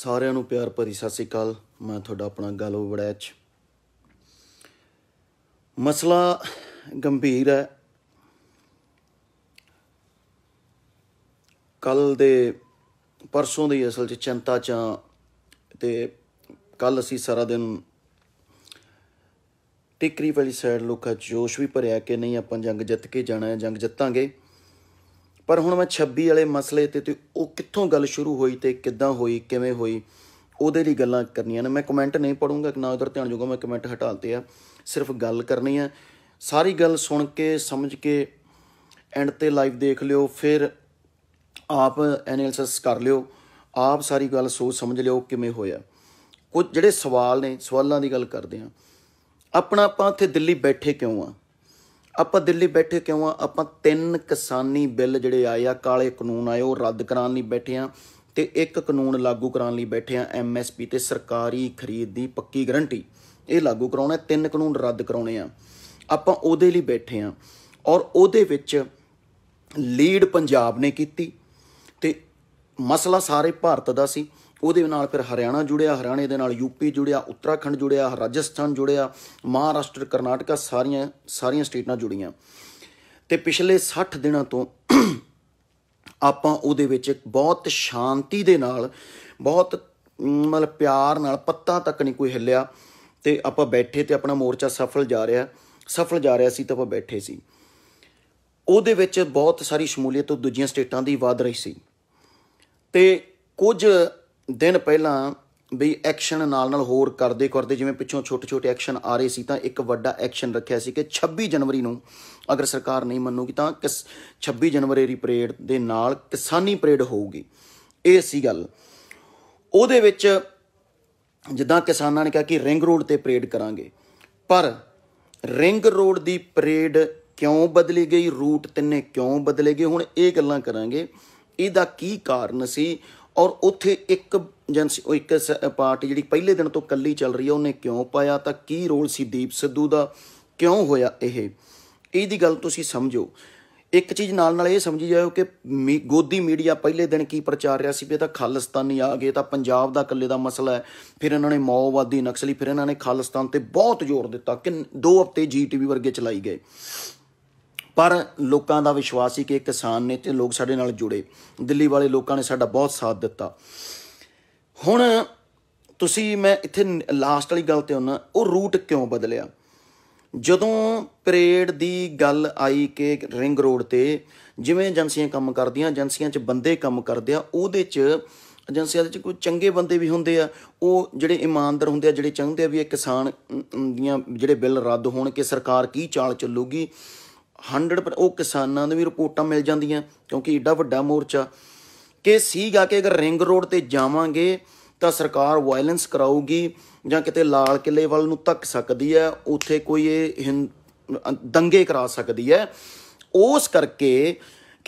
ਸਾਰਿਆਂ ਨੂੰ ਪਿਆਰ ਭਰੀ ਸਤਿ ਸ੍ਰੀ ਅਕਾਲ ਮੈਂ ਤੁਹਾਡਾ ਆਪਣਾ ਗਾਲੋ ਵੜੈਚ ਮਸਲਾ ਗੰਭੀਰ ਹੈ ਕੱਲ ਦੇ ਪਰਸੋਂ ਦੀ ਅਸਲ 'ਚ ਚਿੰਤਾ 'ਚ ਤੇ ਕੱਲ ਅਸੀਂ ਸਾਰਾ ਦਿਨ ਟਿਕਰੀ ਵਾਲੀ ਸਾਈਡ ਲੋਕਾਂ ਜੋਸ਼ ਵੀ ਭਰਿਆ ਕਿ ਨਹੀਂ ਆਪਾਂ ਜੰਗ ਜਿੱਤ ਕੇ ਜਾਣਾ ਹੈ ਜੰਗ ਜਿੱਤਾਂਗੇ ਪਰ ਹੁਣ ਮੈਂ 26 ਵਾਲੇ ਮਸਲੇ ਤੇ ਤੇ ਉਹ ਕਿੱਥੋਂ ਗੱਲ ਸ਼ੁਰੂ ਹੋਈ ਤੇ ਕਿੱਦਾਂ ਹੋਈ ਕਿਵੇਂ ਹੋਈ ਉਹਦੇ ਲਈ ਗੱਲਾਂ ਕਰਨੀਆਂ ਨੇ ਮੈਂ ਕਮੈਂਟ ਨਹੀਂ ਪੜੂੰਗਾ ਨਾ ਉਧਰ ਧਿਆਨ ਜੂਗਾ ਮੈਂ ਕਮੈਂਟ ਹਟਾਲਤੇ ਆ ਸਿਰਫ ਗੱਲ ਕਰਨੀ ਆ ਸਾਰੀ ਗੱਲ ਸੁਣ ਕੇ ਸਮਝ ਕੇ ਐਂਡ ਤੇ ਲਾਈਵ ਦੇਖ ਲਿਓ ਫਿਰ ਆਪ ਐਨਾਲਿਸਿਸ ਕਰ ਲਿਓ ਆਪ ਸਾਰੀ ਗੱਲ ਸੋਚ ਸਮਝ ਲਿਓ ਕਿਵੇਂ ਹੋਇਆ ਕੁਝ ਜਿਹੜੇ ਸਵਾਲ ਨੇ ਸਵਾਲਾਂ ਦੀ ਗੱਲ ਕਰਦੇ ਆ ਆਪਣਾ ਆਪਾਂ ਇੱਥੇ ਦਿੱਲੀ ਬੈਠੇ ਕਿਉਂ ਆ ਆਪਾਂ ਦਿੱਲੀ ਬੈਠੇ ਕਿਉਂ ਆ ਆਪਾਂ ਤਿੰਨ ਕਿਸਾਨੀ ਬਿੱਲ ਜਿਹੜੇ ਆਏ ਆ ਕਾਲੇ ਕਾਨੂੰਨ ਆਏ ਉਹ ਰੱਦ ਕਰਾਉਣ ਲਈ ਬੈਠੇ ਆ ਤੇ ਇੱਕ ਕਾਨੂੰਨ ਲਾਗੂ ਕਰਾਉਣ ਲਈ ਬੈਠੇ ਆ ਐਮਐਸਪੀ ਤੇ ਸਰਕਾਰੀ ਖਰੀਦ ਦੀ ਪੱਕੀ ਗਾਰੰਟੀ ਇਹ ਲਾਗੂ ਕਰਾਉਣਾ ਤਿੰਨ ਕਾਨੂੰਨ ਰੱਦ ਕਰਾਉਣੇ ਆ ਆਪਾਂ ਉਹਦੇ ਲਈ ਬੈਠੇ ਆ ਔਰ ਉਹਦੇ ਵਿੱਚ ਲੀਡ ਪੰਜਾਬ ਨੇ ਕੀਤੀ ਤੇ ਮਸਲਾ ਸਾਰੇ ਭਾਰਤ ਦਾ ਸੀ ਉਹਦੇ ਨਾਲ ਫਿਰ ਹਰਿਆਣਾ ਜੁੜਿਆ ਹਰਿਆਣੇ ਦੇ ਨਾਲ ਯੂਪੀ ਜੁੜਿਆ ਉੱਤਰਾਖੰਡ ਜੁੜਿਆ ਰਾਜਸਥਾਨ ਜੁੜਿਆ ਮਹਾਰਾਸ਼ਟਰ ਕਰਨਾਟਕਾ ਸਾਰੀਆਂ ਸਾਰੀਆਂ ਸਟੇਟਾਂ ਜੁੜੀਆਂ ਤੇ ਪਿਛਲੇ 60 ਦਿਨਾਂ ਤੋਂ ਆਪਾਂ ਉਹਦੇ ਵਿੱਚ ਇੱਕ ਬਹੁਤ ਸ਼ਾਂਤੀ ਦੇ ਨਾਲ ਬਹੁਤ ਮਤਲਬ ਪਿਆਰ ਨਾਲ ਪੱਤਾ ਤੱਕ ਨਹੀਂ ਕੋਈ ਹਿੱਲਿਆ ਤੇ ਆਪਾਂ ਬੈਠੇ ਤੇ ਆਪਣਾ ਮੋਰਚਾ ਸਫਲ ਜਾ ਰਿਹਾ ਸਫਲ ਜਾ ਰਿਹਾ ਸੀ ਤਾਂ ਆਪਾਂ ਬੈਠੇ ਸੀ ਉਹਦੇ ਵਿੱਚ ਬਹੁਤ ਸਾਰੀ ਸ਼ਮੂਲੀਅਤ ਉਹ ਦੂਜੀਆਂ ਸਟੇਟਾਂ ਦੀ ਵਧ ਰਹੀ ਸੀ ਤੇ ਕੁਝ ਦਿਨ ਪਹਿਲਾਂ ਵੀ ਐਕਸ਼ਨ ਨਾਲ ਨਾਲ ਹੋਰ ਕਰਦੇ ਕਰਦੇ ਜਿਵੇਂ ਪਿੱਛੋਂ ਛੋਟੇ ਛੋਟੇ ਐਕਸ਼ਨ ਆ ਰਹੇ ਸੀ ਤਾਂ ਇੱਕ ਵੱਡਾ ਐਕਸ਼ਨ ਰੱਖਿਆ ਸੀ ਕਿ 26 ਜਨਵਰੀ ਨੂੰ ਅਗਰ ਸਰਕਾਰ ਨਹੀਂ ਮੰਨੂਗੀ ਤਾਂ 26 ਜਨਵਰੀ ਦੀ ਪਰੇਡ ਦੇ ਨਾਲ ਕਿਸਾਨੀ ਪਰੇਡ ਹੋਊਗੀ ਇਹ ਸੀ ਗੱਲ ਉਹਦੇ ਵਿੱਚ ਜਿੱਦਾਂ ਕਿਸਾਨਾਂ ਨੇ ਕਿਹਾ ਕਿ ਰਿੰਗ ਰੋਡ ਤੇ ਪਰੇਡ ਕਰਾਂਗੇ ਪਰ ਰਿੰਗ ਰੋਡ ਦੀ ਪਰੇਡ ਕਿਉਂ ਬਦਲੀ ਗਈ ਰੂਟ ਤਿੰਨੇ ਕਿਉਂ ਬਦਲੇ ਗਏ ਹੁਣ ਇਹ ਗੱਲਾਂ ਕਰਾਂਗੇ ਇਹਦਾ ਕੀ ਕਾਰਨ ਸੀ ਔਰ ਉੱਥੇ ਇੱਕ ਏਜੰਸੀ ਉਹ ਇੱਕ ਪਾਰਟੀ ਜਿਹੜੀ ਪਹਿਲੇ ਦਿਨ ਤੋਂ ਕੱਲੀ ਚੱਲ ਰਹੀ ਹੈ ਉਹਨੇ ਕਿਉਂ ਪਾਇਆ ਤਾਂ ਕੀ ਰੋਲ ਸੀ ਦੀਪ ਸਿੱਧੂ ਦਾ ਕਿਉਂ ਹੋਇਆ ਇਹ ਇਹਦੀ ਗੱਲ ਤੁਸੀਂ ਸਮਝੋ ਇੱਕ ਚੀਜ਼ ਨਾਲ ਨਾਲ ਇਹ ਸਮਝੀ ਜਾਓ ਕਿ ਗੋਦੀ ਮੀਡੀਆ ਪਹਿਲੇ ਦਿਨ ਕੀ ਪ੍ਰਚਾਰ ਰਿਹਾ ਸੀ ਵੀ ਇਹ ਤਾਂ ਖਾਲਿਸਤਾਨੀ ਆ ਗਏ ਤਾਂ ਪੰਜਾਬ ਦਾ ਇਕੱਲੇ ਦਾ ਮਸਲਾ ਹੈ ਫਿਰ ਇਹਨਾਂ ਨੇ ਮਾਓਵਾਦੀ ਨਕਸਲੀ ਫਿਰ ਇਹਨਾਂ ਨੇ ਖਾਲਿਸਤਾਨ ਤੇ ਬਹੁਤ ਜ਼ੋਰ ਦਿੱਤਾ ਕਿ ਦੋ ਹਫ਼ਤੇ ਜੀਟੀਵੀ ਵਰਗੇ ਚਲਾਈ ਗਏ ਪਰ ਲੋਕਾਂ ਦਾ ਵਿਸ਼ਵਾਸ ਸੀ ਕਿ ਕਿਸਾਨ ਨੇ ਤੇ ਲੋਕ ਸਾਡੇ ਨਾਲ ਜੁੜੇ ਦਿੱਲੀ ਵਾਲੇ ਲੋਕਾਂ ਨੇ ਸਾਡਾ ਬਹੁਤ ਸਾਥ ਦਿੱਤਾ ਹੁਣ ਤੁਸੀਂ ਮੈਂ ਇੱਥੇ ਲਾਸਟ ਵਾਲੀ ਗੱਲ ਤੇ ਹੁਣ ਉਹ ਰੂਟ ਕਿਉਂ ਬਦਲਿਆ ਜਦੋਂ ਪਰੇਡ ਦੀ ਗੱਲ ਆਈ ਕਿ ਰਿੰਗ ਰੋਡ ਤੇ ਜਿਵੇਂ ਏਜੰਸੀਆਂ ਕੰਮ ਕਰਦੀਆਂ ਏਜੰਸੀਆਂ 'ਚ ਬੰਦੇ ਕੰਮ ਕਰਦੇ ਆ ਉਹਦੇ 'ਚ ਏਜੰਸੀਆਂ ਦੇ 'ਚ ਕੋਈ ਚੰਗੇ ਬੰਦੇ ਵੀ ਹੁੰਦੇ ਆ ਉਹ ਜਿਹੜੇ ਇਮਾਨਦਾਰ ਹੁੰਦੇ ਆ ਜਿਹੜੇ ਚਾਹੁੰਦੇ ਆ ਵੀ ਇਹ ਕਿਸਾਨ ਦੀਆਂ ਜਿਹੜੇ ਬਿੱਲ ਰੱਦ ਹੋਣ ਕਿ ਸਰਕਾਰ ਕੀ ਚਾਲ ਚੱਲੂਗੀ 100 ਉਹ ਕਿਸਾਨਾਂ ਦੇ ਵੀ ਰਿਪੋਰਟਾਂ ਮਿਲ ਜਾਂਦੀਆਂ ਕਿਉਂਕਿ ਏਡਾ ਵੱਡਾ ਮੋਰਚਾ ਕਿ ਸੀਗਾ ਕਿ ਅਗਰ ਰਿੰਗ ਰੋਡ ਤੇ ਜਾਵਾਂਗੇ ਤਾਂ ਸਰਕਾਰ ਵਾਇਲੈਂਸ ਕਰਾਊਗੀ ਜਾਂ ਕਿਤੇ ਲਾਲ ਕਿਲੇ ਵੱਲ ਨੂੰ ਧੱਕ ਸਕਦੀ ਹੈ ਉੱਥੇ ਕੋਈ ਇਹ ਦੰਗੇ ਕਰਾ ਸਕਦੀ ਹੈ ਉਸ ਕਰਕੇ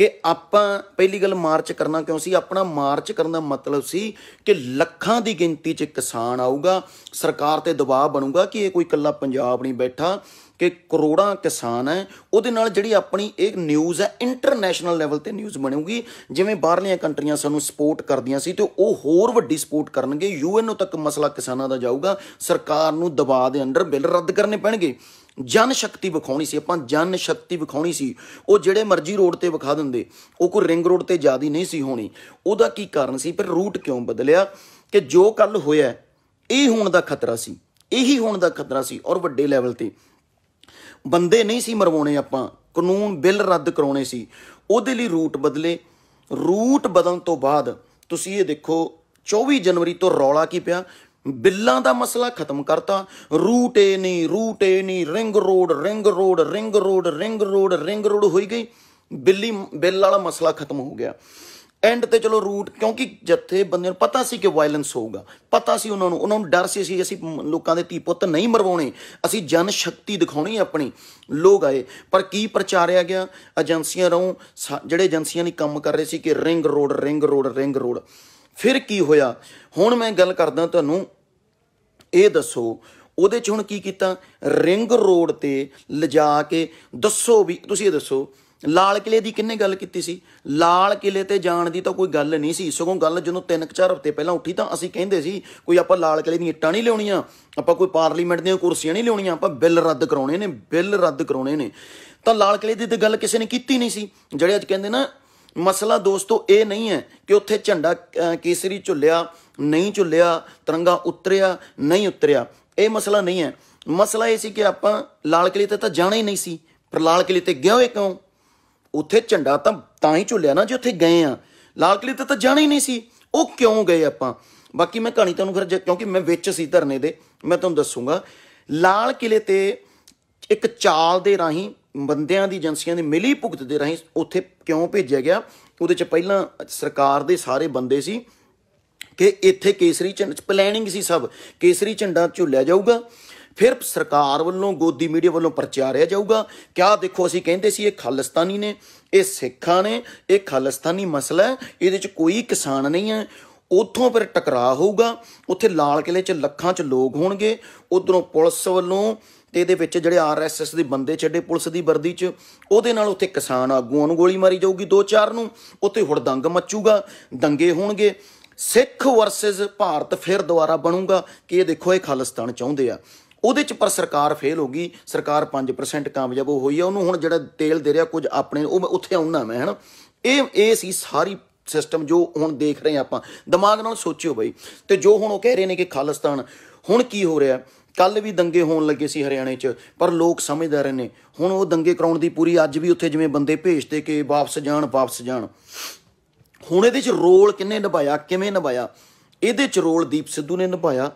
ਕਿ ਆਪਾਂ ਪਹਿਲੀ ਗੱਲ ਮਾਰਚ ਕਰਨਾ ਕਿਉਂ ਸੀ ਆਪਣਾ ਮਾਰਚ ਕਰਨ ਦਾ ਮਤਲਬ ਸੀ ਕਿ ਲੱਖਾਂ ਦੀ ਗਿਣਤੀ 'ਚ ਕਿਸਾਨ ਆਊਗਾ ਸਰਕਾਰ ਤੇ ਦਬਾਅ ਬਣੂਗਾ ਕਿ ਇਹ ਕੋਈ ਇਕੱਲਾ ਪੰਜਾਬ ਨਹੀਂ ਬੈਠਾ ਕਿ ਕਰੋੜਾਂ ਕਿਸਾਨ ਹੈ ਉਹਦੇ ਨਾਲ ਜਿਹੜੀ ਆਪਣੀ ਇਹ ਨਿਊਜ਼ ਹੈ ਇੰਟਰਨੈਸ਼ਨਲ ਲੈਵਲ ਤੇ ਨਿਊਜ਼ ਬਣੂਗੀ ਜਿਵੇਂ ਬਾਹਰਲੀਆਂ ਕੰਟਰੀਆਂ ਸਾਨੂੰ ਸਪੋਰਟ ਕਰਦੀਆਂ ਸੀ ਤੇ ਉਹ ਹੋਰ ਵੱਡੀ ਸਪੋਰਟ ਕਰਨਗੇ ਯੂਐਨਓ ਤੱਕ ਮਸਲਾ ਕਿਸਾਨਾਂ ਦਾ ਜਾਊਗਾ ਸਰਕਾਰ ਨੂੰ ਦਬਾਅ ਦੇ ਅੰਡਰ ਬਿੱਲ ਰੱਦ ਕਰਨੇ ਪੈਣਗੇ ਜਨ ਸ਼ਕਤੀ ਵਿਖਾਉਣੀ ਸੀ ਆਪਾਂ ਜਨ ਸ਼ਕਤੀ ਵਿਖਾਉਣੀ ਸੀ ਉਹ ਜਿਹੜੇ ਮਰਜ਼ੀ ਰੋਡ ਤੇ ਵਿਖਾ ਦਿੰਦੇ ਉਹ ਕੋਈ ਰਿੰਗ ਰੋਡ ਤੇ ਜਿਆਦੀ ਨਹੀਂ ਸੀ ਹੋਣੀ ਉਹਦਾ ਕੀ ਕਾਰਨ ਸੀ ਫਿਰ ਰੂਟ ਕਿਉਂ ਬਦਲਿਆ ਕਿ ਜੋ ਕੱਲ ਹੋਇਆ ਇਹ ਹੋਣ ਦਾ ਖਤਰਾ ਸੀ ਇਹੀ ਹੋਣ ਦਾ ਖਤਰਾ ਸੀ ਔਰ ਵੱਡੇ ਲੈਵਲ ਤੇ ਬੰਦੇ ਨਹੀਂ ਸੀ ਮਰਵਾਉਣੇ ਆਪਾਂ ਕਾਨੂੰਨ ਬਿੱਲ ਰੱਦ ਕਰਾਉਣੇ ਸੀ ਉਹਦੇ ਲਈ ਰੂਟ ਬਦਲੇ ਰੂਟ ਬਦਲਣ ਤੋਂ ਬਾਅਦ ਤੁਸੀਂ ਇਹ ਦੇਖੋ 24 ਜਨਵਰੀ ਤੋਂ ਰੌਲਾ ਕੀ ਪਿਆ ਬਿੱਲਾਂ ਦਾ ਮਸਲਾ ਖਤਮ ਕਰਤਾ ਰੂਟ ਏ ਨਹੀਂ ਰੂਟ ਏ ਨਹੀਂ ring road ring road ring road ring road ring road ਹੋਈ ਗਈ ਬਿੱਲੀ ਬਿੱਲ ਵਾਲਾ ਮਸਲਾ ਖਤਮ ਹੋ ਗਿਆ ਐਂਡ ਤੇ ਚਲੋ ਰੂਟ ਕਿਉਂਕਿ ਜੱਥੇ ਬੰਦੇ ਨੂੰ ਪਤਾ ਸੀ ਕਿ ਵਾਇਲੈਂਸ ਹੋਊਗਾ ਪਤਾ ਸੀ ਉਹਨਾਂ ਨੂੰ ਉਹਨਾਂ ਨੂੰ ਡਰ ਸੀ ਸੀ ਅਸੀਂ ਲੋਕਾਂ ਦੇ ਧੀ ਪੁੱਤ ਨਹੀਂ ਮਰਵਾਉਣੇ ਅਸੀਂ ਜਨ ਸ਼ਕਤੀ ਦਿਖਾਉਣੀ ਹੈ ਆਪਣੀ ਲੋਕ ਆਏ ਪਰ ਕੀ ਪ੍ਰਚਾਰਿਆ ਗਿਆ ਏਜੰਸੀਆਂ ਰੋਂ ਜਿਹੜੇ ਏਜੰਸੀਆਂ ਨੇ ਕੰਮ ਕਰ ਰਹੇ ਸੀ ਕਿ ring road ring road ring road ਫਿਰ ਕੀ ਹੋਇਆ ਹੁਣ ਮੈਂ ਗੱਲ ਕਰਦਾ ਤੁਹਾਨੂੰ ਇਹ ਦੱਸੋ ਉਹਦੇ ਚ ਹੁਣ ਕੀ ਕੀਤਾ ਰਿੰਗ ਰੋਡ ਤੇ ਲਿਜਾ ਕੇ ਦੱਸੋ ਵੀ ਤੁਸੀਂ ਇਹ ਦੱਸੋ ਲਾਲ ਕਿਲੇ ਦੀ ਕਿੰਨੇ ਗੱਲ ਕੀਤੀ ਸੀ ਲਾਲ ਕਿਲੇ ਤੇ ਜਾਣ ਦੀ ਤਾਂ ਕੋਈ ਗੱਲ ਨਹੀਂ ਸੀ ਸਗੋਂ ਗੱਲ ਜਦੋਂ 3-4 ਹਫ਼ਤੇ ਪਹਿਲਾਂ ਉੱਠੀ ਤਾਂ ਅਸੀਂ ਕਹਿੰਦੇ ਸੀ ਕੋਈ ਆਪਾਂ ਲਾਲ ਕਿਲੇ ਦੀਆਂ ਇੱਟਾਂ ਨਹੀਂ ਲਿਆਉਣੀਆਂ ਆਪਾਂ ਕੋਈ ਪਾਰਲੀਮੈਂਟ ਦੀਆਂ ਕੁਰਸੀਆਂ ਨਹੀਂ ਲਿਆਉਣੀਆਂ ਆਪਾਂ ਬਿੱਲ ਰੱਦ ਕਰਾਉਣੇ ਨੇ ਬਿੱਲ ਰੱਦ ਕਰਾਉਣੇ ਨੇ ਤਾਂ ਲਾਲ ਕਿਲੇ ਦੀ ਤੇ ਗੱਲ ਕਿਸੇ ਨੇ ਕੀਤੀ ਨਹੀਂ ਸੀ ਜਿਹੜੇ ਅੱਜ ਕਹਿੰਦੇ ਨਾ ਮਸਲਾ ਦੋਸਤੋ ਇਹ ਨਹੀਂ ਹੈ ਕਿ ਉੱਥੇ ਝੰਡਾ ਕੇਸਰੀ ਝੁੱਲਿਆ ਨਹੀਂ ਝੁੱਲਿਆ ਤਿਰੰਗਾ ਉਤਰਿਆ ਨਹੀਂ ਉਤਰਿਆ ਇਹ ਮਸਲਾ ਨਹੀਂ ਹੈ ਮਸਲਾ ਇਹ ਸੀ ਕਿ ਆਪਾਂ ਲਾਲ ਕਿਲੇ ਤੇ ਤਾਂ ਜਾਣਾ ਹੀ ਨਹੀਂ ਸੀ ਪਰ ਲਾਲ ਕਿਲੇ ਤੇ ਗਏ ਹੋਏ ਕਿਉਂ ਉੱਥੇ ਝੰਡਾ ਤਾਂ ਤਾਂ ਹੀ ਝੁੱਲਿਆ ਨਾ ਜੇ ਉੱਥੇ ਗਏ ਆ ਲਾਲ ਕਿਲੇ ਤੇ ਤਾਂ ਜਾਣਾ ਹੀ ਨਹੀਂ ਸੀ ਉਹ ਕਿਉਂ ਗਏ ਆਪਾਂ ਬਾਕੀ ਮੈਂ ਕਹਾਣੀ ਤੁਹਾਨੂੰ ਫਿਰ ਕਿਉਂਕਿ ਮੈਂ ਵਿੱਚ ਸੀ ਧਰਨੇ ਦੇ ਮੈਂ ਤੁਹਾਨੂੰ ਦੱਸੂਗਾ ਲਾਲ ਕਿਲੇ ਤੇ ਇੱਕ ਚਾਲ ਦੇ ਰਾਹੀਂ ਬੰਦਿਆਂ ਦੀ ਏਜੰਸੀਆਂ ਦੇ ਮਿਲੀ ਭੁਗਤ ਦੇ ਰਹੀ ਉੱਥੇ ਕਿਉਂ ਭੇਜਿਆ ਗਿਆ ਉਹਦੇ ਚ ਪਹਿਲਾਂ ਸਰਕਾਰ ਦੇ ਸਾਰੇ ਬੰਦੇ ਸੀ ਕਿ ਇੱਥੇ ਕੇਸਰੀ ਝੰਡਾ ਪਲੈਨਿੰਗ ਸੀ ਸਭ ਕੇਸਰੀ ਝੰਡਾ ਲੈ ਜਾਊਗਾ ਫਿਰ ਸਰਕਾਰ ਵੱਲੋਂ ਗੋਦੀ ਮੀਡੀਆ ਵੱਲੋਂ ਪ੍ਰਚਾਰਿਆ ਜਾਊਗਾ ਕਿਆ ਦੇਖੋ ਅਸੀਂ ਕਹਿੰਦੇ ਸੀ ਇਹ ਖਾਲਿਸਤਾਨੀ ਨੇ ਇਹ ਸਿੱਖਾਂ ਨੇ ਇਹ ਖਾਲਿਸਤਾਨੀ ਮਸਲਾ ਹੈ ਇਹਦੇ ਚ ਕੋਈ ਕਿਸਾਨ ਨਹੀਂ ਹੈ ਉਥੋਂ ਫਿਰ ਟਕਰਾਅ ਹੋਊਗਾ ਉੱਥੇ ਲਾਲ ਕਿਲੇ 'ਚ ਲੱਖਾਂ 'ਚ ਲੋਕ ਹੋਣਗੇ ਉਧਰੋਂ ਪੁਲਿਸ ਵੱਲੋਂ ਤੇ ਇਹਦੇ ਵਿੱਚ ਜਿਹੜੇ ਆਰਐਸਐਸ ਦੇ ਬੰਦੇ ਛੱਡੇ ਪੁਲਿਸ ਦੀ ਵਰਦੀ 'ਚ ਉਹਦੇ ਨਾਲ ਉੱਥੇ ਕਿਸਾਨ ਆਗੂਆਂ ਨੂੰ ਗੋਲੀ ਮਾਰੀ ਜਾਊਗੀ ਦੋ ਚਾਰ ਨੂੰ ਉੱਥੇ ਦੰਗ ਮੱਚੂਗਾ ਦੰਗੇ ਹੋਣਗੇ ਸਿੱਖ ਵਰਸਸ ਭਾਰਤ ਫਿਰ ਦੁਬਾਰਾ ਬਣੂਗਾ ਕਿ ਇਹ ਦੇਖੋ ਇਹ ਖਾਲਿਸਤਾਨ ਚਾਹੁੰਦੇ ਆ ਉਹਦੇ ਚ ਪਰ ਸਰਕਾਰ ਫੇਲ ਹੋ ਗਈ ਸਰਕਾਰ 5% ਕਾਮਯਾਬ ਹੋਈ ਆ ਉਹਨੂੰ ਹੁਣ ਜਿਹੜਾ ਤੇਲ ਦੇ ਰਿਹਾ ਕੁਝ ਆਪਣੇ ਉਹ ਮੈਂ ਉੱਥੇ ਆਉਣਾ ਮੈਂ ਹਨਾ ਇਹ ਇਹ ਸੀ ਸਾਰੀ ਸਿਸਟਮ ਜੋ ਹੁਣ ਦੇਖ ਰਹੇ ਆਪਾਂ ਦਿਮਾਗ ਨਾਲ ਸੋਚਿਓ ਬਈ ਤੇ ਜੋ ਹੁਣ ਉਹ ਕਹਿ ਰਹੇ ਨੇ ਕਿ ਖਾਲਿਸਤਾਨ ਹੁਣ ਕੀ ਹੋ ਰਿਹਾ ਕੱਲ ਵੀ ਦੰਗੇ ਹੋਣ ਲੱਗੇ ਸੀ ਹਰਿਆਣੇ 'ਚ ਪਰ ਲੋਕ ਸਮਝਦਾਰ ਨੇ ਹੁਣ ਉਹ ਦੰਗੇ ਕਰਾਉਣ ਦੀ ਪੂਰੀ ਅੱਜ ਵੀ ਉੱਥੇ ਜਿਵੇਂ ਬੰਦੇ ਭੇਜਦੇ ਕਿ ਵਾਪਸ ਜਾਣ ਵਾਪਸ ਜਾਣ ਹੁਣ ਇਹਦੇ 'ਚ ਰੋਲ ਕਿੰਨੇ ਨਿਭਾਇਆ ਕਿਵੇਂ ਨਿਭਾਇਆ ਇਹਦੇ 'ਚ ਰੋਲ ਦੀਪ ਸਿੱਧੂ ਨੇ ਨਿਭਾਇਆ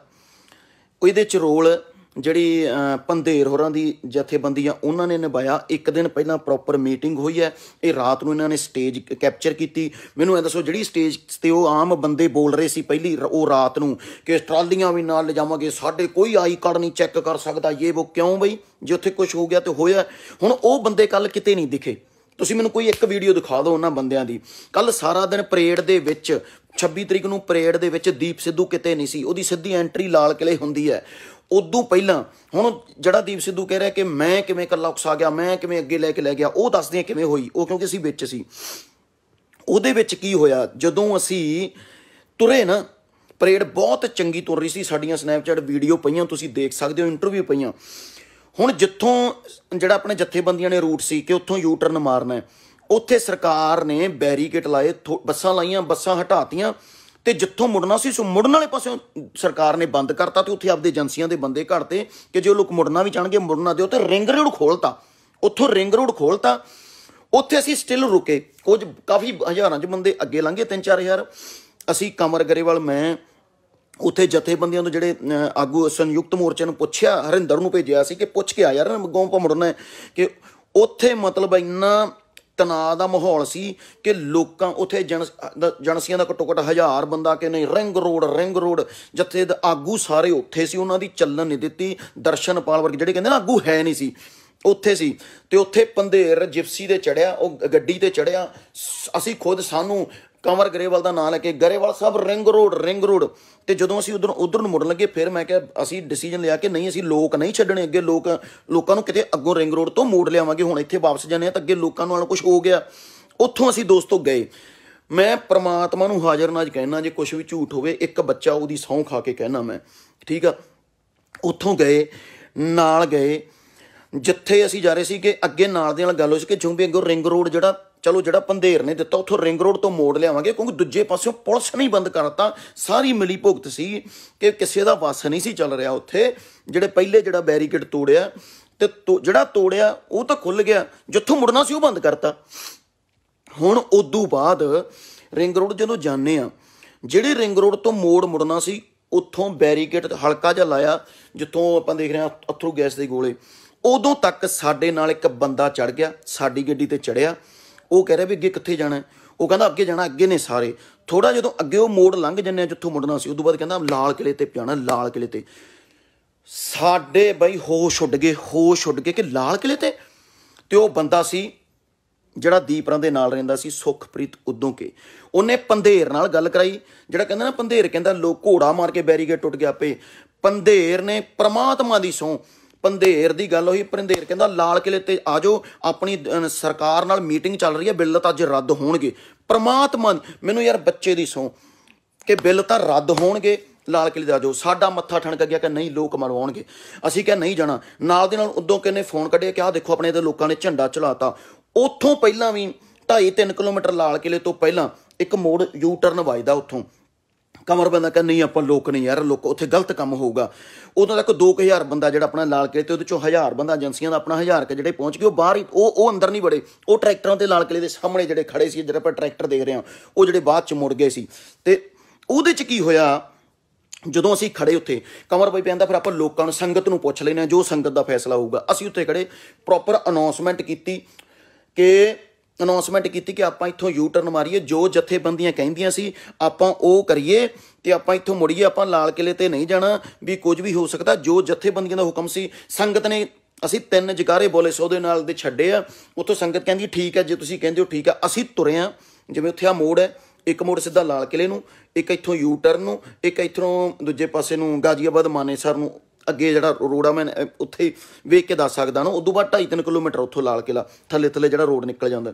ਇਹਦੇ 'ਚ ਰੋਲ ਜਿਹੜੀ ਪੰਦੇਰ ਹੋਰਾਂ ਦੀ ਜਥੇਬੰਦੀਆਂ ਉਹਨਾਂ ਨੇ ਨਿਭਾਇਆ ਇੱਕ ਦਿਨ ਪਹਿਲਾਂ ਪ੍ਰੋਪਰ ਮੀਟਿੰਗ ਹੋਈ ਹੈ ਇਹ ਰਾਤ ਨੂੰ ਇਹਨਾਂ ਨੇ ਸਟੇਜ ਕੈਪਚਰ ਕੀਤੀ ਮੈਨੂੰ ਇਹ ਦੱਸੋ ਜਿਹੜੀ ਸਟੇਜ ਤੇ ਉਹ ਆਮ ਬੰਦੇ ਬੋਲ ਰਹੇ ਸੀ ਪਹਿਲੀ ਉਹ ਰਾਤ ਨੂੰ ਕਿ ਟਰਾਲੀਆਂ ਵੀ ਨਾਲ ਲਿਜਾਵਾਂਗੇ ਸਾਡੇ ਕੋਈ ਆਈ ਕਾਰਡ ਨਹੀਂ ਚੈੱਕ ਕਰ ਸਕਦਾ ਇਹ ਉਹ ਕਿਉਂ ਬਈ ਜੇ ਉੱਥੇ ਕੁਝ ਹੋ ਗਿਆ ਤੇ ਹੋਇਆ ਹੁਣ ਉਹ ਬੰਦੇ ਕੱਲ ਕਿਤੇ ਨਹੀਂ ਦਿਖੇ ਤੁਸੀਂ ਮੈਨੂੰ ਕੋਈ ਇੱਕ ਵੀਡੀਓ ਦਿਖਾ ਦਿਓ ਉਹਨਾਂ ਬੰਦਿਆਂ ਦੀ ਕੱਲ ਸਾਰਾ ਦਿਨ ਪਰੇਡ ਦੇ ਵਿੱਚ 26 ਤਰੀਕ ਨੂੰ ਪਰੇਡ ਦੇ ਵਿੱਚ ਦੀਪ ਸਿੱਧੂ ਕਿਤੇ ਨਹੀਂ ਸੀ ਉਹਦੀ ਸਿੱਧੀ ਐਂਟਰੀ ਲਾਲ ਕਿਲੇ ਹੁੰਦੀ ਹੈ ਉਦੋਂ ਪਹਿਲਾਂ ਹੁਣ ਜਿਹੜਾ ਦੀਪ ਸਿੱਧੂ ਕਹਿ ਰਿਹਾ ਕਿ ਮੈਂ ਕਿਵੇਂ ਇਕੱਲਾ ਉਕਸਾ ਗਿਆ ਮੈਂ ਕਿਵੇਂ ਅੱਗੇ ਲੈ ਕੇ ਲੈ ਗਿਆ ਉਹ ਦੱਸਦੇ ਆ ਕਿਵੇਂ ਹੋਈ ਉਹ ਕਿਉਂਕਿ ਅਸੀਂ ਵਿੱਚ ਸੀ ਉਹਦੇ ਵਿੱਚ ਕੀ ਹੋਇਆ ਜਦੋਂ ਅਸੀਂ ਤੁਰੇ ਨਾ ਪਰੇਡ ਬਹੁਤ ਚੰਗੀ ਤੁਰ ਰਹੀ ਸੀ ਸਾਡੀਆਂ ਸਨੈਪਚੈਟ ਵੀਡੀਓ ਪਈਆਂ ਤੁਸੀਂ ਦੇਖ ਸਕਦੇ ਹੋ ਇੰਟਰਵਿਊ ਪਈਆਂ ਹੁਣ ਜਿੱਥੋਂ ਜਿਹੜਾ ਆਪਣੇ ਜਥੇਬੰਦੀਆਂ ਨੇ ਰੂਟ ਸੀ ਕਿ ਉੱਥੋਂ ਯੂ ਟਰਨ ਮਾਰਨਾ ਹੈ ਉੱਥੇ ਸਰਕਾਰ ਨੇ ਬੈਰੀਕੇਡ ਲਾਏ ਬੱਸਾਂ ਲਾਈਆਂ ਬੱਸਾਂ ਹਟਾਤੀਆਂ ਤੇ ਜਿੱਥੋਂ ਮੁੜਨਾ ਸੀ ਸੋ ਮੁੜਨ ਵਾਲੇ ਪਾਸੇ ਸਰਕਾਰ ਨੇ ਬੰਦ ਕਰਤਾ ਤੇ ਉੱਥੇ ਆਪਦੇ ਏਜੰਸੀਆਂ ਦੇ ਬੰਦੇ ਘੜਤੇ ਕਿ ਜੇ ਉਹ ਲੋਕ ਮੁੜਨਾ ਵੀ ਚਾਹਣਗੇ ਮੁੜਨਾ ਦਿਓ ਤੇ ਰਿੰਗ ਰੋਡ ਖੋਲਤਾ ਉੱਥੋਂ ਰਿੰਗ ਰੋਡ ਖੋਲਤਾ ਉੱਥੇ ਅਸੀਂ ਸਟਿਲ ਰੁਕੇ ਕੁਝ ਕਾਫੀ ਹਜ਼ਾਰਾਂ ਚ ਬੰਦੇ ਅੱਗੇ ਲੰਘੇ 3-4000 ਅਸੀਂ ਕਮਰ ਗਰੇਵਾਲ ਮੈਂ ਉੱਥੇ ਜਥੇਬੰਦੀਆਂ ਤੋਂ ਜਿਹੜੇ ਆਗੂ ਸੰਯੁਕਤ ਮੋਰਚੇ ਨੂੰ ਪੁੱਛਿਆ ਹਰਿੰਦਰ ਨੂੰ ਭੇਜਿਆ ਸੀ ਕਿ ਪੁੱਛ ਕੇ ਆ ਯਾਰ ਗੋਂ ਮੁੜਨਾ ਕਿ ਉੱਥੇ ਮਤਲਬ ਇੰਨਾ ਤਣਾਅ ਦਾ ਮਾਹੌਲ ਸੀ ਕਿ ਲੋਕਾਂ ਉਥੇ ਜਨਸੀਆਂ ਦਾ ਘਟੋ ਘਟ ਹਜ਼ਾਰ ਬੰਦਾ ਕਿ ਨਹੀਂ ਰਿੰਗ ਰੋਡ ਰਿੰਗ ਰੋਡ ਜਿੱਥੇ ਦਾ ਆਗੂ ਸਾਰੇ ਉੱਥੇ ਸੀ ਉਹਨਾਂ ਦੀ ਚੱਲਣ ਨਹੀਂ ਦਿੱਤੀ ਦਰਸ਼ਨਪਾਲ ਵਰਗੇ ਜਿਹੜੇ ਕਹਿੰਦੇ ਨਾ ਆਗੂ ਹੈ ਨਹੀਂ ਸੀ ਉੱਥੇ ਸੀ ਤੇ ਉੱਥੇ ਪੰਧੇਰ ਜਿਪਸੀ ਦੇ ਚੜਿਆ ਉਹ ਗੱਡੀ ਤੇ ਚੜਿਆ ਅਸੀਂ ਖੁਦ ਸਾਨੂੰ ਕੰਵਰ ਗਰੇਵਾਲ ਦਾ ਨਾਮ ਲੈ ਕੇ Grewal Sahib ring road ring road ਤੇ ਜਦੋਂ ਅਸੀਂ ਉਧਰ ਉਧਰ ਨੂੰ ਮੁੜਨ ਲੱਗੇ ਫਿਰ ਮੈਂ ਕਿਹਾ ਅਸੀਂ ਡਿਸੀਜਨ ਲਿਆ ਕਿ ਨਹੀਂ ਅਸੀਂ ਲੋਕ ਨਹੀਂ ਛੱਡਣੇ ਅੱਗੇ ਲੋਕ ਲੋਕਾਂ ਨੂੰ ਕਿਤੇ ਅੱਗੋਂ ਰਿੰਗ ਰੋਡ ਤੋਂ ਮੋੜ ਲਿਆਵਾਂਗੇ ਹੁਣ ਇੱਥੇ ਵਾਪਸ ਜਾਣੇ ਆ ਤਾਂ ਅੱਗੇ ਲੋਕਾਂ ਨਾਲ ਕੁਝ ਹੋ ਗਿਆ ਉੱਥੋਂ ਅਸੀਂ ਦੋਸਤੋ ਗਏ ਮੈਂ ਪ੍ਰਮਾਤਮਾ ਨੂੰ ਹਾਜ਼ਰ ਨਾਜ ਕਹਿਣਾ ਜੇ ਕੁਝ ਵੀ ਝੂਠ ਹੋਵੇ ਇੱਕ ਬੱਚਾ ਉਹਦੀ ਸੌਂ ਖਾ ਕੇ ਕਹਿਣਾ ਮੈਂ ਠੀਕ ਆ ਉੱਥੋਂ ਗਏ ਨਾਲ ਗਏ ਜਿੱਥੇ ਅਸੀਂ ਜਾ ਰਹੇ ਸੀ ਕਿ ਅੱਗੇ ਨਾਲ ਦੇ ਨਾਲ ਗੱਲ ਹੋ ਸੀ ਕਿ ਜੁੰਬੀ ਅੱਗੋਂ ਰਿੰਗ ਰੋਡ ਜਿਹੜਾ ਚਲੋ ਜਿਹੜਾ ਪੰਧੇਰ ਨੇ ਦਿੱਤਾ ਉੱਥੋਂ ਰਿੰਗ ਰੋਡ ਤੋਂ ਮੋੜ ਲਿਆਵਾਂਗੇ ਕਿਉਂਕਿ ਦੂਜੇ ਪਾਸਿਓਂ ਪੁਲਿਸ ਨਹੀਂ ਬੰਦ ਕਰਤਾ ਸਾਰੀ ਮਿਲੀ ਭੁਗਤ ਸੀ ਕਿ ਕਿਸੇ ਦਾ ਵਾਸ ਨਹੀਂ ਸੀ ਚੱਲ ਰਿਹਾ ਉੱਥੇ ਜਿਹੜੇ ਪਹਿਲੇ ਜਿਹੜਾ ਬੈਰੀਕੇਡ ਤੋੜਿਆ ਤੇ ਜਿਹੜਾ ਤੋੜਿਆ ਉਹ ਤਾਂ ਖੁੱਲ ਗਿਆ ਜਿੱਥੋਂ ਮੁੜਨਾ ਸੀ ਉਹ ਬੰਦ ਕਰਤਾ ਹੁਣ ਉਦੋਂ ਬਾਅਦ ਰਿੰਗ ਰੋਡ ਜਦੋਂ ਜਾਣੇ ਆ ਜਿਹੜੇ ਰਿੰਗ ਰੋਡ ਤੋਂ ਮੋੜ ਮੁੜਨਾ ਸੀ ਉੱਥੋਂ ਬੈਰੀਕੇਡ ਹਲਕਾ ਜਿਹਾ ਲਾਇਆ ਜਿੱਥੋਂ ਆਪਾਂ ਦੇਖ ਰਹੇ ਹਾਂ ਅਥਰੂ ਗੈਸ ਦੇ ਗੋਲੇ ਉਦੋਂ ਤੱਕ ਸਾਡੇ ਨਾਲ ਇੱਕ ਬੰਦਾ ਚੜ ਗਿਆ ਸਾਡੀ ਗੱਡੀ ਤੇ ਚੜਿਆ ਉਹ ਕਹਿ ਰਿਹਾ ਵੀ ਅੱਗੇ ਕਿੱਥੇ ਜਾਣਾ ਉਹ ਕਹਿੰਦਾ ਅੱਗੇ ਜਾਣਾ ਅੱਗੇ ਨੇ ਸਾਰੇ ਥੋੜਾ ਜਦੋਂ ਅੱਗੇ ਉਹ ਮੋੜ ਲੰਘ ਜੰਨੇ ਆ ਜਿੱਥੋਂ ਮੁੜਨਾ ਸੀ ਉਸ ਤੋਂ ਬਾਅਦ ਕਹਿੰਦਾ ਲਾਲ ਕਿਲੇ ਤੇ ਜਾਣਾ ਲਾਲ ਕਿਲੇ ਤੇ ਸਾਡੇ ਬਈ ਹੋਸ਼ ਉੱਡ ਗਏ ਹੋਸ਼ ਉੱਡ ਗਏ ਕਿ ਲਾਲ ਕਿਲੇ ਤੇ ਤੇ ਉਹ ਬੰਦਾ ਸੀ ਜਿਹੜਾ ਦੀਪਰਾਂ ਦੇ ਨਾਲ ਰਹਿੰਦਾ ਸੀ ਸੁਖਪ੍ਰੀਤ ਉਦੋਂ ਕੇ ਉਹਨੇ ਪੰਧੇਰ ਨਾਲ ਗੱਲ ਕਰਾਈ ਜਿਹੜਾ ਕਹਿੰਦਾ ਨਾ ਪੰਧੇਰ ਕਹਿੰਦਾ ਲੋਕ ਘੋੜਾ ਮਾਰ ਕੇ ਬੈਰੀਗੇਟ ਟੁੱਟ ਗਿਆ ਪੇ ਪੰਧੇਰ ਨੇ ਪ੍ਰਮਾਤਮਾ ਦੀ ਸੋਂ ਪੰਧੇਰ ਦੀ ਗੱਲ ਹੋਈ ਪੰਧੇਰ ਕਹਿੰਦਾ ਲਾਲ ਕਿਲੇ ਤੇ ਆਜੋ ਆਪਣੀ ਸਰਕਾਰ ਨਾਲ ਮੀਟਿੰਗ ਚੱਲ ਰਹੀ ਹੈ ਬਿੱਲ ਤਾਂ ਅੱਜ ਰੱਦ ਹੋਣਗੇ ਪ੍ਰਮਾਤਮਾ ਮੈਨੂੰ ਯਾਰ ਬੱਚੇ ਦੀ ਸੌ ਕਿ ਬਿੱਲ ਤਾਂ ਰੱਦ ਹੋਣਗੇ ਲਾਲ ਕਿਲੇ ਦਾ ਜੋ ਸਾਡਾ ਮੱਥਾ ਠਣਕ ਗਿਆ ਕਿ ਨਹੀਂ ਲੋਕ ਮਰਵਾਉਣਗੇ ਅਸੀਂ ਕਿਹਾ ਨਹੀਂ ਜਾਣਾ ਨਾਲ ਦੇ ਨਾਲ ਉਦੋਂ ਕਿਨੇ ਫੋਨ ਕੱਢਿਆ ਕਿ ਆਹ ਦੇਖੋ ਆਪਣੇ ਤੇ ਲੋਕਾਂ ਨੇ ਝੰਡਾ ਚਲਾਤਾ ਉੱਥੋਂ ਪਹਿਲਾਂ ਵੀ 2.5 3 ਕਿਲੋਮੀਟਰ ਲਾਲ ਕਿਲੇ ਤੋਂ ਪਹਿਲਾਂ ਇੱਕ ਮੋੜ ਯੂ ਟਰਨ ਵਜਦਾ ਉੱਥੋਂ ਕਮਰ ਬੰਦਾ ਕਹਿੰਦਾ ਨਹੀਂ ਆਪਾਂ ਲੋਕ ਨਹੀਂ ਯਾਰ ਲੋਕ ਉੱਥੇ ਗਲਤ ਕੰਮ ਹੋਊਗਾ ਉਦੋਂ ਤੱਕ 2000 ਬੰਦਾ ਜਿਹੜਾ ਆਪਣਾ ਲਾਲ ਕਿਲੇ ਤੇ ਉਹਦੇ ਚੋਂ 1000 ਬੰਦਾ ਏਜੰਸੀਆਂ ਦਾ ਆਪਣਾ 1000 ਕੇ ਜਿਹੜੇ ਪਹੁੰਚ ਗਏ ਉਹ ਬਾਹਰ ਹੀ ਉਹ ਉਹ ਅੰਦਰ ਨਹੀਂ ਵੜੇ ਉਹ ਟਰੈਕਟਰਾਂ ਤੇ ਲਾਲ ਕਿਲੇ ਦੇ ਸਾਹਮਣੇ ਜਿਹੜੇ ਖੜੇ ਸੀ ਜਿਹੜੇ ਆਪਾਂ ਟਰੈਕਟਰ ਦੇਖ ਰਹੇ ਹਾਂ ਉਹ ਜਿਹੜੇ ਬਾਅਦ ਚ ਮੁੜ ਗਏ ਸੀ ਤੇ ਉਹਦੇ ਚ ਕੀ ਹੋਇਆ ਜਦੋਂ ਅਸੀਂ ਖੜੇ ਉੱਥੇ ਕਮਰ ਬਾਈ ਪੈਂਦਾ ਫਿਰ ਆਪਾਂ ਲੋਕਾਂ ਨੂੰ ਸੰਗਤ ਨੂੰ ਪੁੱਛ ਲੈਣਾ ਜੋ ਸੰਗਤ ਦਾ ਫੈਸਲਾ ਹੋਊਗਾ ਅਸੀਂ ਉੱਥੇ ਖੜੇ ਪ੍ਰੋਪਰ ਅਨਾਉਂਸਮੈਂਟ ਕੀਤੀ ਕਿ ਅਨਾਉਂਸਮੈਂਟ ਕੀਤੀ ਕਿ ਆਪਾਂ ਇੱਥੋਂ ਯੂ ਟਰਨ ਮਾਰੀਏ ਜੋ ਜਥੇਬੰਦੀਆਂ ਕਹਿੰਦੀਆਂ ਸੀ ਆਪਾਂ ਉਹ ਕਰੀਏ ਤੇ ਆਪਾਂ ਇੱਥੋਂ ਮੁੜੀਏ ਆਪਾਂ ਲਾਲ ਕਿਲੇ ਤੇ ਨਹੀਂ ਜਾਣਾ ਵੀ ਕੁਝ ਵੀ ਹੋ ਸਕਦਾ ਜੋ ਜਥੇਬੰਦੀਆਂ ਦਾ ਹੁਕਮ ਸੀ ਸੰਗਤ ਨੇ ਅਸੀਂ ਤਿੰਨ ਜਗਾਰੇ ਬੋਲੇ ਸੋਦੇ ਨਾਲ ਦੇ ਛੱਡੇ ਆ ਉੱਥੋਂ ਸੰਗਤ ਕਹਿੰਦੀ ਠੀਕ ਹੈ ਜੇ ਤੁਸੀਂ ਕਹਿੰਦੇ ਹੋ ਠੀਕ ਹੈ ਅਸੀਂ ਤੁਰੇ ਆ ਜਿਵੇਂ ਉੱਥੇ ਆ ਮੋੜ ਹੈ ਇੱਕ ਮੋੜ ਸਿੱਧਾ ਲਾਲ ਕਿਲੇ ਨੂੰ ਇੱਕ ਇੱਥੋਂ ਯੂ ਟਰਨ ਨੂੰ ਇੱਕ ਇੱਥੋਂ ਦੂਜੇ ਪਾਸੇ ਨੂੰ ਗਾਜ਼ੀਆਬਾਦ ਮਾਨੇਸਰ ਨੂੰ ਅੱਗੇ ਜਿਹੜਾ ਰੋੜਾ ਮੈਂ ਉੱਥੇ ਵੇਖ ਕੇ ਦੱਸ ਸਕਦਾ ਨਾ ਉਦੋਂ ਬਾਅਦ 2.5 3 ਕਿਲੋਮੀਟਰ ਉੱਥੋਂ ਲਾਲ ਕਿਲਾ ਥੱਲੇ ਥੱਲੇ ਜਿਹੜਾ ਰੋਡ ਨਿਕਲ ਜਾਂਦਾ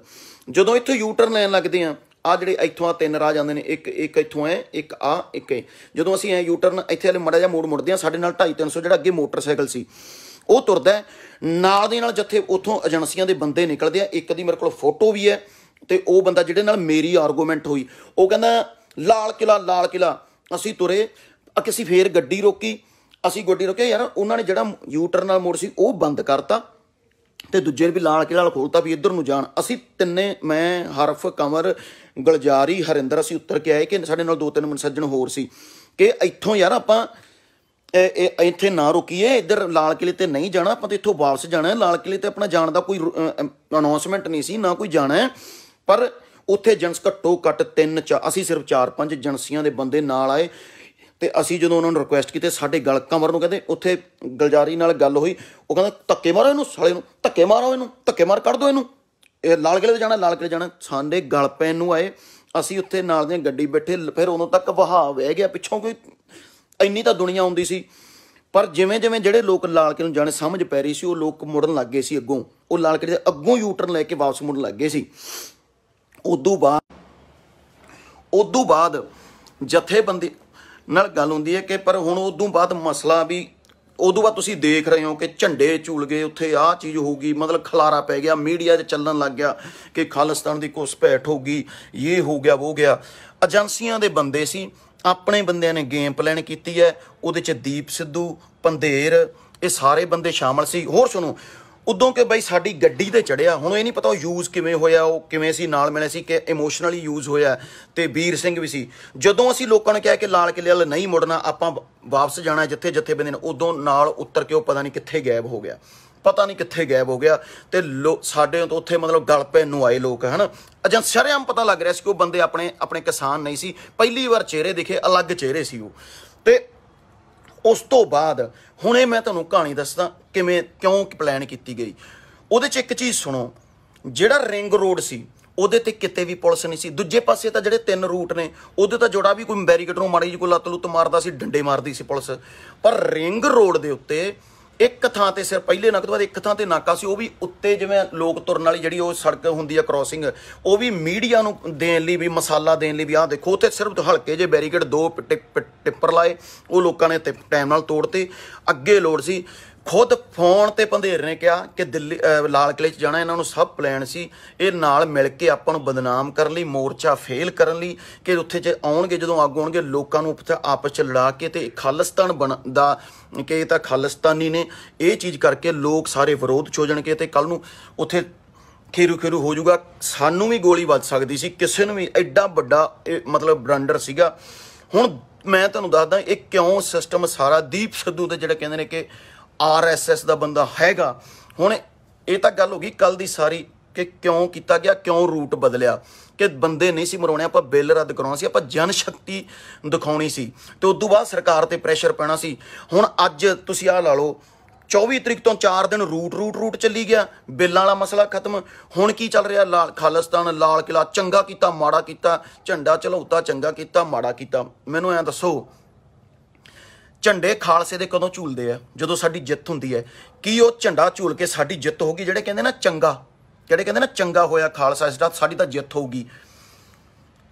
ਜਦੋਂ ਇੱਥੋਂ ਯੂ ਟਰਨ ਲੈਣ ਲੱਗਦੇ ਆ ਆ ਜਿਹੜੇ ਇੱਥੋਂ ਆ ਤਿੰਨ ਰਾਹ ਜਾਂਦੇ ਨੇ ਇੱਕ ਇੱਕ ਇੱਥੋਂ ਐ ਇੱਕ ਆ ਇੱਕ ਐ ਜਦੋਂ ਅਸੀਂ ਐ ਯੂ ਟਰਨ ਇੱਥੇ ਵਾਲੇ ਮੜਾ ਜਾ ਮੋੜ ਮੁੜਦੇ ਆ ਸਾਡੇ ਨਾਲ 2.5 300 ਜਿਹੜਾ ਅੱਗੇ ਮੋਟਰਸਾਈਕਲ ਸੀ ਉਹ ਤੁਰਦਾ ਨਾਲ ਦੇ ਨਾਲ ਜਿੱਥੇ ਉੱਥੋਂ ਏਜੰਸੀਆਂ ਦੇ ਬੰਦੇ ਨਿਕਲਦੇ ਆ ਇੱਕ ਦੀ ਮੇਰੇ ਕੋਲ ਫੋਟੋ ਵੀ ਹੈ ਤੇ ਉਹ ਬੰਦਾ ਜਿਹਦੇ ਨਾਲ ਮੇਰੀ ਆਰਗੂਮੈਂਟ ਹੋਈ ਉਹ ਕਹਿੰਦਾ ਲਾਲ ਕਿਲਾ ਲਾਲ ਕਿਲਾ ਅਸੀਂ ਤੁਰੇ ਸੀ ਫੇਰ ਗੱਡੀ ਰੋਕੀ ਅਸੀਂ ਗੱਡੀ ਰੁਕਿਆ ਯਾਰ ਉਹਨਾਂ ਨੇ ਜਿਹੜਾ ਯੂ ਟਰਨ ਨਾਲ ਮੋੜ ਸੀ ਉਹ ਬੰਦ ਕਰਤਾ ਤੇ ਦੂਜੇ ਵੀ ਲਾਲ ਕੇ ਨਾਲ ਖੋਲਤਾ ਵੀ ਇੱਧਰ ਨੂੰ ਜਾਣ ਅਸੀਂ ਤਿੰਨੇ ਮੈਂ ਹਰਫ ਕਮਰ ਗਲਜਾਰੀ ਹਰਿੰਦਰ ਅਸੀਂ ਉੱਤਰ ਕੇ ਆਏ ਕਿ ਸਾਡੇ ਨਾਲ ਦੋ ਤਿੰਨ ਸੱਜਣ ਹੋਰ ਸੀ ਕਿ ਇੱਥੋਂ ਯਾਰ ਆਪਾਂ ਇੱਥੇ ਨਾ ਰੁਕੀਏ ਇੱਧਰ ਲਾਲ ਕਿਲੇ ਤੇ ਨਹੀਂ ਜਾਣਾ ਆਪਾਂ ਤੇ ਇੱਥੋਂ ਵਾਪਸ ਜਾਣਾ ਹੈ ਲਾਲ ਕਿਲੇ ਤੇ ਆਪਣਾ ਜਾਣ ਦਾ ਕੋਈ ਅਨਾਉਂਸਮੈਂਟ ਨਹੀਂ ਸੀ ਨਾ ਕੋਈ ਜਾਣਾ ਹੈ ਪਰ ਉੱਥੇ ਜਨਸ ਘੱਟੋ ਘੱਟ 3 ਅਸੀਂ ਸਿਰਫ 4-5 ਜਨਸੀਆਂ ਦੇ ਬੰਦੇ ਨਾਲ ਆਏ ਤੇ ਅਸੀਂ ਜਦੋਂ ਉਹਨਾਂ ਨੂੰ ਰਿਕੁਐਸਟ ਕੀਤੇ ਸਾਡੇ ਗਲ ਕਮਰ ਨੂੰ ਕਹਿੰਦੇ ਉੱਥੇ ਗਲਜਾਰੀ ਨਾਲ ਗੱਲ ਹੋਈ ਉਹ ਕਹਿੰਦਾ ਧੱਕੇ ਮਾਰੋ ਇਹਨੂੰ ਸਾਲੇ ਨੂੰ ਧੱਕੇ ਮਾਰੋ ਇਹਨੂੰ ਧੱਕੇ ਮਾਰ ਕੱਢ ਦਿਓ ਇਹਨੂੰ ਇਹ ਲਾਲ ਕਿਲੇ ਤੇ ਜਾਣਾ ਲਾਲ ਕਿਲੇ ਜਾਣਾ ਸਾਡੇ ਗਲ ਪੈਨ ਨੂੰ ਆਏ ਅਸੀਂ ਉੱਥੇ ਨਾਲ ਦੀਆਂ ਗੱਡੀ ਬੈਠੇ ਫਿਰ ਉਦੋਂ ਤੱਕ ਵਹਾ ਵਹਿ ਗਿਆ ਪਿੱਛੋਂ ਕੋਈ ਇੰਨੀ ਤਾਂ ਦੁਨੀਆ ਹੁੰਦੀ ਸੀ ਪਰ ਜਿਵੇਂ ਜਿਵੇਂ ਜਿਹੜੇ ਲੋਕ ਲਾਲ ਕਿਲੇ ਨੂੰ ਜਾਣੇ ਸਮਝ ਪੈ ਰਹੀ ਸੀ ਉਹ ਲੋਕ ਮੁੜਨ ਲੱਗ ਗਏ ਸੀ ਅੱਗੋਂ ਉਹ ਲਾਲ ਕਿਲੇ ਦੇ ਅੱਗੋਂ ਯੂ ਟਰਨ ਲੈ ਕੇ ਵਾਪਸ ਮੁੜਨ ਲੱਗ ਗਏ ਸੀ ਉਦੋਂ ਬਾਅਦ ਉਦੋਂ ਬਾਅਦ ਜਥੇਬੰਦੀ ਨਾਲ ਗੱਲ ਹੁੰਦੀ ਹੈ ਕਿ ਪਰ ਹੁਣ ਉਦੋਂ ਬਾਅਦ ਮਸਲਾ ਵੀ ਉਦੋਂ ਬਾਅਦ ਤੁਸੀਂ ਦੇਖ ਰਹੇ ਹੋ ਕਿ ਝੰਡੇ ਝੂਲ ਗਏ ਉੱਥੇ ਆਹ ਚੀਜ਼ ਹੋਊਗੀ ਮਤਲਬ ਖਲਾਰਾ ਪੈ ਗਿਆ ਮੀਡੀਆ 'ਚ ਚੱਲਣ ਲੱਗ ਗਿਆ ਕਿ ਖਾਲਿਸਤਾਨ ਦੀ ਹੋ ਗਈ ਇਹ ਹੋ ਗਿਆ ਉਹ ਗਿਆ ਏਜੰਸੀਆਂ ਦੇ ਬੰਦੇ ਸੀ ਆਪਣੇ ਬੰਦਿਆਂ ਨੇ ਗੇਮ ਪਲਾਨ ਕੀਤੀ ਹੈ ਉਹਦੇ 'ਚ ਦੀਪ ਸਿੱਧੂ ਪੰਦੇਰ ਇਹ ਸਾਰੇ ਬੰਦੇ ਸ਼ਾਮਲ ਸੀ ਹੋਰ ਸੁਣੋ ਉਦੋਂ ਕਿ ਬਾਈ ਸਾਡੀ ਗੱਡੀ ਤੇ ਚੜਿਆ ਹੁਣ ਇਹ ਨਹੀਂ ਪਤਾ ਉਹ ਯੂਜ਼ ਕਿਵੇਂ ਹੋਇਆ ਉਹ ਕਿਵੇਂ ਸੀ ਨਾਲ ਮਿਲੇ ਸੀ ਕਿ ਇਮੋਸ਼ਨਲੀ ਯੂਜ਼ ਹੋਇਆ ਤੇ ਵੀਰ ਸਿੰਘ ਵੀ ਸੀ ਜਦੋਂ ਅਸੀਂ ਲੋਕਾਂ ਨੂੰ ਕਿਹਾ ਕਿ ਲਾਲ ਕਿਲੇ ਵੱਲ ਨਹੀਂ ਮੁੜਨਾ ਆਪਾਂ ਵਾਪਸ ਜਾਣਾ ਜਿੱਥੇ ਜਿੱਥੇ ਬੰਦੇ ਨੇ ਉਦੋਂ ਨਾਲ ਉੱਤਰ ਕੇ ਉਹ ਪਤਾ ਨਹੀਂ ਕਿੱਥੇ ਗਾਇਬ ਹੋ ਗਿਆ ਪਤਾ ਨਹੀਂ ਕਿੱਥੇ ਗਾਇਬ ਹੋ ਗਿਆ ਤੇ ਸਾਡੇ ਤੋਂ ਉੱਥੇ ਮਤਲਬ ਗਲ ਪੈਣ ਨੂੰ ਆਏ ਲੋਕ ਹਨ ਅਜਾਂ ਸ਼ਰਿਆਮ ਪਤਾ ਲੱਗ ਰਿਹਾ ਸੀ ਕਿ ਉਹ ਬੰਦੇ ਆਪਣੇ ਆਪਣੇ ਕਿਸਾਨ ਨਹੀਂ ਸੀ ਪਹਿਲੀ ਵਾਰ ਚਿਹਰੇ ਦਿਖੇ ਅਲੱਗ ਚਿਹਰੇ ਸੀ ਉਹ ਤੇ ਉਸ ਤੋਂ ਬਾਅਦ ਹੁਣੇ ਮੈਂ ਤੁਹਾਨੂੰ ਕਹਾਣੀ ਦੱਸਦਾ ਕਿਵੇਂ ਕਿਉਂ ਪਲਾਨ ਕੀਤੀ ਗਈ ਉਹਦੇ 'ਚ ਇੱਕ ਚੀਜ਼ ਸੁਣੋ ਜਿਹੜਾ ਰਿੰਗ ਰੋਡ ਸੀ ਉਹਦੇ ਤੇ ਕਿਤੇ ਵੀ ਪੁਲਿਸ ਨਹੀਂ ਸੀ ਦੂਜੇ ਪਾਸੇ ਤਾਂ ਜਿਹੜੇ ਤਿੰਨ ਰੂਟ ਨੇ ਉਹਦੇ ਤਾਂ ਜੋੜਾ ਵੀ ਕੋਈ ਬੈਰੀਕੇਡ ਨੂੰ ਮਾਰੀ ਜੀ ਕੋਈ ਲੱਤ ਲੁੱਤ ਮਾਰਦਾ ਸੀ ਡੰਡੇ ਮਾਰਦੀ ਸੀ ਪੁਲਿਸ ਪਰ ਰਿੰਗ ਰੋਡ ਦੇ ਉੱਤੇ ਇੱਕ ਥਾਂ ਤੇ ਸਿਰ ਪਹਿਲੇ ਨਾਕੇ ਤੋਂ ਬਾਅਦ ਇੱਕ ਥਾਂ ਤੇ ਨਾਕਾ ਸੀ ਉਹ ਵੀ ਉੱਤੇ ਜਿਵੇਂ ਲੋਕ ਤੁਰਨ ਵਾਲੀ ਜਿਹੜੀ ਉਹ ਸੜਕ ਹੁੰਦੀ ਆ ਕ੍ਰੋਸਿੰਗ ਉਹ ਵੀ ਮੀਡੀਆ ਨੂੰ ਦੇਣ ਲਈ ਵੀ ਮਸਾਲਾ ਦੇਣ ਲਈ ਵੀ ਆਹ ਦੇਖੋ ਉੱਥੇ ਸਿਰਫ ਹਲਕੇ ਜੇ ਬੈਰੀਕੇਡ ਦੋ ਟਿੱਪਰ ਲਾਏ ਉਹ ਲੋਕਾਂ ਨੇ ਟਾਈਮ ਨਾਲ ਤੋੜਤੇ ਅੱਗੇ ਲੋੜ ਸੀ ਖੁਦ ਫੋਨ ਤੇ ਪੰਧੇਰ ਨੇ ਕਿਹਾ ਕਿ ਦਿੱਲੀ ਲਾਲ ਕਿਲੇ 'ਚ ਜਾਣਾ ਇਹਨਾਂ ਨੂੰ ਸਭ ਪਲਾਨ ਸੀ ਇਹ ਨਾਲ ਮਿਲ ਕੇ ਆਪਾਂ ਨੂੰ ਬਦਨਾਮ ਕਰਨ ਲਈ ਮੋਰਚਾ ਫੇਲ ਕਰਨ ਲਈ ਕਿ ਉੱਥੇ 'ਚ ਆਉਣਗੇ ਜਦੋਂ ਆਗੂ ਆਉਣਗੇ ਲੋਕਾਂ ਨੂੰ ਆਪਸ 'ਚ ਲੜਾ ਕੇ ਤੇ ਖਾਲਿਸਤਾਨ ਬਣਦਾ ਕਿ ਇਹ ਤਾਂ ਖਾਲਸਤਾਨੀ ਨੇ ਇਹ ਚੀਜ਼ ਕਰਕੇ ਲੋਕ ਸਾਰੇ ਵਿਰੋਧ 'ਚ ਹੋ ਜਾਣਗੇ ਤੇ ਕੱਲ ਨੂੰ ਉੱਥੇ ਖੇਰੂ ਖੇਰੂ ਹੋ ਜਾਊਗਾ ਸਾਨੂੰ ਵੀ ਗੋਲੀ ਵੱਜ ਸਕਦੀ ਸੀ ਕਿਸੇ ਨੂੰ ਵੀ ਐਡਾ ਵੱਡਾ ਮਤਲਬ ਬ੍ਰਾਂਡਰ ਸੀਗਾ ਹੁਣ ਮੈਂ ਤੁਹਾਨੂੰ ਦੱਸਦਾ ਇਹ ਕਿਉਂ ਸਿਸਟਮ ਸਾਰਾ ਦੀਪ ਸਿੱਧੂ ਦੇ ਜਿਹੜਾ ਕਹਿੰਦੇ ਨੇ ਕਿ ਆਰਐਸਐਸ ਦਾ ਬੰਦਾ ਹੈਗਾ ਹੁਣ ਇਹ ਤਾਂ ਗੱਲ ਹੋ ਗਈ ਕੱਲ ਦੀ ਸਾਰੀ ਕਿ ਕਿਉਂ ਕੀਤਾ ਗਿਆ ਕਿਉਂ ਰੂਟ ਬਦਲਿਆ ਕਿ ਬੰਦੇ ਨਹੀਂ ਸੀ ਮਰਾਉਣੇ ਆਪਾਂ ਬਿੱਲ ਰੱਦ ਕਰਾਉਣਾ ਸੀ ਆਪਾਂ ਜਨ ਸ਼ਕਤੀ ਦਿਖਾਉਣੀ ਸੀ ਤੇ ਉਸ ਤੋਂ ਬਾਅਦ ਸਰਕਾਰ ਤੇ ਪ੍ਰੈਸ਼ਰ ਪੈਣਾ ਸੀ ਹੁਣ ਅੱਜ ਤੁਸੀਂ ਆਹ ਲਾ ਲਓ 24 ਤਰੀਕ ਤੋਂ 4 ਦਿਨ ਰੂਟ ਰੂਟ ਰੂਟ ਚੱਲੀ ਗਿਆ ਬਿੱਲਾਂ ਵਾਲਾ ਮਸਲਾ ਖਤਮ ਹੁਣ ਕੀ ਚੱਲ ਰਿਹਾ ਲਾਲ ਖਾਲਸਤਾਨ ਲਾਲ ਕਿਲਾ ਚੰਗਾ ਕੀਤਾ ਮਾੜਾ ਕੀਤਾ ਝੰਡਾ ਚਲਾਉਤਾ ਚੰਗਾ ਕੀਤਾ ਮਾੜਾ ਕੀਤਾ ਮੈਨੂੰ ਐਂ ਦੱਸੋ ਝੰਡੇ ਖਾਲਸੇ ਦੇ ਕਦੋਂ ਝੂਲਦੇ ਆ ਜਦੋਂ ਸਾਡੀ ਜਿੱਤ ਹੁੰਦੀ ਹੈ ਕੀ ਉਹ ਝੰਡਾ ਝੂਲ ਕੇ ਸਾਡੀ ਜਿੱਤ ਹੋਗੀ ਜਿਹੜੇ ਕਹਿੰਦੇ ਨਾ ਚੰਗਾ ਜਿਹੜੇ ਕਹਿੰਦੇ ਨਾ ਚੰਗਾ ਹੋਇਆ ਖਾਲਸਾ ਇਸ ਦਾ ਸਾਡੀ ਤਾਂ ਜਿੱਤ ਹੋਊਗੀ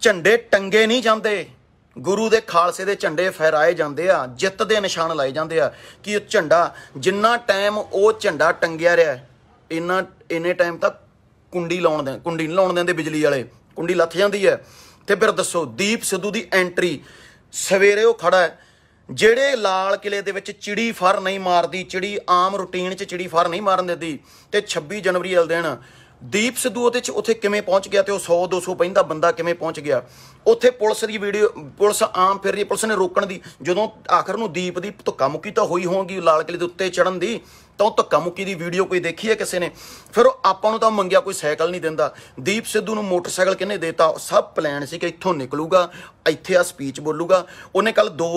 ਝੰਡੇ ਟੰਗੇ ਨਹੀਂ ਜਾਂਦੇ ਗੁਰੂ ਦੇ ਖਾਲਸੇ ਦੇ ਝੰਡੇ ਫਹਿਰਾਏ ਜਾਂਦੇ ਆ ਜਿੱਤ ਦੇ ਨਿਸ਼ਾਨ ਲਾਏ ਜਾਂਦੇ ਆ ਕਿ ਉਹ ਝੰਡਾ ਜਿੰਨਾ ਟਾਈਮ ਉਹ ਝੰਡਾ ਟੰਗਿਆ ਰਿਹਾ ਇੰਨਾ ਇਨੇ ਟਾਈਮ ਤੱਕ ਕੁੰਡੀ ਲਾਉਣ ਦੇ ਕੁੰਡੀ ਨਹੀਂ ਲਾਉਣ ਦੇ ਬਿਜਲੀ ਵਾਲੇ ਕੁੰਡੀ ਲੱਥ ਜਾਂਦੀ ਹੈ ਤੇ ਫਿਰ ਦੱਸੋ ਦੀਪ ਸਿੱਧੂ ਦੀ ਐਂਟਰੀ ਸਵੇਰੇ ਉਹ ਖੜਾ ਹੈ ਜਿਹੜੇ ਲਾਲ ਕਿਲੇ ਦੇ ਵਿੱਚ ਚਿੜੀ ਫਰ ਨਹੀਂ ਮਾਰਦੀ ਚਿੜੀ ਆਮ ਰੁਟੀਨ 'ਚ ਚਿੜੀ ਫਰ ਨਹੀਂ ਮਾਰਨ ਦਿੰਦੀ ਤੇ 26 ਜਨਵਰੀ ਵਾਲੇ ਦਿਨ ਦੀਪ ਸਿੱਧੂ ਉਹਦੇ 'ਚ ਉੱਥੇ ਕਿਵੇਂ ਪਹੁੰਚ ਗਿਆ ਤੇ ਉਹ 100 200 ਪੈਂਦਾ ਬੰਦਾ ਕਿਵੇਂ ਪਹੁੰਚ ਗਿਆ ਉੱਥੇ ਪੁਲਿਸ ਦੀ ਵੀਡੀਓ ਪੁਲਿਸ ਆਮ ਫਿਰ ਰਹੀ ਪੁਲਿਸ ਨੇ ਰੋਕਣ ਦੀ ਜਦੋਂ ਆਖਰ ਨੂੰ ਦੀਪ ਦੀ ਧੁੱਕਾ ਮੁੱਕੀ ਤਾਂ ਹੋਈ ਹੋਊਗੀ ਲਾਲ ਕਿਲੇ ਦੇ ਉੱਤੇ ਚੜਨ ਦੀ ਤਾਂ ਉਹ ਧੱਕਾ ਮੁੱਕੀ ਦੀ ਵੀਡੀਓ ਕੋਈ ਦੇਖੀ ਹੈ ਕਿਸੇ ਨੇ ਫਿਰ ਉਹ ਆਪਾਂ ਨੂੰ ਤਾਂ ਮੰਗਿਆ ਕੋਈ ਸਾਈਕਲ ਨਹੀਂ ਦਿੰਦਾ ਦੀਪ ਸਿੱਧੂ ਨੂੰ ਮੋਟਰਸਾਈਕਲ ਕਿਹਨੇ ਦੇਤਾ ਸਭ ਪਲਾਨ ਸੀ ਕਿ ਇੱਥੋਂ ਨਿਕਲੂਗਾ ਇੱਥੇ ਆ ਸਪੀਚ ਬੋਲੂਗਾ ਉਹਨੇ ਕੱਲ 2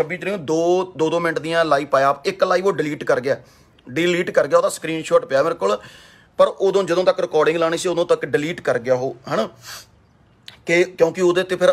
26 ਤਰੀਕ ਨੂੰ 2 2 ਮਿੰਟ ਦੀਆਂ ਲਾਈਵ ਪਾਇਆ ਇੱਕ ਲਾਈਵ ਉਹ ਡਿਲੀਟ ਕਰ ਗਿਆ ਡਿਲੀਟ ਕਰ ਗਿਆ ਉਹਦਾ ਸਕਰੀਨਸ਼ਾਟ ਪਿਆ ਮੇਰੇ ਕੋਲ ਪਰ ਉਦੋਂ ਜਦੋਂ ਤੱਕ ਰਿਕਾਰਡਿੰਗ ਲਾਣੀ ਸੀ ਉਦੋਂ ਤੱਕ ਡਿਲੀਟ ਕਰ ਗਿਆ ਉਹ ਹਨਾ ਕਿ ਕਿਉਂਕਿ ਉਹਦੇ ਤੇ ਫਿਰ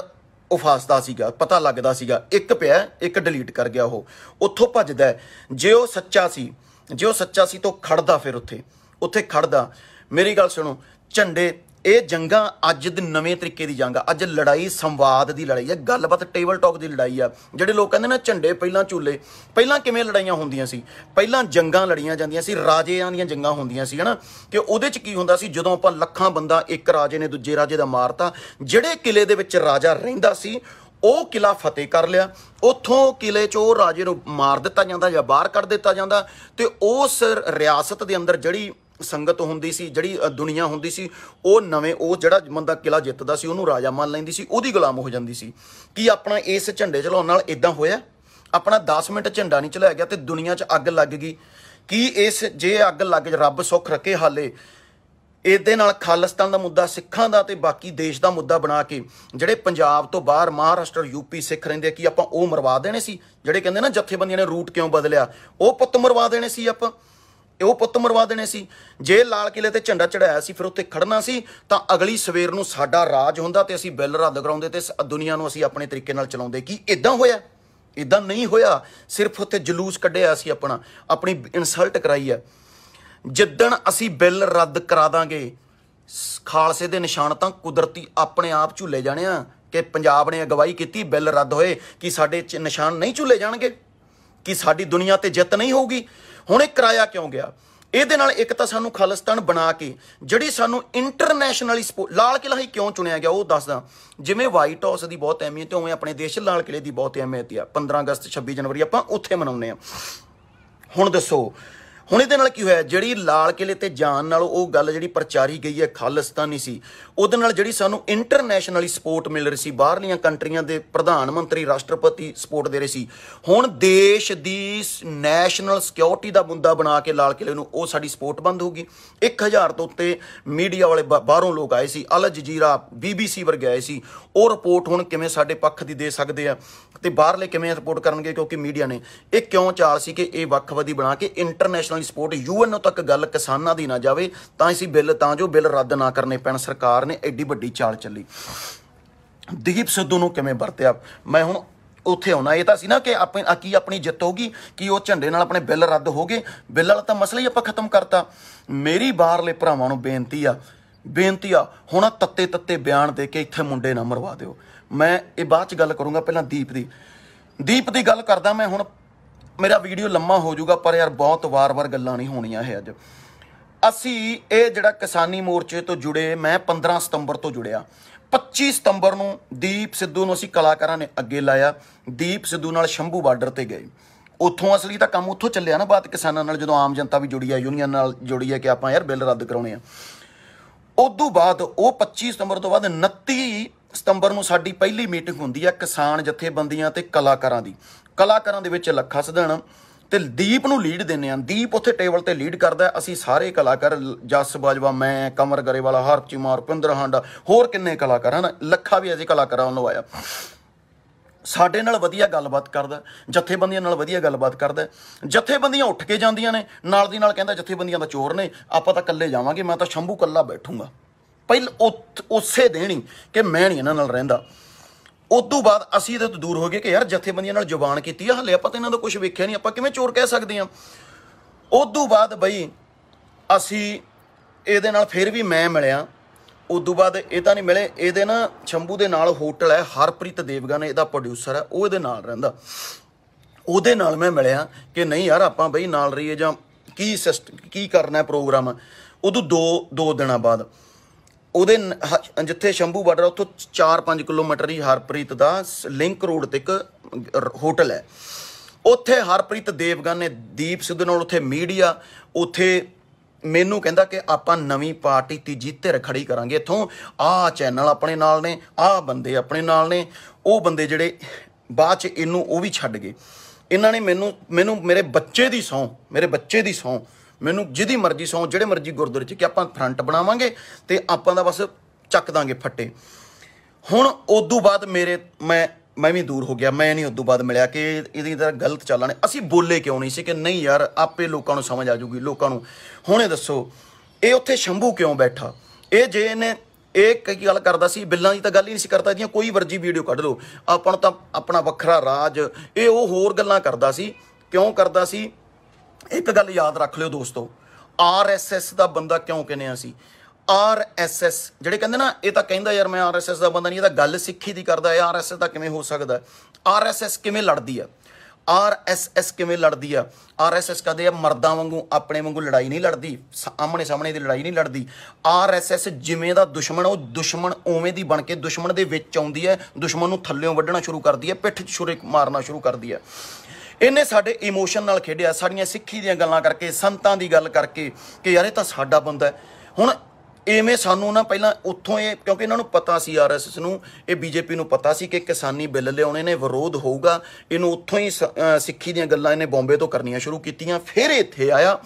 ਉਹ ਫਾਸਦਾ ਸੀਗਾ ਪਤਾ ਲੱਗਦਾ ਸੀਗਾ ਇੱਕ ਪਿਆ ਇੱਕ ਡਿਲੀਟ ਕਰ ਗਿਆ ਉਹ ਉੱਥੋਂ ਭੱਜਦਾ ਜੇ ਉਹ ਸੱਚਾ ਸੀ ਜੇ ਉਹ ਸੱਚਾ ਸੀ ਤਾਂ ਖੜਦਾ ਫਿਰ ਉੱਥੇ ਉੱਥੇ ਖੜਦਾ ਮੇਰੀ ਗੱਲ ਸੁਣੋ ਝੰਡੇ ਇਹ ਜੰਗਾਂ ਅੱਜ ਦੇ ਨਵੇਂ ਤਰੀਕੇ ਦੀ ਜੰਗ ਆ ਅੱਜ ਲੜਾਈ ਸੰਵਾਦ ਦੀ ਲੜਾਈ ਆ ਗੱਲਬਾਤ ਟੇਬਲ ਟਾਕ ਦੀ ਲੜਾਈ ਆ ਜਿਹੜੇ ਲੋਕ ਕਹਿੰਦੇ ਨੇ ਝੰਡੇ ਪਹਿਲਾਂ ਝੂਲੇ ਪਹਿਲਾਂ ਕਿਵੇਂ ਲੜਾਈਆਂ ਹੁੰਦੀਆਂ ਸੀ ਪਹਿਲਾਂ ਜੰਗਾਂ ਲੜੀਆਂ ਜਾਂਦੀਆਂ ਸੀ ਰਾਜਿਆਂ ਦੀਆਂ ਜੰਗਾਂ ਹੁੰਦੀਆਂ ਸੀ ਹਨਾ ਕਿ ਉਹਦੇ 'ਚ ਕੀ ਹੁੰਦਾ ਸੀ ਜਦੋਂ ਆਪਾਂ ਲੱਖਾਂ ਬੰਦਾ ਇੱਕ ਰਾਜੇ ਨੇ ਦੂਜੇ ਰਾਜੇ ਦਾ ਮਾਰਤਾ ਜਿਹੜੇ ਕਿਲੇ ਦੇ ਵਿੱਚ ਰਾਜਾ ਰਹਿੰਦਾ ਸੀ ਉਹ ਕਿਲਾ ਫਤਿਹ ਕਰ ਲਿਆ ਉਥੋਂ ਕਿਲੇ ਚੋਂ ਰਾਜੇ ਨੂੰ ਮਾਰ ਦਿੱਤਾ ਜਾਂਦਾ ਜਾਂ ਬਾਹਰ ਕੱਢ ਦਿੱਤਾ ਜਾਂਦਾ ਤੇ ਉਸ ਰਿਆਸਤ ਦੇ ਅੰਦਰ ਜਿਹੜੀ ਸੰਗਤ ਹੁੰਦੀ ਸੀ ਜਿਹੜੀ ਦੁਨੀਆ ਹੁੰਦੀ ਸੀ ਉਹ ਨਵੇਂ ਉਹ ਜਿਹੜਾ ਬੰਦਾ ਕਿਲਾ ਜਿੱਤਦਾ ਸੀ ਉਹਨੂੰ ਰਾਜਾ ਮੰਨ ਲੈਂਦੀ ਸੀ ਉਹਦੀ ਗੁਲਾਮ ਹੋ ਜਾਂਦੀ ਸੀ ਕੀ ਆਪਣਾ ਇਸ ਝੰਡੇ ਚਲਾਉਣ ਨਾਲ ਇਦਾਂ ਹੋਇਆ ਆਪਣਾ 10 ਮਿੰਟ ਝੰਡਾ ਨਹੀਂ ਚਲਾਇਆ ਗਿਆ ਤੇ ਦੁਨੀਆ 'ਚ ਅੱਗ ਲੱਗ ਗਈ ਕੀ ਇਸ ਜੇ ਅੱਗ ਲੱਗ ਰੱਬ ਸੁੱਖ ਰੱਖੇ ਹਾਲੇ ਇਹਦੇ ਨਾਲ ਖਾਲਸਤਾਨ ਦਾ ਮੁੱਦਾ ਸਿੱਖਾਂ ਦਾ ਤੇ ਬਾਕੀ ਦੇਸ਼ ਦਾ ਮੁੱਦਾ ਬਣਾ ਕੇ ਜਿਹੜੇ ਪੰਜਾਬ ਤੋਂ ਬਾਹਰ ਮਹਾਰਾਸ਼ਟਰ ਯੂਪੀ ਸਿੱਖ ਰਹਿੰਦੇ ਕਿ ਆਪਾਂ ਉਹ ਮਰਵਾ ਦੇਣੇ ਸੀ ਜਿਹੜੇ ਕਹਿੰਦੇ ਨਾ ਜੱਥੇਬੰਦੀਆਂ ਨੇ ਰੂਟ ਕਿਉਂ ਬਦਲਿਆ ਉਹ ਪੁੱਤ ਮਰਵਾ ਦੇਣੇ ਸੀ ਆਪਾਂ ਉਹ ਪੁੱਤ ਮਰਵਾ ਦੇਣੇ ਸੀ ਜੇ ਲਾਲ ਕਿਲੇ ਤੇ ਝੰਡਾ ਚੜਾਇਆ ਸੀ ਫਿਰ ਉੱਥੇ ਖੜਨਾ ਸੀ ਤਾਂ ਅਗਲੀ ਸਵੇਰ ਨੂੰ ਸਾਡਾ ਰਾਜ ਹੁੰਦਾ ਤੇ ਅਸੀਂ ਬਿੱਲ ਰੱਦ ਕਰਾਉਂਦੇ ਤੇ ਦੁਨੀਆ ਨੂੰ ਅਸੀਂ ਆਪਣੇ ਤਰੀਕੇ ਨਾਲ ਚਲਾਉਂਦੇ ਕੀ ਇਦਾਂ ਹੋਇਆ ਇਦਾਂ ਨਹੀਂ ਹੋਇਆ ਸਿਰਫ ਉੱਥੇ ਜਲੂਸ ਕੱਢਿਆ ਸੀ ਆਪਣਾ ਆਪਣੀ ਇਨਸਲਟ ਕਰਾਈ ਆ ਜਿੱਦਣ ਅਸੀਂ ਬਿੱਲ ਰੱਦ ਕਰਾ ਦਾਂਗੇ ਖਾਲਸੇ ਦੇ ਨਿਸ਼ਾਨ ਤਾਂ ਕੁਦਰਤੀ ਆਪਣੇ ਆਪ ਝੁੱਲੇ ਜਾਣੇ ਆ ਕਿ ਪੰਜਾਬ ਨੇ ਅਗਵਾਈ ਕੀਤੀ ਬਿੱਲ ਰੱਦ ਹੋਏ ਕਿ ਸਾਡੇ ਚ ਨਿਸ਼ਾਨ ਨਹੀਂ ਝੁੱਲੇ ਜਾਣਗੇ ਕਿ ਸਾਡੀ ਦੁਨੀਆ ਤੇ ਜਿੱਤ ਨਹੀਂ ਹੋਊਗੀ ਹੁਣ ਇਹ ਕਿਰਾਇਆ ਕਿਉਂ ਗਿਆ ਇਹਦੇ ਨਾਲ ਇੱਕ ਤਾਂ ਸਾਨੂੰ ਖਾਲਿਸਤਾਨ ਬਣਾ ਕੇ ਜਿਹੜੀ ਸਾਨੂੰ ਇੰਟਰਨੈਸ਼ਨਲੀ ਲਾਲ ਕਿਲਾ ਹੀ ਕਿਉਂ ਚੁਣਿਆ ਗਿਆ ਉਹ ਦੱਸਦਾ ਜਿਵੇਂ ਵਾਈਟ ਹਾਊਸ ਦੀ ਬਹੁਤ ਅਹਿਮੀਅਤ ਹੈ ਉਵੇਂ ਆਪਣੇ ਦੇਸ਼ ਲਾਲ ਕਿਲੇ ਦੀ ਬਹੁਤ ਅਹਿਮੀਅਤ ਹੈ 15 ਅਗਸਤ 26 ਜਨਵਰੀ ਆਪਾਂ ਉੱਥੇ ਮਨਾਉਂਦੇ ਆ ਹੁਣ ਦੱਸੋ ਹੁਣ ਇਹਦੇ ਨਾਲ ਕੀ ਹੋਇਆ ਜਿਹੜੀ ਲਾਲ ਕਿਲੇ ਤੇ ਜਾਣ ਨਾਲ ਉਹ ਗੱਲ ਜਿਹੜੀ ਪ੍ਰਚਾਰੀ ਗਈ ਹੈ ਖਾਲਿਸਤਾਨੀ ਸੀ ਉਹਦੇ ਨਾਲ ਜਿਹੜੀ ਸਾਨੂੰ ਇੰਟਰਨੈਸ਼ਨਲੀ ਸਪੋਰਟ ਮਿਲ ਰਹੀ ਸੀ ਬਾਹਰਲੀਆਂ ਕੰਟਰੀਆਂ ਦੇ ਪ੍ਰਧਾਨ ਮੰਤਰੀ ਰਾਸ਼ਟਰਪਤੀ ਸਪੋਰਟ ਦੇ ਰਹੇ ਸੀ ਹੁਣ ਦੇਸ਼ ਦੀ ਨੈਸ਼ਨਲ ਸਿਕਿਉਰਿਟੀ ਦਾ ਮੁੱਦਾ ਬਣਾ ਕੇ ਲਾਲ ਕਿਲੇ ਨੂੰ ਉਹ ਸਾਡੀ ਸਪੋਰਟ ਬੰਦ ਹੋ ਗਈ 1000 ਤੋਂ ਉੱਤੇ ਮੀਡੀਆ ਵਾਲੇ ਬਾਹਰੋਂ ਲੋਕ ਆਏ ਸੀ ਅਲ ਜਜ਼ੀਰਾ ਬੀਬੀਸੀ ਵਰਗੇ ਆਏ ਸੀ ਉਹ ਰਿਪੋਰਟ ਹੁਣ ਕਿਵੇਂ ਸਾਡੇ ਪੱਖ ਦੀ ਦੇ ਸਕਦੇ ਆ ਤੇ ਬਾਹਰਲੇ ਕਿਵੇਂ ਰਿਪੋਰਟ ਕਰਨਗੇ ਕਿਉਂਕਿ ਮੀਡੀਆ ਨੇ ਇਹ ਕਿਉਂ ਚਾਲ ਸੀ ਕਿ ਇਹ ਵੱਖਵਾਦੀ ਬਣਾ ਕੇ ਇੰਟਰਨੈਸ਼ਨਲ ਨੈਸ਼ਨਲ ਸਪੋਰਟ ਯੂਐਨਓ ਤੱਕ ਗੱਲ ਕਿਸਾਨਾਂ ਦੀ ਨਾ ਜਾਵੇ ਤਾਂ ਅਸੀਂ ਬਿੱਲ ਤਾਂ ਜੋ ਬਿੱਲ ਰੱਦ ਨਾ ਕਰਨੇ ਪੈਣ ਸਰਕਾਰ ਨੇ ਐਡੀ ਵੱਡੀ ਚਾਲ ਚੱਲੀ ਦੀਪ ਸਿੱਧੂ ਨੂੰ ਕਿਵੇਂ ਵਰਤਿਆ ਮੈਂ ਹੁਣ ਉੱਥੇ ਆਉਣਾ ਇਹ ਤਾਂ ਸੀ ਨਾ ਕਿ ਆਪਣੀ ਕੀ ਆਪਣੀ ਜਿੱਤ ਹੋਗੀ ਕਿ ਉਹ ਝੰਡੇ ਨਾਲ ਆਪਣੇ ਬਿੱਲ ਰੱਦ ਹੋ ਗਏ ਬਿੱਲ ਵਾਲਾ ਤਾਂ ਮਸਲਾ ਹੀ ਆਪਾਂ ਖਤਮ ਕਰਤਾ ਮੇਰੀ ਬਾਹਰਲੇ ਭਰਾਵਾਂ ਨੂੰ ਬੇਨਤੀ ਆ ਬੇਨਤੀ ਆ ਹੁਣ ਆ ਤੱਤੇ ਤੱਤੇ ਬਿਆਨ ਦੇ ਕੇ ਇੱਥੇ ਮੁੰਡੇ ਨਾ ਮਰਵਾ ਦਿਓ ਮੈਂ ਇਹ ਬਾਅਦ ਚ ਗੱਲ ਕਰੂੰਗਾ ਪਹਿਲਾਂ ਦੀਪ ਦੀ ਦੀਪ ਦੀ ਗੱਲ ਕਰਦਾ ਮੈਂ ਹੁਣ ਮੇਰਾ ਵੀਡੀਓ ਲੰਮਾ ਹੋ ਜਾਊਗਾ ਪਰ ਯਾਰ ਬਹੁਤ ਵਾਰ-ਵਾਰ ਗੱਲਾਂ ਨਹੀਂ ਹੋਣੀਆਂ ਇਹ ਅੱਜ ਅਸੀਂ ਇਹ ਜਿਹੜਾ ਕਿਸਾਨੀ ਮੋਰਚੇ ਤੋਂ ਜੁੜੇ ਮੈਂ 15 ਸਤੰਬਰ ਤੋਂ ਜੁੜਿਆ 25 ਸਤੰਬਰ ਨੂੰ ਦੀਪ ਸਿੱਧੂ ਨੂੰ ਅਸੀਂ ਕਲਾਕਾਰਾਂ ਨੇ ਅੱਗੇ ਲਾਇਆ ਦੀਪ ਸਿੱਧੂ ਨਾਲ ਸ਼ੰਭੂ ਬਾਰਡਰ ਤੇ ਗਏ ਉੱਥੋਂ ਅਸਲੀ ਤਾਂ ਕੰਮ ਉੱਥੋਂ ਚੱਲਿਆ ਨਾ ਬਾਤ ਕਿਸਾਨਾਂ ਨਾਲ ਜਦੋਂ ਆਮ ਜਨਤਾ ਵੀ ਜੁੜੀ ਹੈ ਯੂਨੀਅਨ ਨਾਲ ਜੁੜੀ ਹੈ ਕਿ ਆਪਾਂ ਯਾਰ ਬਿੱਲ ਰੱਦ ਕਰਾਉਣੇ ਆ ਉਦੋਂ ਬਾਅਦ ਉਹ 25 ਸਤੰਬਰ ਤੋਂ ਬਾਅਦ 29 ਸਤੰਬਰ ਨੂੰ ਸਾਡੀ ਪਹਿਲੀ ਮੀਟਿੰਗ ਹੁੰਦੀ ਹੈ ਕਿਸਾਨ ਜਥੇਬੰਦੀਆਂ ਤੇ ਕਲਾਕਾਰਾਂ ਦੀ ਕਲਾਕਾਰਾਂ ਦੇ ਵਿੱਚ ਲੱਖਾ ਸਦਣ ਤੇ ਦੀਪ ਨੂੰ ਲੀਡ ਦਿੰਨੇ ਆ ਦੀਪ ਉੱਥੇ ਟੇਬਲ ਤੇ ਲੀਡ ਕਰਦਾ ਅਸੀਂ ਸਾਰੇ ਕਲਾਕਾਰ ਜਸ ਬਾਜਵਾ ਮੈਂ ਕਮਰ ਗਰੇਵਾਲਾ ਹਰਚੀਮਾ ਪਿੰਦਰ ਹਾਂਡਾ ਹੋਰ ਕਿੰਨੇ ਕਲਾਕਾਰ ਹਨ ਲੱਖਾ ਵੀ ਕਲਾਕਾਰ ਕਲਾਕਾਰਾਂ ਵੱਲੋਂ ਆਇਆ ਸਾਡੇ ਨਾਲ ਵਧੀਆ ਗੱਲਬਾਤ ਕਰਦਾ ਜਥੇਬੰਦੀਆਂ ਨਾਲ ਵਧੀਆ ਗੱਲਬਾਤ ਕਰਦਾ ਜਥੇਬੰਦੀਆਂ ਉੱਠ ਕੇ ਜਾਂਦੀਆਂ ਨੇ ਨਾਲ ਦੀ ਨਾਲ ਕਹਿੰਦਾ ਜਥੇਬੰਦੀਆਂ ਦਾ ਚੋਰ ਨੇ ਆਪਾਂ ਤਾਂ ਇਕੱਲੇ ਜਾਵਾਂਗੇ ਮੈਂ ਤਾਂ ਸ਼ੰਭੂ ਇਕੱਲਾ ਬੈਠੂੰਗਾ ਪਹਿਲ ਉਸੇ ਦੇਣੀ ਕਿ ਮੈਂ ਨਹੀਂ ਇਹਨਾਂ ਨਾਲ ਰਹਿੰਦਾ ਉਦੋਂ ਬਾਅਦ ਅਸੀਂ ਇਹਦੇ ਤੋਂ ਦੂਰ ਹੋ ਗਏ ਕਿ ਯਾਰ ਜਥੇਬੰਦੀਆਂ ਨਾਲ ਜ਼ੁਬਾਨ ਕੀਤੀ ਆ ਹਲੇ ਆਪਾਂ ਤਾਂ ਇਹਨਾਂ ਦਾ ਕੁਝ ਵੇਖਿਆ ਨਹੀਂ ਆਪਾਂ ਕਿਵੇਂ ਚੋਰ ਕਹਿ ਸਕਦੇ ਆ ਉਦੋਂ ਬਾਅਦ ਬਈ ਅਸੀਂ ਇਹਦੇ ਨਾਲ ਫਿਰ ਵੀ ਮੈਂ ਮਿਲਿਆ ਉਦੋਂ ਬਾਅਦ ਇਹ ਤਾਂ ਨਹੀਂ ਮਿਲੇ ਇਹਦੇ ਨਾਲ ਛੰਭੂ ਦੇ ਨਾਲ ਹੋਟਲ ਹੈ ਹਰਪ੍ਰੀਤ ਦੇਵਗਨ ਇਹਦਾ ਪ੍ਰੋਡਿਊਸਰ ਹੈ ਉਹ ਇਹਦੇ ਨਾਲ ਰਹਿੰਦਾ ਉਹਦੇ ਨਾਲ ਮੈਂ ਮਿਲਿਆ ਕਿ ਨਹੀਂ ਯਾਰ ਆਪਾਂ ਬਈ ਨਾਲ ਰਹੀਏ ਜਾਂ ਕੀ ਸਿਸਟਮ ਕੀ ਕਰਨਾ ਹੈ ਪ੍ਰੋਗਰਾਮ ਉਦੋਂ ਦੋ ਦੋ ਦਿਨਾਂ ਬਾਅਦ ਉਹਦੇ ਜਿੱਥੇ ਸ਼ੰਭੂ ਬਾਰਡਰ ਉੱਥੋਂ 4-5 ਕਿਲੋਮੀਟਰ ਹੀ ਹਰਪ੍ਰੀਤ ਦਾ ਲਿੰਕ ਰੋਡ ਤੇ ਇੱਕ ਹੋਟਲ ਹੈ ਉੱਥੇ ਹਰਪ੍ਰੀਤ ਦੇਵਗਨ ਨੇ ਦੀਪ ਸਿੱਧੂ ਨਾਲ ਉੱਥੇ ਮੀਡੀਆ ਉੱਥੇ ਮੈਨੂੰ ਕਹਿੰਦਾ ਕਿ ਆਪਾਂ ਨਵੀਂ ਪਾਰਟੀ ਤੀਜੀ ਧਿਰ ਖੜੀ ਕਰਾਂਗੇ ਇੱਥੋਂ ਆਹ ਚੈਨਲ ਆਪਣੇ ਨਾਲ ਨੇ ਆਹ ਬੰਦੇ ਆਪਣੇ ਨਾਲ ਨੇ ਉਹ ਬੰਦੇ ਜਿਹੜੇ ਬਾਅਦ ਚ ਇਹਨੂੰ ਉਹ ਵੀ ਛੱਡ ਗਏ ਇਹਨਾਂ ਨੇ ਮੈਨੂੰ ਮੈਨੂੰ ਮੇਰੇ ਬੱਚੇ ਦੀ ਸੌ ਮੇਰੇ ਬੱਚੇ ਦੀ ਸੌ ਮੈਨੂੰ ਜਿਹਦੀ ਮਰਜ਼ੀ ਸੌ ਜਿਹੜੇ ਮਰਜ਼ੀ ਗੁਰਦੁਆਰੇ 'ਚ ਕਿ ਆਪਾਂ ਫਰੰਟ ਬਣਾਵਾਂਗੇ ਤੇ ਆਪਾਂ ਦਾ ਬਸ ਚੱਕ ਦਾਂਗੇ ਫੱਟੇ ਹੁਣ ਉਦੋਂ ਬਾਅਦ ਮੇਰੇ ਮੈਂ ਮੈਂ ਵੀ ਦੂਰ ਹੋ ਗਿਆ ਮੈਂ ਨਹੀਂ ਉਦੋਂ ਬਾਅਦ ਮਿਲਿਆ ਕਿ ਇਹਦੀ ਤਰ੍ਹਾਂ ਗਲਤ ਚੱਲਣ ਅਸੀਂ ਬੋਲੇ ਕਿਉਂ ਨਹੀਂ ਸੀ ਕਿ ਨਹੀਂ ਯਾਰ ਆਪੇ ਲੋਕਾਂ ਨੂੰ ਸਮਝ ਆ ਜੂਗੀ ਲੋਕਾਂ ਨੂੰ ਹੁਣੇ ਦੱਸੋ ਇਹ ਉੱਥੇ ਸ਼ੰਭੂ ਕਿਉਂ ਬੈਠਾ ਇਹ ਜੇ ਇਹਨੇ ਇਹ ਕੀ ਗੱਲ ਕਰਦਾ ਸੀ ਬਿੱਲਾਂ ਦੀ ਤਾਂ ਗੱਲ ਹੀ ਨਹੀਂ ਸੀ ਕਰਦਾ ਇਹਦੀਆਂ ਕੋਈ ਵਰਜੀ ਵੀਡੀਓ ਕੱਢ ਲਓ ਆਪਾਂ ਤਾਂ ਆਪਣਾ ਵੱਖਰਾ ਰਾਜ ਇਹ ਉਹ ਹੋਰ ਗੱਲਾਂ ਕਰਦਾ ਸੀ ਕਿਉਂ ਕਰਦਾ ਸੀ ਇੱਕ ਗੱਲ ਯਾਦ ਰੱਖ ਲਿਓ ਦੋਸਤੋ ਆਰਐਸਐਸ ਦਾ ਬੰਦਾ ਕਿਉਂ ਕਹਿੰਦੇ ਸੀ ਆਰਐਸਐਸ ਜਿਹੜੇ ਕਹਿੰਦੇ ਨਾ ਇਹ ਤਾਂ ਕਹਿੰਦਾ ਯਾਰ ਮੈਂ ਆਰਐਸਐਸ ਦਾ ਬੰਦਾ ਨਹੀਂ ਇਹ ਤਾਂ ਗੱਲ ਸਿੱਖੀ ਦੀ ਕਰਦਾ ਹੈ ਆਰਐਸਐਸ ਦਾ ਕਿਵੇਂ ਹੋ ਸਕਦਾ ਆਰਐਸਐਸ ਕਿਵੇਂ ਲੜਦੀ ਆ ਆਰਐਸਐਸ ਕਿਵੇਂ ਲੜਦੀ ਆ ਆਰਐਸਐਸ ਕਦੇ ਆ ਮਰਦਾਂ ਵਾਂਗੂ ਆਪਣੇ ਵਾਂਗੂ ਲੜਾਈ ਨਹੀਂ ਲੜਦੀ ਸਾਹਮਣੇ ਸਾਹਮਣੇ ਦੀ ਲੜਾਈ ਨਹੀਂ ਲੜਦੀ ਆਰਐਸਐਸ ਜਿਵੇਂ ਦਾ ਦੁਸ਼ਮਣ ਉਹ ਦੁਸ਼ਮਣ ਓਵੇਂ ਦੀ ਬਣ ਕੇ ਦੁਸ਼ਮਣ ਦੇ ਵਿੱਚ ਆਉਂਦੀ ਹੈ ਦੁਸ਼ਮਣ ਨੂੰ ਥੱਲੇੋਂ ਵੱਢਣਾ ਸ਼ੁਰੂ ਕਰਦੀ ਹੈ ਪਿੱਠ 'ਚ ਛੁਰੇ ਮਾਰਨਾ ਸ਼ੁਰੂ ਕਰਦੀ ਹੈ ਇਹਨੇ ਸਾਡੇ ਇਮੋਸ਼ਨ ਨਾਲ ਖੇਡਿਆ ਸਾਡੀਆਂ ਸਿੱਖੀ ਦੀਆਂ ਗੱਲਾਂ ਕਰਕੇ ਸੰਤਾਂ ਦੀ ਗੱਲ ਕਰਕੇ ਕਿ ਯਾਰ ਇਹ ਤਾਂ ਸਾਡਾ ਬੰਦਾ ਹੁਣ ਐਵੇਂ ਸਾਨੂੰ ਨਾ ਪਹਿਲਾਂ ਉੱਥੋਂ ਇਹ ਕਿਉਂਕਿ ਇਹਨਾਂ ਨੂੰ ਪਤਾ ਸੀ ਆਰਐਸਐਸ ਨੂੰ ਇਹ ਬੀਜੇਪੀ ਨੂੰ ਪਤਾ ਸੀ ਕਿ ਕਿਸਾਨੀ ਬਿੱਲ ਲਿਆਉਣੇ ਨੇ ਵਿਰੋਧ ਹੋਊਗਾ ਇਹਨੂੰ ਉੱਥੋਂ ਹੀ ਸਿੱਖੀ ਦੀਆਂ ਗੱਲਾਂ ਇਹਨੇ ਬੰਬੇ ਤੋਂ ਕਰਨੀਆਂ ਸ਼ੁਰੂ ਕੀਤੀਆਂ ਫਿਰ ਇੱਥੇ ਆਇਆ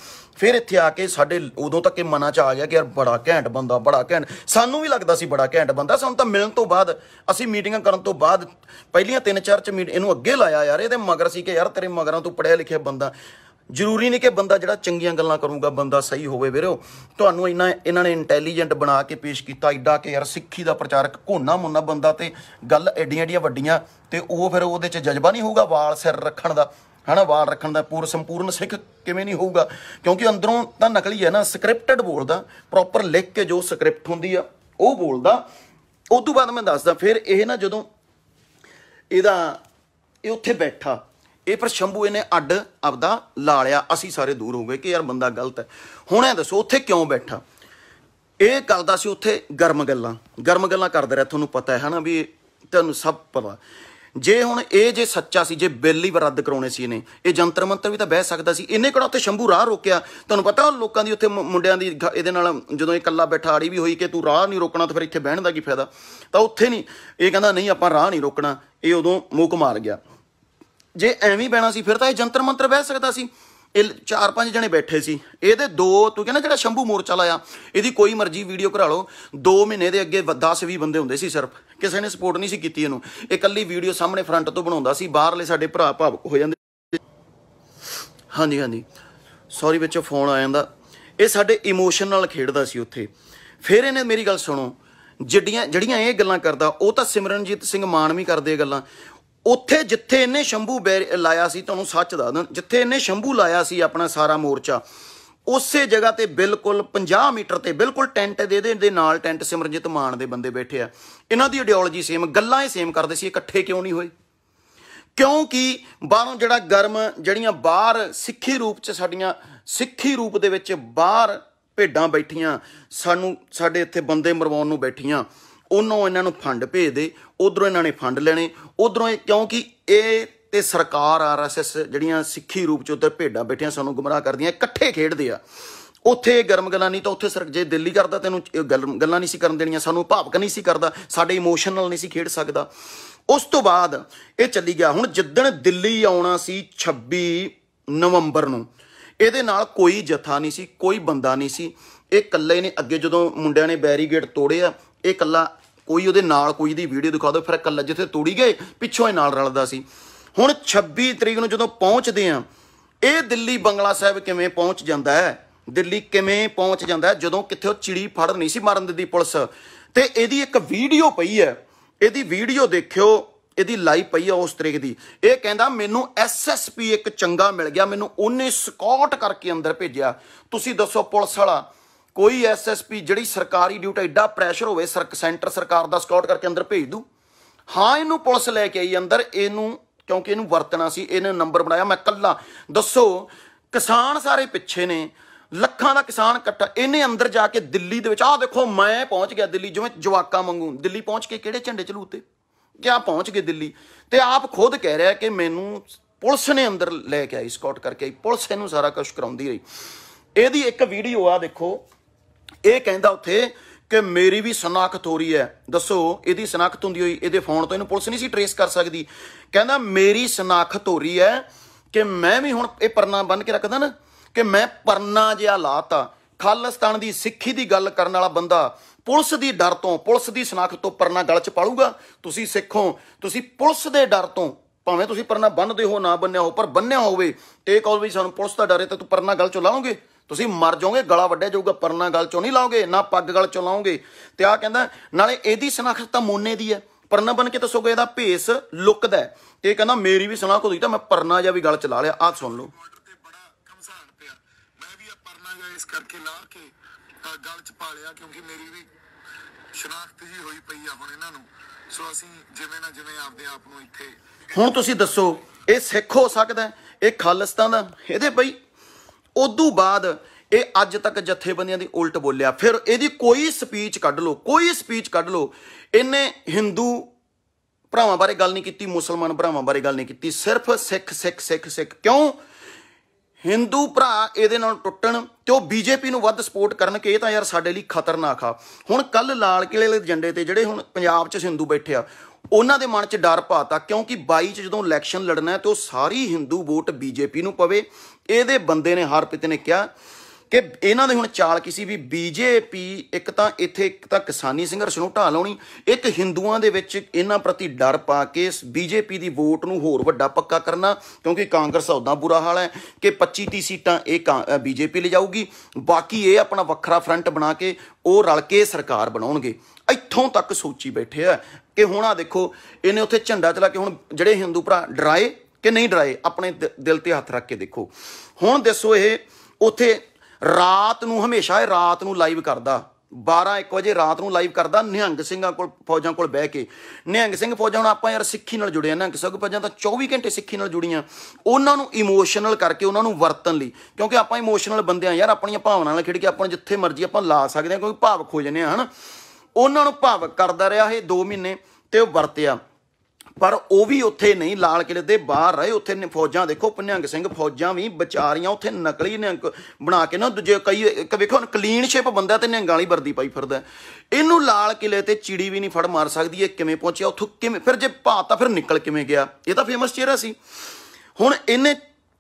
ਫਿਰ ਇੱਥੇ ਆ ਕੇ ਸਾਡੇ ਉਦੋਂ ਤੱਕ ਇਹ ਮਨਾਂ 'ਚ ਆ ਗਿਆ ਕਿ ਯਾਰ ਬੜਾ ਘੈਂਟ ਬੰਦਾ ਬੜਾ ਘੈਂਟ ਸਾਨੂੰ ਵੀ ਲੱਗਦਾ ਸੀ ਬੜਾ ਘੈਂਟ ਬੰਦਾ ਸਾਨੂੰ ਤਾਂ ਮਿਲਣ ਤੋਂ ਬਾਅਦ ਅਸੀਂ ਮੀਟਿੰਗਾਂ ਕਰਨ ਤੋਂ ਬਾਅਦ ਪਹਿਲੀਆਂ ਤਿੰਨ ਚਾਰ ਚ ਮੀਟ ਇਹਨੂੰ ਅੱਗੇ ਲਾਇਆ ਯਾਰ ਇਹਦੇ ਮਗਰ ਸੀ ਕਿ ਯਾਰ ਤੇਰੇ ਮਗਰਾਂ ਤੂੰ ਪੜਿਆ ਲਿਖਿਆ ਬੰਦਾ ਜ਼ਰੂਰੀ ਨਹੀਂ ਕਿ ਬੰਦਾ ਜਿਹੜਾ ਚੰਗੀਆਂ ਗੱਲਾਂ ਕਰੂਗਾ ਬੰਦਾ ਸਹੀ ਹੋਵੇ ਵੀਰੋ ਤੁਹਾਨੂੰ ਇੰਨਾ ਇਹਨਾਂ ਨੇ ਇੰਟੈਲੀਜੈਂਟ ਬਣਾ ਕੇ ਪੇਸ਼ ਕੀਤਾ ਐਡਾ ਕਿ ਯਾਰ ਸਿੱਖੀ ਦਾ ਪ੍ਰਚਾਰਕ ਕੋਨਾ ਮੁੰਨਾ ਬੰਦਾ ਤੇ ਗੱਲ ਐਡੀਆਂ ਐਡੀਆਂ ਵੱਡੀਆਂ ਤੇ ਉਹ ਫਿਰ ਉਹਦੇ 'ਚ ਜਜ਼ਬਾ ਨਹੀਂ ਹੋਊਗਾ ਵਾਲ ਸਿਰ ਰੱਖਣ ਦਾ ਹਨਾ ਵਾਲ ਰੱਖਣ ਦਾ ਪੂਰ ਸੰਪੂਰਨ ਸਿੱਖ ਕਿਵੇਂ ਨਹੀਂ ਹੋਊਗਾ ਕਿਉਂਕਿ ਅੰਦਰੋਂ ਤਾਂ ਨਕਲੀ ਹੈ ਨਾ ਸਕ੍ਰਿਪਟਡ ਬੋਲਦਾ ਪ੍ਰੋਪਰ ਲਿਖ ਕੇ ਜੋ ਸਕ੍ਰਿਪਟ ਹੁੰਦੀ ਆ ਉਹ ਬੋਲਦਾ ਉਸ ਤੋਂ ਬਾਅਦ ਮੈਂ ਦੱਸਦਾ ਫਿਰ ਇਹ ਨਾ ਜਦੋਂ ਇਹਦਾ ਇਹ ਉੱਥੇ ਬੈਠਾ ਇਹ ਪਰ ਸ਼ੰਭੂ ਇਹਨੇ ਅੱਡ ਆਪਦਾ ਲਾ ਲਿਆ ਅਸੀਂ ਸਾਰੇ ਦੂਰ ਹੋ ਗਏ ਕਿ ਯਾਰ ਬੰਦਾ ਗਲਤ ਹੈ ਹੁਣ ਇਹ ਦੱਸੋ ਉੱਥੇ ਕਿਉਂ ਬੈਠਾ ਇਹ ਕਰਦਾ ਸੀ ਉੱਥੇ ਗਰਮ ਗੱਲਾਂ ਗਰਮ ਗੱਲਾਂ ਕਰਦਾ ਰਿਹਾ ਤੁਹਾਨੂੰ ਪਤਾ ਹੈ ਹਨਾ ਵੀ ਤੁਹਾਨੂੰ ਸਭ ਪਤਾ ਜੇ ਹੁਣ ਇਹ ਜੇ ਸੱਚਾ ਸੀ ਜੇ ਬਿੱਲ ਹੀ ਰੱਦ ਕਰਾਉਣੇ ਸੀ ਇਹਨੇ ਇਹ ਜੰਤਰ ਮੰਤਰ ਵੀ ਤਾਂ ਬਹਿ ਸਕਦਾ ਸੀ ਇਹਨੇ ਕਿਹੜਾ ਉੱਥੇ ਸ਼ੰਭੂ ਰਾਹ ਰੋਕਿਆ ਤੁਹਾਨੂੰ ਪਤਾ ਲੋਕਾਂ ਦੀ ਉੱਥੇ ਮੁੰਡਿਆਂ ਦੀ ਇਹਦੇ ਨਾਲ ਜਦੋਂ ਇਹ ਇਕੱਲਾ ਬੈਠਾ ਆੜੀ ਵੀ ਹੋਈ ਕਿ ਤੂੰ ਰਾਹ ਨਹੀਂ ਰੋਕਣਾ ਤਾਂ ਫਿਰ ਇੱਥੇ ਬਹਿਣ ਦਾ ਕੀ ਫਾਇਦਾ ਤਾਂ ਉੱਥੇ ਨਹੀਂ ਇਹ ਕਹਿੰਦਾ ਨਹੀਂ ਆਪਾਂ ਰਾਹ ਨਹੀਂ ਰੋਕਣਾ ਇਹ ਉਦੋਂ ਮੂਕ ਮਾਰ ਗਿਆ ਜੇ ਐਵੇਂ ਬਹਿਣਾ ਸੀ ਫਿਰ ਤਾਂ ਇਹ ਜੰਤਰ ਮੰਤਰ ਬਹਿ ਸਕਦਾ ਸੀ ਇਹ ਚਾਰ ਪੰਜ ਜਣੇ ਬੈਠੇ ਸੀ ਇਹਦੇ ਦੋ ਤੂੰ ਕਹਿੰਦਾ ਜਿਹੜਾ ਸ਼ੰਭੂ ਮੋਰਚਾ ਲਾਇਆ ਇਹਦੀ ਕੋਈ ਮਰਜ਼ੀ ਵੀਡੀਓ ਕਰਾ ਲਓ 2 ਮਹੀਨੇ ਦੇ ਅੱਗੇ 10 20 ਬੰਦੇ ਹੁੰਦੇ ਸੀ ਸਿਰਫ ਕਿਸੇ ਨੇ ਸਪੋਰਟ ਨਹੀਂ ਸੀ ਕੀਤੀ ਇਹਨੂੰ ਇਹ ਕੱਲੀ ਵੀਡੀਓ ਸਾਹਮਣੇ ਫਰੰਟ ਤੋਂ ਬਣਾਉਂਦਾ ਸੀ ਬਾਹਰਲੇ ਸਾਡੇ ਭਰਾ ਭਾਵਕ ਹੋ ਜਾਂਦੇ ਹਾਂਜੀ ਹਾਂਜੀ ਸੌਰੀ ਵਿੱਚ ਫੋਨ ਆ ਜਾਂਦਾ ਇਹ ਸਾਡੇ ਇਮੋਸ਼ਨ ਨਾਲ ਖੇਡਦਾ ਸੀ ਉੱਥੇ ਫਿਰ ਇਹਨੇ ਮੇਰੀ ਗੱਲ ਸੁਣੋ ਜਿੱਡੀਆਂ ਜਿਹੜੀਆਂ ਇਹ ਗੱਲਾਂ ਕਰਦਾ ਉਹ ਤਾਂ ਸਿਮਰਨਜੀਤ ਸਿੰਘ ਮਾਨ ਵੀ ਕਰਦੇ ਗੱਲਾਂ ਉੱਥੇ ਜਿੱਥੇ ਇਹਨੇ ਸ਼ੰਭੂ ਲਾਇਆ ਸੀ ਤੁਹਾਨੂੰ ਸੱਚ ਦੱਸ ਦਾਂ ਜਿੱਥੇ ਇਹਨੇ ਸ਼ੰਭੂ ਲਾਇਆ ਸੀ ਆਪਣਾ ਸਾਰਾ ਮੋਰਚਾ ਉਸੇ ਜਗ੍ਹਾ ਤੇ ਬਿਲਕੁਲ 50 ਮੀਟਰ ਤੇ ਬਿਲਕੁਲ ਟੈਂਟ ਦੇ ਦੇ ਨਾਲ ਟੈਂਟ ਸਿਮਰਜੀਤ ਮਾਨ ਦੇ ਬੰਦੇ ਬੈਠੇ ਆ ਇਹਨਾਂ ਦੀ ਆਈਡੀਓਲੋਜੀ ਸੇਮ ਗੱਲਾਂ ਹੀ ਸੇਮ ਕਰਦੇ ਸੀ ਇਕੱਠੇ ਕਿਉਂ ਨਹੀਂ ਹੋਏ ਕਿਉਂਕਿ ਬਾਹਰੋਂ ਜਿਹੜਾ ਗਰਮ ਜਿਹੜੀਆਂ ਬਾਹਰ ਸਿੱਖੀ ਰੂਪ ਚ ਸਾਡੀਆਂ ਸਿੱਖੀ ਰੂਪ ਦੇ ਵਿੱਚ ਬਾਹਰ ਭੇਡਾਂ ਬੈਠੀਆਂ ਸਾਨੂੰ ਸਾਡੇ ਇੱਥੇ ਬੰਦੇ ਮਰਵਾਉਣ ਨੂੰ ਬੈਠੀਆਂ ਉਹਨੋਂ ਇਹਨਾਂ ਨੂੰ ਫੰਡ ਭੇਜਦੇ ਉਧਰੋਂ ਇਹਨਾਂ ਨੇ ਫੰਡ ਲੈਣੇ ਉਧਰੋਂ ਕਿਉਂਕਿ ਇਹ ਤੇ ਸਰਕਾਰ ਆਰਐਸਐਸ ਜਿਹੜੀਆਂ ਸਿੱਖੀ ਰੂਪ ਚ ਉੱਤੇ ਭੇਡਾਂ ਬੈਠੀਆਂ ਸਾਨੂੰ ਗੁੰਮਰਾਹ ਕਰਦੀਆਂ ਇਕੱਠੇ ਖੇਡਦੇ ਆ ਉੱਥੇ ਗਰਮ ਗੱਲਾਂ ਨਹੀਂ ਤਾਂ ਉੱਥੇ ਸਰਕ ਜੇ ਦਿੱਲੀ ਕਰਦਾ ਤੈਨੂੰ ਗੱਲਾਂ ਨਹੀਂ ਸੀ ਕਰਨ ਦੇਣੀਆਂ ਸਾਨੂੰ ਭਾਵਕ ਨਹੀਂ ਸੀ ਕਰਦਾ ਸਾਡੇ ਇਮੋਸ਼ਨਲ ਨਹੀਂ ਸੀ ਖੇਡ ਸਕਦਾ ਉਸ ਤੋਂ ਬਾਅਦ ਇਹ ਚੱਲੀ ਗਿਆ ਹੁਣ ਜਿੱਦਣ ਦਿੱਲੀ ਆਉਣਾ ਸੀ 26 ਨਵੰਬਰ ਨੂੰ ਇਹਦੇ ਨਾਲ ਕੋਈ ਜਥਾ ਨਹੀਂ ਸੀ ਕੋਈ ਬੰਦਾ ਨਹੀਂ ਸੀ ਇਹ ਇਕੱਲੇ ਨੇ ਅੱਗੇ ਜਦੋਂ ਮੁੰਡਿਆਂ ਨੇ ਬੈਰੀਗੇਡ ਤੋੜਿਆ ਇਹ ਇਕੱਲਾ ਕੋਈ ਉਹਦੇ ਨਾਲ ਕੋਈ ਦੀ ਵੀਡੀਓ ਦਿਖਾ ਦਿਓ ਫਿਰ ਕੱਲ ਜਿੱਥੇ ਤੋੜੀ ਗਏ ਪਿੱਛੋਂ ਇਹ ਨਾਲ ਰਲਦਾ ਸੀ ਹੁਣ 26 ਤਰੀਕ ਨੂੰ ਜਦੋਂ ਪਹੁੰਚਦੇ ਆ ਇਹ ਦਿੱਲੀ ਬੰਗਲਾ ਸਾਹਿਬ ਕਿਵੇਂ ਪਹੁੰਚ ਜਾਂਦਾ ਹੈ ਦਿੱਲੀ ਕਿਵੇਂ ਪਹੁੰਚ ਜਾਂਦਾ ਹੈ ਜਦੋਂ ਕਿੱਥੇ ਉਹ ਚਿੜੀ ਫੜ ਨਹੀਂ ਸੀ ਮਾਰਨ ਦਿੱਤੀ ਪੁਲਿਸ ਤੇ ਇਹਦੀ ਇੱਕ ਵੀਡੀਓ ਪਈ ਹੈ ਇਹਦੀ ਵੀਡੀਓ ਦੇਖਿਓ ਇਹਦੀ ਲਾਈਵ ਪਈ ਆ ਉਸ ਤਰੀਕ ਦੀ ਇਹ ਕਹਿੰਦਾ ਮੈਨੂੰ ਐਸਐਸਪੀ ਇੱਕ ਚੰਗਾ ਮਿਲ ਗਿਆ ਮੈਨੂੰ ਉਹਨੇ ਸਕਾਟ ਕਰਕੇ ਅੰਦਰ ਭੇਜਿਆ ਤੁਸੀਂ ਦੱਸੋ ਪੁਲਿਸ ਵਾਲਾ ਕੋਈ ਐਸਐਸਪੀ ਜਿਹੜੀ ਸਰਕਾਰੀ ਡਿਊਟੀ ਐਡਾ ਪ੍ਰੈਸ਼ਰ ਹੋਵੇ ਸਰਕ ਸੈਂਟਰ ਸਰਕਾਰ ਦਾ ਸਕਾਊਟ ਕਰਕੇ ਅੰਦਰ ਭੇਜ ਦੂ ਹਾਂ ਇਹਨੂੰ ਪੁਲਿਸ ਲੈ ਕੇ ਆਈ ਅੰਦਰ ਇਹਨੂੰ ਕਿਉਂਕਿ ਇਹਨੂੰ ਵਰਤਣਾ ਸੀ ਇਹਨੇ ਨੰਬਰ ਬਣਾਇਆ ਮੈਂ ਕੱਲਾ ਦੱਸੋ ਕਿਸਾਨ ਸਾਰੇ ਪਿੱਛੇ ਨੇ ਲੱਖਾਂ ਦਾ ਕਿਸਾਨ ਇਕੱਠਾ ਇਹਨੇ ਅੰਦਰ ਜਾ ਕੇ ਦਿੱਲੀ ਦੇ ਵਿੱਚ ਆਹ ਦੇਖੋ ਮੈਂ ਪਹੁੰਚ ਗਿਆ ਦਿੱਲੀ ਜਿਵੇਂ ਜਵਾਕਾ ਮੰਗੂ ਦਿੱਲੀ ਪਹੁੰਚ ਕੇ ਕਿਹੜੇ ਝੰਡੇ ਚਲੂਤੇ ਕਿਆ ਪਹੁੰਚ ਗਏ ਦਿੱਲੀ ਤੇ ਆਪ ਖੁਦ ਕਹਿ ਰਿਹਾ ਕਿ ਮੈਨੂੰ ਪੁਲਿਸ ਨੇ ਅੰਦਰ ਲੈ ਕੇ ਆਈ ਸਕਾਊਟ ਕਰਕੇ ਆਈ ਪੁਲਿਸ ਇਹਨੂੰ ਸਾਰਾ ਕੁਝ ਕਰਾਉਂਦੀ ਰਹੀ ਇਹਦੀ ਇੱਕ ਵੀਡੀਓ ਆ ਦੇਖੋ ਇਹ ਕਹਿੰਦਾ ਉੱਥੇ ਕਿ ਮੇਰੀ ਵੀ ਸਨਾਖਤ ਹੋ ਰਹੀ ਹੈ ਦੱਸੋ ਇਹਦੀ ਸਨਾਖਤ ਹੁੰਦੀ ਹੋਈ ਇਹਦੇ ਫੋਨ ਤੋਂ ਇਹਨੂੰ ਪੁਲਿਸ ਨਹੀਂ ਸੀ ਟਰੇਸ ਕਰ ਸਕਦੀ ਕਹਿੰਦਾ ਮੇਰੀ ਸਨਾਖਤ ਹੋ ਰਹੀ ਹੈ ਕਿ ਮੈਂ ਵੀ ਹੁਣ ਇਹ ਪਰਨਾ ਬੰਨ ਕੇ ਰੱਖਦਾ ਨਾ ਕਿ ਮੈਂ ਪਰਨਾ ਜਿਹਾ ਲਾਤਾ ਖਾਲਸਤਾਨ ਦੀ ਸਿੱਖੀ ਦੀ ਗੱਲ ਕਰਨ ਵਾਲਾ ਬੰਦਾ ਪੁਲਿਸ ਦੀ ਡਰ ਤੋਂ ਪੁਲਿਸ ਦੀ ਸਨਾਖਤ ਤੋਂ ਪਰਨਾ ਗਲ 'ਚ ਪਾਲੂਗਾ ਤੁਸੀਂ ਸਿੱਖੋ ਤੁਸੀਂ ਪੁਲਿਸ ਦੇ ਡਰ ਤੋਂ ਭਾਵੇਂ ਤੁਸੀਂ ਪਰਨਾ ਬੰਨਦੇ ਹੋ ਨਾ ਬੰਨਿਆ ਹੋ ਪਰ ਬੰਨਿਆ ਹੋਵੇ ਟੇਕ ਆਲਵੇਜ਼ ਸਾਨੂੰ ਪੁਲਿਸ ਦਾ ਡਰ ਹੈ ਤਾਂ ਤੂੰ ਪਰਨਾ ਗਲ 'ਚ ਲਾਉਂਗੇ ਤੁਸੀਂ ਮਰ ਜਾਓਗੇ ਗਲਾ ਵੱਡਿਆ ਜਾਊਗਾ ਪਰਨਾ ਗਲ ਚੋਂ ਨਹੀਂ ਲਾਓਗੇ ਨਾ ਪੱਗ ਗਲ ਚੋਂ ਲਾਓਗੇ ਤੇ ਆ ਕਹਿੰਦਾ ਨਾਲੇ ਇਹਦੀ ਸਨਾਖਤ ਤਾਂ ਮੋਨੇ ਦੀ ਹੈ ਪਰਨਾ ਬਣ ਕੇ ਦੱਸੋਗੇ ਇਹਦਾ ਭੇਸ ਲੁਕਦਾ ਇਹ ਕਹਿੰਦਾ ਮੇਰੀ ਵੀ ਸਨਾਖ ਹੋਈ ਤਾਂ ਮੈਂ ਪਰਨਾ ਜਾਂ ਵੀ ਗਲ ਚ ਲਾ ਲਿਆ ਆਹ ਸੁਣ ਲਓ ਇਸ ਕਰਕੇ ਲਾ ਕੇ ਗਲ ਚ ਪਾ ਲਿਆ ਕਿਉਂਕਿ ਮੇਰੀ ਵੀ ਸ਼ਨਾਖਤ ਜੀ ਹੋਈ ਪਈ ਆ ਹੁਣ ਇਹਨਾਂ ਨੂੰ ਸੋ ਅਸੀਂ ਜਿਵੇਂ ਨਾ ਜਿਵੇਂ ਆਪਦੇ ਆਪ ਨੂੰ ਇੱਥੇ ਹੁਣ ਤੁਸੀਂ ਦੱਸੋ ਇਹ ਸਿੱਖ ਹੋ ਸਕਦਾ ਇਹ ਖਾਲਿਸਤਾਨ ਦਾ ਇਹਦੇ ਬਈ ਉਦੋਂ ਬਾਅਦ ਇਹ ਅੱਜ ਤੱਕ ਜਥੇਬੰਦੀਆਂ ਦੀ ਉਲਟ ਬੋਲਿਆ ਫਿਰ ਇਹਦੀ ਕੋਈ ਸਪੀਚ ਕੱਢ ਲਓ ਕੋਈ ਸਪੀਚ ਕੱਢ ਲਓ ਇਹਨੇ Hindu ਭਰਾਵਾਂ ਬਾਰੇ ਗੱਲ ਨਹੀਂ ਕੀਤੀ ਮੁਸਲਮਾਨ ਭਰਾਵਾਂ ਬਾਰੇ ਗੱਲ ਨਹੀਂ ਕੀਤੀ ਸਿਰਫ ਸਿੱਖ ਸਿੱਖ ਸਿੱਖ ਸਿੱਖ ਕਿਉਂ Hindu ਭਰਾ ਇਹਦੇ ਨਾਲ ਟੁੱਟਣ ਤੇ ਉਹ BJP ਨੂੰ ਵੱਧ ਸਪੋਰਟ ਕਰਨ ਕਿ ਇਹ ਤਾਂ ਯਾਰ ਸਾਡੇ ਲਈ ਖਤਰਨਾਕ ਆ ਹੁਣ ਕੱਲ ਲਾਲ ਕਿਲੇ ਦੇ ਏਜੰਡੇ ਤੇ ਜਿਹੜੇ ਹੁਣ ਪੰਜਾਬ 'ਚ Hindu ਬੈਠੇ ਆ ਉਹਨਾਂ ਦੇ ਮਨ 'ਚ ਡਰ ਪਾਤਾ ਕਿਉਂਕਿ 22 'ਚ ਜਦੋਂ ਇਲੈਕਸ਼ਨ ਲੜਨਾ ਹੈ ਤੇ ਉਹ ਸਾਰੀ ਹਿੰਦੂ ਵੋਟ ਬੀਜੇਪੀ ਨੂੰ ਪਵੇ ਇਹਦੇ ਬੰਦੇ ਨੇ ਹਰਪ੍ਰੀਤ ਨੇ ਕਿਹਾ ਕਿ ਇਹਨਾਂ ਦੇ ਹੁਣ ਚਾਲ ਕੀ ਸੀ ਵੀ ਬੀਜੇਪੀ ਇੱਕ ਤਾਂ ਇੱਥੇ ਇੱਕ ਤਾਂ ਕਿਸਾਨੀ ਸੰਘਰਸ਼ ਨੂੰ ਢਾਹ ਲਾਉਣੀ ਇੱਕ ਹਿੰਦੂਆਂ ਦੇ ਵਿੱਚ ਇਹਨਾਂ ਪ੍ਰਤੀ ਡਰ ਪਾ ਕੇ ਬੀਜੇਪੀ ਦੀ ਵੋਟ ਨੂੰ ਹੋਰ ਵੱਡਾ ਪੱਕਾ ਕਰਨਾ ਕਿਉਂਕਿ ਕਾਂਗਰਸ ਉਹਦਾ ਬੁਰਾ ਹਾਲ ਹੈ ਕਿ 25 30 ਸੀਟਾਂ ਇਹ ਬੀਜੇਪੀ ਲੈ ਜਾਊਗੀ ਬਾਕੀ ਇਹ ਆਪਣਾ ਵੱਖਰਾ ਫਰੰਟ ਬਣਾ ਕੇ ਉਹ ਰਲ ਕੇ ਸਰਕਾਰ ਬਣਾਉਣਗੇ ਇੱਥੋਂ ਤੱਕ ਸੋਚੀ ਬੈਠੇ ਆ ਕਿ ਹੁਣ ਆ ਦੇਖੋ ਇਹਨੇ ਉੱਥੇ ਝੰਡਾ ਚਲਾ ਕੇ ਹੁਣ ਜਿਹੜੇ ਹਿੰਦੂ ਭਰਾ ਡਰਾਏ ਕਿ ਨਹੀਂ ਡਰਾਏ ਆਪਣੇ ਦਿਲ ਤੇ ਹੱਥ ਰੱਖ ਕੇ ਦੇਖੋ ਹੁਣ ਦੱਸੋ ਇਹ ਉੱਥੇ ਰਾਤ ਨੂੰ ਹਮੇਸ਼ਾ ਇਹ ਰਾਤ ਨੂੰ ਲਾਈਵ ਕਰਦਾ 12 1 ਵਜੇ ਰਾਤ ਨੂੰ ਲਾਈਵ ਕਰਦਾ ਨਿਹੰਗ ਸਿੰਘਾਂ ਕੋਲ ਫੌਜਾਂ ਕੋਲ ਬਹਿ ਕੇ ਨਿਹੰਗ ਸਿੰਘ ਫੌਜਾਂ ਹੁਣ ਆਪਾਂ ਯਾਰ ਸਿੱਖੀ ਨਾਲ ਜੁੜੇ ਆ ਕਿਸੇ ਸਿੰਘ ਫੌਜਾਂ ਤਾਂ 24 ਘੰਟੇ ਸਿੱਖੀ ਨਾਲ ਜੁੜੀਆਂ ਉਹਨਾਂ ਨੂੰ ਇਮੋਸ਼ਨਲ ਕਰਕੇ ਉਹਨਾਂ ਨੂੰ ਵਰਤਣ ਲਈ ਕਿਉਂਕਿ ਆਪਾਂ ਇਮੋਸ਼ਨਲ ਬੰਦੇ ਆ ਯਾਰ ਆਪਣੀਆਂ ਭਾਵਨਾਵਾਂ ਨਾਲ ਖੇਡ ਕੇ ਆਪਾਂ ਜਿੱਥੇ ਮਰਜ਼ੀ ਆਪਾਂ ਲਾ ਸਕਦੇ ਆ ਕਿਉਂਕਿ ਭਾਵ ਖੋਜਨੇ ਆ ਹਨ ਉਹਨਾਂ ਨੂੰ ਭਾਵਕ ਕਰਦਾ ਰਿਹਾ ਇਹ 2 ਮਹੀਨੇ ਤੇ ਉਹ ਵਰਤਿਆ ਪਰ ਉਹ ਵੀ ਉੱਥੇ ਨਹੀਂ ਲਾਲ ਕਿਲੇ ਦੇ ਬਾਹਰ ਰਹੇ ਉੱਥੇ ਨੇ ਫੌਜਾਂ ਦੇਖੋ ਪਨਿਹੰਗ ਸਿੰਘ ਫੌਜਾਂ ਵੀ ਵਿਚਾਰੀਆਂ ਉੱਥੇ ਨਕਲੀ ਨਿਹੰਗ ਬਣਾ ਕੇ ਨਾ ਦੂਜੇ ਕਈ ਇੱਕ ਵੇਖੋ ਕਲੀਨ ਸ਼ੇਪ ਬੰਦਾ ਤੇ ਨਿਹੰਗਾਂ ਵਾਲੀ ਵਰਦੀ ਪਾਈ ਫਿਰਦਾ ਇਹਨੂੰ ਲਾਲ ਕਿਲੇ ਤੇ ਚਿੜੀ ਵੀ ਨਹੀਂ ਫੜ ਮਾਰ ਸਕਦੀ ਇਹ ਕਿਵੇਂ ਪਹੁੰਚਿਆ ਉੱਥੋਂ ਕਿਵੇਂ ਫਿਰ ਜੇ ਭਾਤਾ ਫਿਰ ਨਿਕਲ ਕਿਵੇਂ ਗਿਆ ਇਹ ਤਾਂ ਫੇਮਸ ਚਿਹਰਾ ਸੀ ਹੁਣ ਇਹਨੇ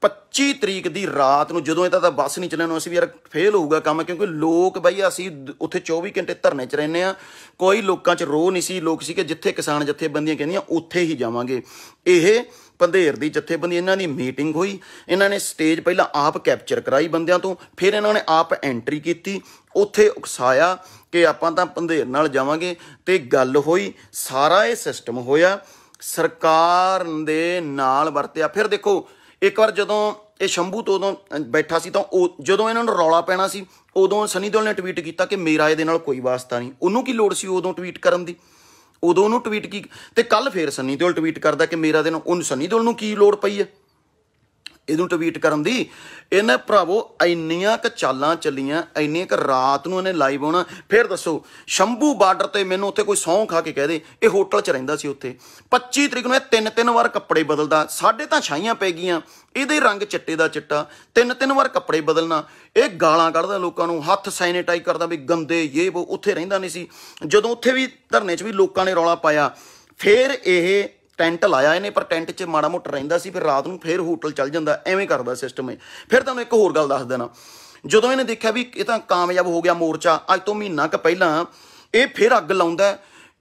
25 ਤਰੀਕ ਦੀ ਰਾਤ ਨੂੰ ਜਦੋਂ ਇਹਦਾ ਤਾਂ ਬੱਸ ਨਹੀਂ ਨੂੰ ਅਸੀਂ ਵੀ ਯਾਰ ਫੇਲ ਹੋਊਗਾ ਕੰਮ ਕਿਉਂਕਿ ਲੋਕ ਬਈ ਅਸੀਂ ਉੱਥੇ 24 ਘੰਟੇ ਧਰਨੇ 'ਚ ਰਹਿੰਦੇ ਆ ਕੋਈ ਲੋਕਾਂ 'ਚ ਰੋਹ ਨਹੀਂ ਸੀ ਲੋਕ ਸੀ ਕਿ ਜਿੱਥੇ ਕਿਸਾਨ ਜਥੇਬੰਦੀਆਂ ਕਹਿੰਦੀਆਂ ਉੱਥੇ ਹੀ ਜਾਵਾਂਗੇ ਇਹ ਪੰਧੇਰ ਦੀ ਜਥੇਬੰਦੀ ਇਹਨਾਂ ਦੀ ਮੀਟਿੰਗ ਹੋਈ ਇਹਨਾਂ ਨੇ ਸਟੇਜ ਪਹਿਲਾਂ ਆਪ ਕੈਪਚਰ ਕਰਾਈ ਬੰਦਿਆਂ ਤੋਂ ਫਿਰ ਇਹਨਾਂ ਨੇ ਆਪ ਐਂਟਰੀ ਕੀਤੀ ਉੱਥੇ ਉਕਸਾਇਆ ਕਿ ਆਪਾਂ ਤਾਂ ਪੰਧੇਰ ਨਾਲ ਜਾਵਾਂਗੇ ਤੇ ਗੱਲ ਹੋਈ ਸਾਰਾ ਇਹ ਸਿਸਟਮ ਹੋਇਆ ਸਰਕਾਰ ਦੇ ਨਾਲ ਵਰਤਿਆ ਫਿਰ ਦੇਖੋ ਇੱਕ ਵਾਰ ਜਦੋਂ ਇਹ ਸ਼ੰਭੂ ਤੋਂ ਉਦੋਂ ਬੈਠਾ ਸੀ ਤਾਂ ਉਹ ਜਦੋਂ ਇਹਨਾਂ ਨੂੰ ਰੌਲਾ ਪੈਣਾ ਸੀ ਉਦੋਂ ਸਨੀ ਦਿਓਲ ਨੇ ਟਵੀਟ ਕੀਤਾ ਕਿ ਮੇਰਾ ਇਹਦੇ ਨਾਲ ਕੋਈ ਵਾਸਤਾ ਨਹੀਂ ਉਹਨੂੰ ਕੀ ਲੋੜ ਸੀ ਉਦੋਂ ਟਵੀਟ ਕਰਨ ਦੀ ਉਦੋਂ ਉਹਨੂੰ ਟਵੀਟ ਕੀ ਤੇ ਕੱਲ ਫੇਰ ਸਨੀ ਦਿਓਲ ਟਵੀਟ ਕਰਦਾ ਕਿ ਮੇਰਾ ਦੇ ਨਾਲ ਉਹਨੂੰ ਸਨੀ ਦਿਓਲ ਨੂੰ ਕੀ ਲੋੜ ਪਈ ਹੈ ਇਹਨੂੰ ਟਵੀਟ ਕਰਨ ਦੀ ਇਹਨੇ ਭਰਾਵੋ ਇੰਨੀਆਂ ਕ ਚਾਲਾਂ ਚੱਲੀਆਂ ਇੰਨੀਆਂ ਕ ਰਾਤ ਨੂੰ ਇਹਨੇ ਲਾਈਵ ਆਉਣਾ ਫਿਰ ਦੱਸੋ ਸ਼ੰਭੂ ਬਾਰਡਰ ਤੇ ਮੈਨੂੰ ਉੱਥੇ ਕੋਈ ਸੌਂ ਖਾ ਕੇ ਕਹਦੇ ਇਹ ਹੋਟਲ 'ਚ ਰਹਿੰਦਾ ਸੀ ਉੱਥੇ 25 ਤਰੀਕ ਨੂੰ ਇਹ ਤਿੰਨ ਤਿੰਨ ਵਾਰ ਕੱਪੜੇ ਬਦਲਦਾ ਸਾਡੇ ਤਾਂ ਛਾਈਆਂ ਪੈ ਗਈਆਂ ਇਹਦੇ ਰੰਗ ਚਿੱਟੇ ਦਾ ਚਿੱਟਾ ਤਿੰਨ ਤਿੰਨ ਵਾਰ ਕੱਪੜੇ ਬਦਲਣਾ ਇਹ ਗਾਲਾਂ ਕੱਢਦਾ ਲੋਕਾਂ ਨੂੰ ਹੱਥ ਸੈਨੀਟਾਈਜ਼ ਕਰਦਾ ਵੀ ਗੰਦੇ ਇਹ ਉਹ ਉੱਥੇ ਰਹਿੰਦਾ ਨਹੀਂ ਸੀ ਜਦੋਂ ਉੱਥੇ ਵੀ ਧਰਨੇ 'ਚ ਵੀ ਲੋਕਾਂ ਨੇ ਰੌਲਾ ਪਾਇਆ ਫਿਰ ਇਹ ਟੈਂਟ ਲਾਇਆ ਇਹਨੇ ਪਰ ਟੈਂਟ 'ਚ ਮਾੜਾ ਮੋਟਾ ਰਹਿੰਦਾ ਸੀ ਫਿਰ ਰਾਤ ਨੂੰ ਫਿਰ ਹੋਟਲ ਚੱਲ ਜਾਂਦਾ ਐਵੇਂ ਕਰਦਾ ਸਿਸਟਮ ਹੈ ਫਿਰ ਤੁਹਾਨੂੰ ਇੱਕ ਹੋਰ ਗੱਲ ਦੱਸ ਦੇਣਾ ਜਦੋਂ ਇਹਨੇ ਦੇਖਿਆ ਵੀ ਇਹ ਤਾਂ ਕਾਮਯਾਬ ਹੋ ਗਿਆ ਮੋਰਚਾ ਅੱਜ ਤੋਂ ਮਹੀਨਾ ਕ ਪਹਿਲਾਂ ਇਹ ਫਿਰ ਅੱਗ ਲਾਉਂਦਾ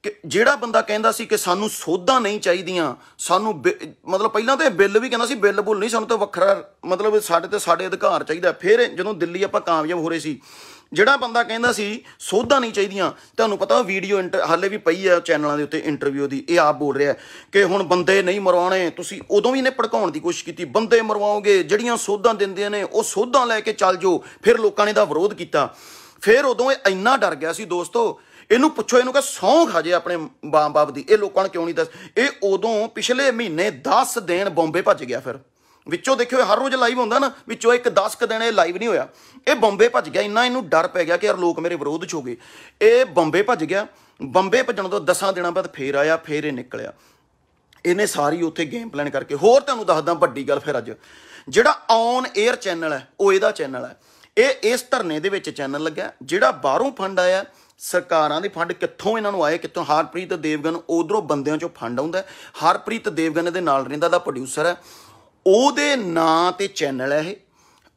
ਕਿ ਜਿਹੜਾ ਬੰਦਾ ਕਹਿੰਦਾ ਸੀ ਕਿ ਸਾਨੂੰ ਸੋਧਾਂ ਨਹੀਂ ਚਾਹੀਦੀਆਂ ਸਾਨੂੰ ਮਤਲਬ ਪਹਿਲਾਂ ਤਾਂ ਇਹ ਬਿੱਲ ਵੀ ਕਹਿੰਦਾ ਸੀ ਬਿੱਲ ਬੁੱਲ ਨਹੀਂ ਸਾਨੂੰ ਤਾਂ ਵੱਖਰਾ ਮਤਲਬ ਸਾਡੇ ਤੇ ਸਾਡੇ ਅਧਿਕਾਰ ਚਾਹੀਦਾ ਫਿਰ ਜਦੋਂ ਦਿੱਲੀ ਆਪਾਂ ਕਾਮਯਾਬ ਹੋ ਰਹੇ ਸੀ ਜਿਹੜਾ ਬੰਦਾ ਕਹਿੰਦਾ ਸੀ ਸੋਧਾ ਨਹੀਂ ਚਾਹੀਦੀਆਂ ਤੁਹਾਨੂੰ ਪਤਾ ਵੀਡੀਓ ਹਾਲੇ ਵੀ ਪਈ ਆ ਚੈਨਲਾਂ ਦੇ ਉੱਤੇ ਇੰਟਰਵਿਊ ਦੀ ਇਹ ਆਪ ਬੋਲ ਰਿਹਾ ਕਿ ਹੁਣ ਬੰਦੇ ਨਹੀਂ ਮਰਵਾਉਣੇ ਤੁਸੀਂ ਉਦੋਂ ਵੀ ਇਹਨੇ ਭੜਕਾਉਣ ਦੀ ਕੋਸ਼ਿਸ਼ ਕੀਤੀ ਬੰਦੇ ਮਰਵਾਓਗੇ ਜਿਹੜੀਆਂ ਸੋਧਾਂ ਦਿੰਦੀਆਂ ਨੇ ਉਹ ਸੋਧਾਂ ਲੈ ਕੇ ਚੱਲ ਜਾਓ ਫਿਰ ਲੋਕਾਂ ਨੇ ਦਾ ਵਿਰੋਧ ਕੀਤਾ ਫਿਰ ਉਦੋਂ ਇਹ ਇੰਨਾ ਡਰ ਗਿਆ ਸੀ ਦੋਸਤੋ ਇਹਨੂੰ ਪੁੱਛੋ ਇਹਨੂੰ ਕਿ ਸੌਂ ਖਾ ਜੇ ਆਪਣੇ ਬਾਪ ਦੀ ਇਹ ਲੋਕਾਂ ਨੂੰ ਕਿਉਂ ਨਹੀਂ ਦੱਸ ਇਹ ਉਦੋਂ ਪਿਛਲੇ ਮਹੀਨੇ 10 ਦਿਨ ਬੰਬੇ ਭੱਜ ਗਿਆ ਫਿਰ ਵਿੱਚੋਂ ਦੇਖਿਓ ਹਰ ਰੋਜ਼ ਲਾਈਵ ਹੁੰਦਾ ਨਾ ਵਿੱਚੋਂ ਇੱਕ 10 ਕ ਦਿਨ ਇਹ ਲਾਈਵ ਨਹੀਂ ਹੋਇਆ ਇਹ ਬੰਬੇ ਭੱਜ ਗਿਆ ਇੰਨਾ ਇਹਨੂੰ ਡਰ ਪੈ ਗਿਆ ਕਿ ਯਾਰ ਲੋਕ ਮੇਰੇ ਵਿਰੋਧ ਚ ਹੋ ਗਏ ਇਹ ਬੰਬੇ ਭੱਜ ਗਿਆ ਬੰਬੇ ਭੱਜਣ ਤੋਂ 10 ਦਿਨਾਂ ਬਾਅਦ ਫੇਰ ਆਇਆ ਫੇਰ ਇਹ ਨਿਕਲਿਆ ਇਹਨੇ ਸਾਰੀ ਉੱਥੇ ਗੇਮ ਪਲਾਨ ਕਰਕੇ ਹੋਰ ਤੁਹਾਨੂੰ ਦੱਸਦਾ ਵੱਡੀ ਗੱਲ ਫਿਰ ਅੱਜ ਜਿਹੜਾ ਔਨ 에ਅਰ ਚੈਨਲ ਹੈ ਉਹ ਇਹਦਾ ਚੈਨਲ ਹੈ ਇਹ ਇਸ ਧਰਨੇ ਦੇ ਵਿੱਚ ਚੈਨਲ ਲੱਗਾ ਜਿਹੜਾ ਬਾਹਰੋਂ ਫੰਡ ਆਇਆ ਸਰਕਾਰਾਂ ਦੇ ਫੰਡ ਕਿੱਥੋਂ ਇਹਨਾਂ ਨੂੰ ਆਏ ਕਿੱਥੋਂ ਹਰਪ੍ਰੀਤ ਦੇਵਗਨ ਉਧਰੋਂ ਬੰਦਿਆਂ ਚੋਂ ਫੰਡ ਆਉਂਦਾ ਹਰਪ੍ਰੀਤ ਦੇਵਗਨ ਦੇ ਨਾਲ ਰਹਿੰਦਾ ਦਾ ਪ੍ਰੋਡਿਊਸਰ ਹੈ ਉਹਦੇ ਨਾਂ ਤੇ ਚੈਨਲ ਹੈ ਇਹ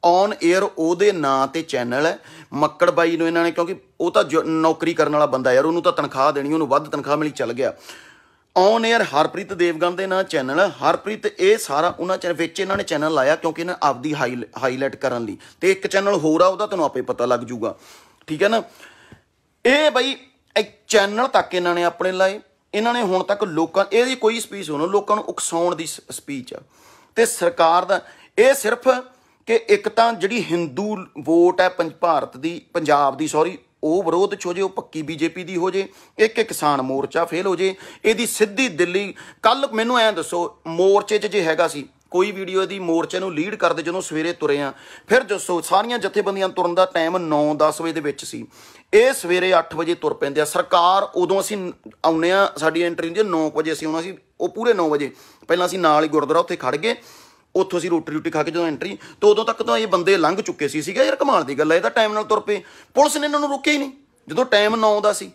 ਔਨ 에ਅਰ ਉਹਦੇ ਨਾਂ ਤੇ ਚੈਨਲ ਹੈ ਮੱਕੜ ਬਾਈ ਨੂੰ ਇਹਨਾਂ ਨੇ ਕਿਉਂਕਿ ਉਹ ਤਾਂ ਨੌਕਰੀ ਕਰਨ ਵਾਲਾ ਬੰਦਾ ਯਾਰ ਉਹਨੂੰ ਤਾਂ ਤਨਖਾਹ ਦੇਣੀ ਉਹਨੂੰ ਵੱਧ ਤਨਖਾਹ ਮਿਲੀ ਚੱਲ ਗਿਆ ਔਨ 에ਅਰ ਹਰਪ੍ਰੀਤ ਦੇਵਗਨ ਦੇ ਨਾਂ ਚੈਨਲ ਹਰਪ੍ਰੀਤ ਇਹ ਸਾਰਾ ਉਹਨਾਂ ਚੈਨਲ ਵਿੱਚ ਇਹਨਾਂ ਨੇ ਚੈਨਲ ਲਾਇਆ ਕਿਉਂਕਿ ਇਹਨਾਂ ਆਪਦੀ ਹਾਈਲਾਈਟ ਕਰਨ ਲਈ ਤੇ ਇੱਕ ਚੈਨਲ ਹੋਰ ਆ ਉਹਦਾ ਤੁਹਾਨੂੰ ਆਪੇ ਪਤਾ ਲੱਗ ਜੂਗਾ ਠੀਕ ਹੈ ਨਾ ਇਹ ਬਈ ਇੱਕ ਚੈਨਲ ਤੱਕ ਇਹਨਾਂ ਨੇ ਆਪਣੇ ਲਾਏ ਇਹਨਾਂ ਨੇ ਹੁਣ ਤੱਕ ਲੋਕਾਂ ਇਹਦੀ ਕੋਈ ਸਪੀਚ ਹੋਣਾ ਲੋਕਾਂ ਨੂੰ ਉਕਸਾਉਣ ਦੀ ਸਪੀਚ ਆ ਤੇ ਸਰਕਾਰ ਦਾ ਇਹ ਸਿਰਫ ਕਿ ਇੱਕ ਤਾਂ ਜਿਹੜੀ ਹਿੰਦੂ ਵੋਟ ਹੈ ਪੰਜ ਭਾਰਤ ਦੀ ਪੰਜਾਬ ਦੀ ਸੌਰੀ ਉਹ ਵਿਰੋਧ ਚ ਹੋ ਜੇ ਉਹ ਪੱਕੀ ਬੀਜੇਪੀ ਦੀ ਹੋ ਜੇ ਇੱਕ ਇੱਕ ਕਿਸਾਨ ਮੋਰਚਾ ਫੇਲ ਹੋ ਜੇ ਇਹਦੀ ਸਿੱਧੀ ਦਿੱਲੀ ਕੱਲ ਮੈਨੂੰ ਐਂ ਦੱਸੋ ਮੋਰਚੇ 'ਚ ਜੇ ਹੈਗਾ ਸੀ ਕੋਈ ਵੀਡੀਓ ਇਹਦੀ ਮੋਰਚੇ ਨੂੰ ਲੀਡ ਕਰਦੇ ਜਦੋਂ ਸਵੇਰੇ ਤੁਰੇ ਆ ਫਿਰ ਜੋ ਸਾਰੀਆਂ ਜਥੇਬੰਦੀਆਂ ਤੁਰਨ ਦਾ ਟਾਈਮ 9-10 ਵਜੇ ਦੇ ਵਿੱਚ ਸੀ ਇਹ ਸਵੇਰੇ 8 ਵਜੇ ਤੁਰ ਪੈਂਦੇ ਆ ਸਰਕਾਰ ਉਦੋਂ ਅਸੀਂ ਆਉਨੇ ਆ ਸਾਡੀ ਐਂਟਰੀ ਹੁੰਦੀ ਆ 9 ਵਜੇ ਅਸੀਂ ਆਉਣਾ ਸੀ ਉਹ ਪੂਰੇ 9 ਵਜੇ ਪਹਿਲਾਂ ਅਸੀਂ ਨਾਲ ਹੀ ਗੁਰਦੁਆਰਾ ਉੱਥੇ ਖੜ ਗਏ ਉੱਥੋਂ ਅਸੀਂ ਰੋਟੀ ਰੋਟੀ ਖਾ ਕੇ ਜਦੋਂ ਐਂਟਰੀ ਤੋਂ ਉਦੋਂ ਤੱਕ ਤਾਂ ਇਹ ਬੰਦੇ ਲੰਘ ਚੁੱਕੇ ਸੀ ਸੀਗਾ ਯਾਰ ਕਮਾਲ ਦੀ ਗੱਲ ਹੈ ਇਹ ਤਾਂ ਟਾਈਮ ਨਾਲ ਤੁਰ ਪਏ ਪੁਲਿਸ ਨੇ ਇਹਨਾਂ ਨੂੰ ਰੋਕਿਆ ਹੀ ਨਹੀਂ ਜਦੋਂ ਟਾਈਮ 9 ਦਾ ਸੀ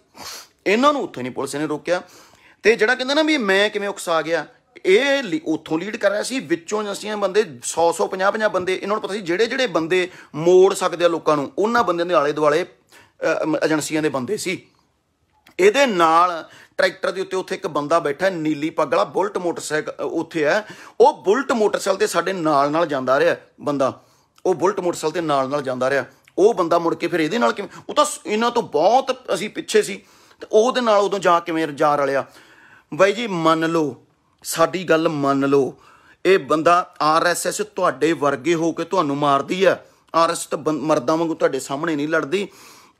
ਇਹਨਾਂ ਨੂੰ ਉੱਥੇ ਨਹੀਂ ਪੁਲਿਸ ਨੇ ਰੋਕਿਆ ਤੇ ਜਿਹੜਾ ਕਹਿੰਦਾ ਨਾ ਵੀ ਮੈਂ ਕਿਵੇਂ ਉਕਸਾ ਗਿਆ ਇਹ ਉੱਥੋਂ ਲੀਡ ਕਰ ਰਿਹਾ ਸੀ ਵਿੱਚੋਂ ਜਸੀਆਂ ਬੰਦੇ 100 150 50 ਬੰਦੇ ਇਹਨਾਂ ਨੂੰ ਪਤਾ ਸੀ ਜਿਹੜੇ ਜਿਹੜੇ ਬੰਦੇ ਮੋੜ ਸਕਦੇ ਆ ਲੋਕਾਂ ਨੂੰ ਉਹਨਾਂ ਬੰਦਿਆਂ ਦੇ ਆਲੇ ਦੁਆਲੇ ਏਜੰਸੀਆਂ ਦੇ ਬੰਦੇ ਸੀ ਇਹਦੇ ਨਾਲ ਟਰੈਕਟਰ ਦੇ ਉੱਤੇ ਉੱਥੇ ਇੱਕ ਬੰਦਾ ਬੈਠਾ ਨੀਲੀ ਪੱਗ ਵਾਲਾ ਬੁਲਟ ਮੋਟਰਸਾਈਕਲ ਉੱਥੇ ਹੈ ਉਹ ਬੁਲਟ ਮੋਟਰਸਾਈਕਲ ਤੇ ਸਾਡੇ ਨਾਲ ਨਾਲ ਜਾਂਦਾ ਰਿਹਾ ਬੰਦਾ ਉਹ ਬੁਲਟ ਮੋਟਰਸਾਈਕਲ ਤੇ ਨਾਲ ਨਾਲ ਜਾਂਦਾ ਰਿਹਾ ਉਹ ਬੰਦਾ ਮੁੜ ਕੇ ਫਿਰ ਇਹਦੇ ਨਾਲ ਕਿਵੇਂ ਉਹ ਤਾਂ ਇਹਨਾਂ ਤੋਂ ਬਹੁਤ ਅਸੀਂ ਪਿੱਛੇ ਸੀ ਤੇ ਉਹਦੇ ਨਾਲ ਉਦੋਂ ਜਾ ਕਿਵੇਂ ਜਾ ਰਲਿਆ ਬਾਈ ਜੀ ਮੰਨ ਲਓ ਸਾਡੀ ਗੱਲ ਮੰਨ ਲਓ ਇਹ ਬੰਦਾ ਆਰਐਸਐਸ ਤੁਹਾਡੇ ਵਰਗੇ ਹੋ ਕੇ ਤੁਹਾਨੂੰ ਮਾਰਦੀ ਆ ਆਰਐਸ ਤਾਂ ਮਰਦਾਂ ਵਾਂਗੂ ਤੁਹਾਡੇ ਸਾਹਮਣੇ ਨਹੀਂ ਲੜਦੀ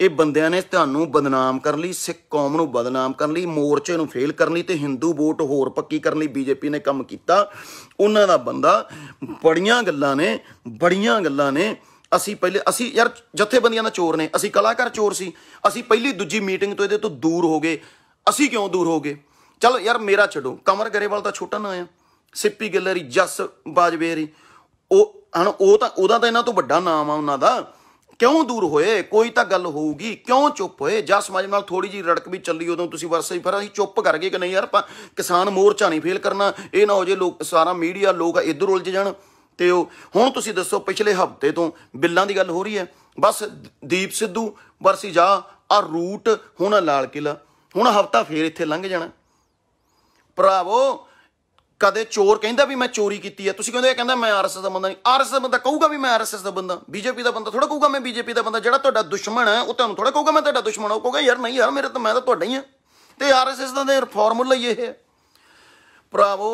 ਇਹ ਬੰਦਿਆਂ ਨੇ ਤੁਹਾਨੂੰ ਬਦਨਾਮ ਕਰਨ ਲਈ ਸਿੱਖ ਕੌਮ ਨੂੰ ਬਦਨਾਮ ਕਰਨ ਲਈ ਮੋਰਚੇ ਨੂੰ ਫੇਲ ਕਰਨ ਲਈ ਤੇ ਹਿੰਦੂ ਵੋਟ ਹੋਰ ਪੱਕੀ ਕਰਨ ਲਈ ਬੀਜੇਪੀ ਨੇ ਕੰਮ ਕੀਤਾ ਉਹਨਾਂ ਦਾ ਬੰਦਾ ਬੜੀਆਂ ਗੱਲਾਂ ਨੇ ਬੜੀਆਂ ਗੱਲਾਂ ਨੇ ਅਸੀਂ ਪਹਿਲੇ ਅਸੀਂ ਯਾਰ ਜਥੇਬੰਦੀਆਂ ਦਾ ਚੋਰ ਨੇ ਅਸੀਂ ਕਲਾਕਾਰ ਚੋਰ ਸੀ ਅਸੀਂ ਪਹਿਲੀ ਦੂਜੀ ਮੀਟਿੰਗ ਤੋਂ ਇਹਦੇ ਤੋਂ ਦੂਰ ਹੋ ਗਏ ਅਸੀਂ ਕਿਉਂ ਦੂਰ ਹੋ ਗਏ ਚਲ ਯਾਰ ਮੇਰਾ ਛੱਡੋ ਕਮਰ ਗਰੇਵਾਲ ਦਾ ਛੋਟਾ ਨਾ ਆ ਸਿੱਪੀ ਗਿੱਲਰੀ ਜਸ ਬਾਜਵੇਰੀ ਉਹ ਹਣ ਉਹ ਤਾਂ ਉਹਦਾ ਤਾਂ ਇਹਨਾਂ ਤੋਂ ਵੱਡਾ ਨਾਮ ਆ ਉਹਨਾਂ ਦਾ ਕਿਉਂ ਦੂਰ ਹੋਏ ਕੋਈ ਤਾਂ ਗੱਲ ਹੋਊਗੀ ਕਿਉਂ ਚੁੱਪ ਹੋਏ ਜਾਂ ਸਮਾਜ ਨਾਲ ਥੋੜੀ ਜੀ ਰੜਕ ਵੀ ਚੱਲੀ ਉਦੋਂ ਤੁਸੀਂ ਵਰਸੇ ਫਿਰ ਅਸੀਂ ਚੁੱਪ ਕਰ ਗਏ ਕਿ ਨਹੀਂ ਯਾਰ ਆਪਾਂ ਕਿਸਾਨ ਮੋਰਚਾ ਨਹੀਂ ਫੇਲ ਕਰਨਾ ਇਹ ਨਾ ਹੋ ਜੇ ਲੋਕ ਸਾਰਾ ਮੀਡੀਆ ਲੋਕ ਇਧਰ ਉਲਝ ਜਾਣ ਤੇ ਉਹ ਹੁਣ ਤੁਸੀਂ ਦੱਸੋ ਪਿਛਲੇ ਹਫਤੇ ਤੋਂ ਬਿੱਲਾਂ ਦੀ ਗੱਲ ਹੋ ਰਹੀ ਹੈ ਬਸ ਦੀਪ ਸਿੱਧੂ ਵਰਸੀ ਜਾ ਆ ਰੂਟ ਹੁਣ ਲਾਲ ਕਿਲਾ ਹੁਣ ਹਫਤਾ ਫੇਰ ਇੱਥੇ ਲੰਘ ਜਾਣਾ ਭਰਾਵੋ ਕਦੇ ਚੋਰ ਕਹਿੰਦਾ ਵੀ ਮੈਂ ਚੋਰੀ ਕੀਤੀ ਹੈ ਤੁਸੀਂ ਕਹਿੰਦੇ ਇਹ ਕਹਿੰਦਾ ਮੈਂ ਆਰਐਸਐਸ ਦਾ ਬੰਦਾ ਨਹੀਂ ਆਰਐਸਐਸ ਦਾ ਬੰਦਾ ਕਹੂਗਾ ਵੀ ਮੈਂ ਆਰਐਸਐਸ ਦਾ ਬੰਦਾ ਬੀਜੇਪੀ ਦਾ ਬੰਦਾ ਥੋੜਾ ਕਹੂਗਾ ਮੈਂ ਬੀਜੇਪੀ ਦਾ ਬੰਦਾ ਜਿਹੜਾ ਤੁਹਾਡਾ ਦੁਸ਼ਮਣ ਹੈ ਉਹ ਤੁਹਾਨੂੰ ਥੋੜਾ ਕਹੂਗਾ ਮੈਂ ਤੁਹਾਡਾ ਦੁਸ਼ਮਣ ਹਾਂ ਉਹ ਕਹੂਗਾ ਯਾਰ ਨਹੀਂ ਯਾਰ ਮੇਰੇ ਤਾਂ ਮੈਂ ਤਾਂ ਤੁਹਾਡਾ ਹੀ ਹਾਂ ਤੇ ਆਰਐਸਐਸ ਦਾ ਫਾਰਮੂਲਾ ਹੀ ਇਹ ਹੈ ਭਰਾਵੋ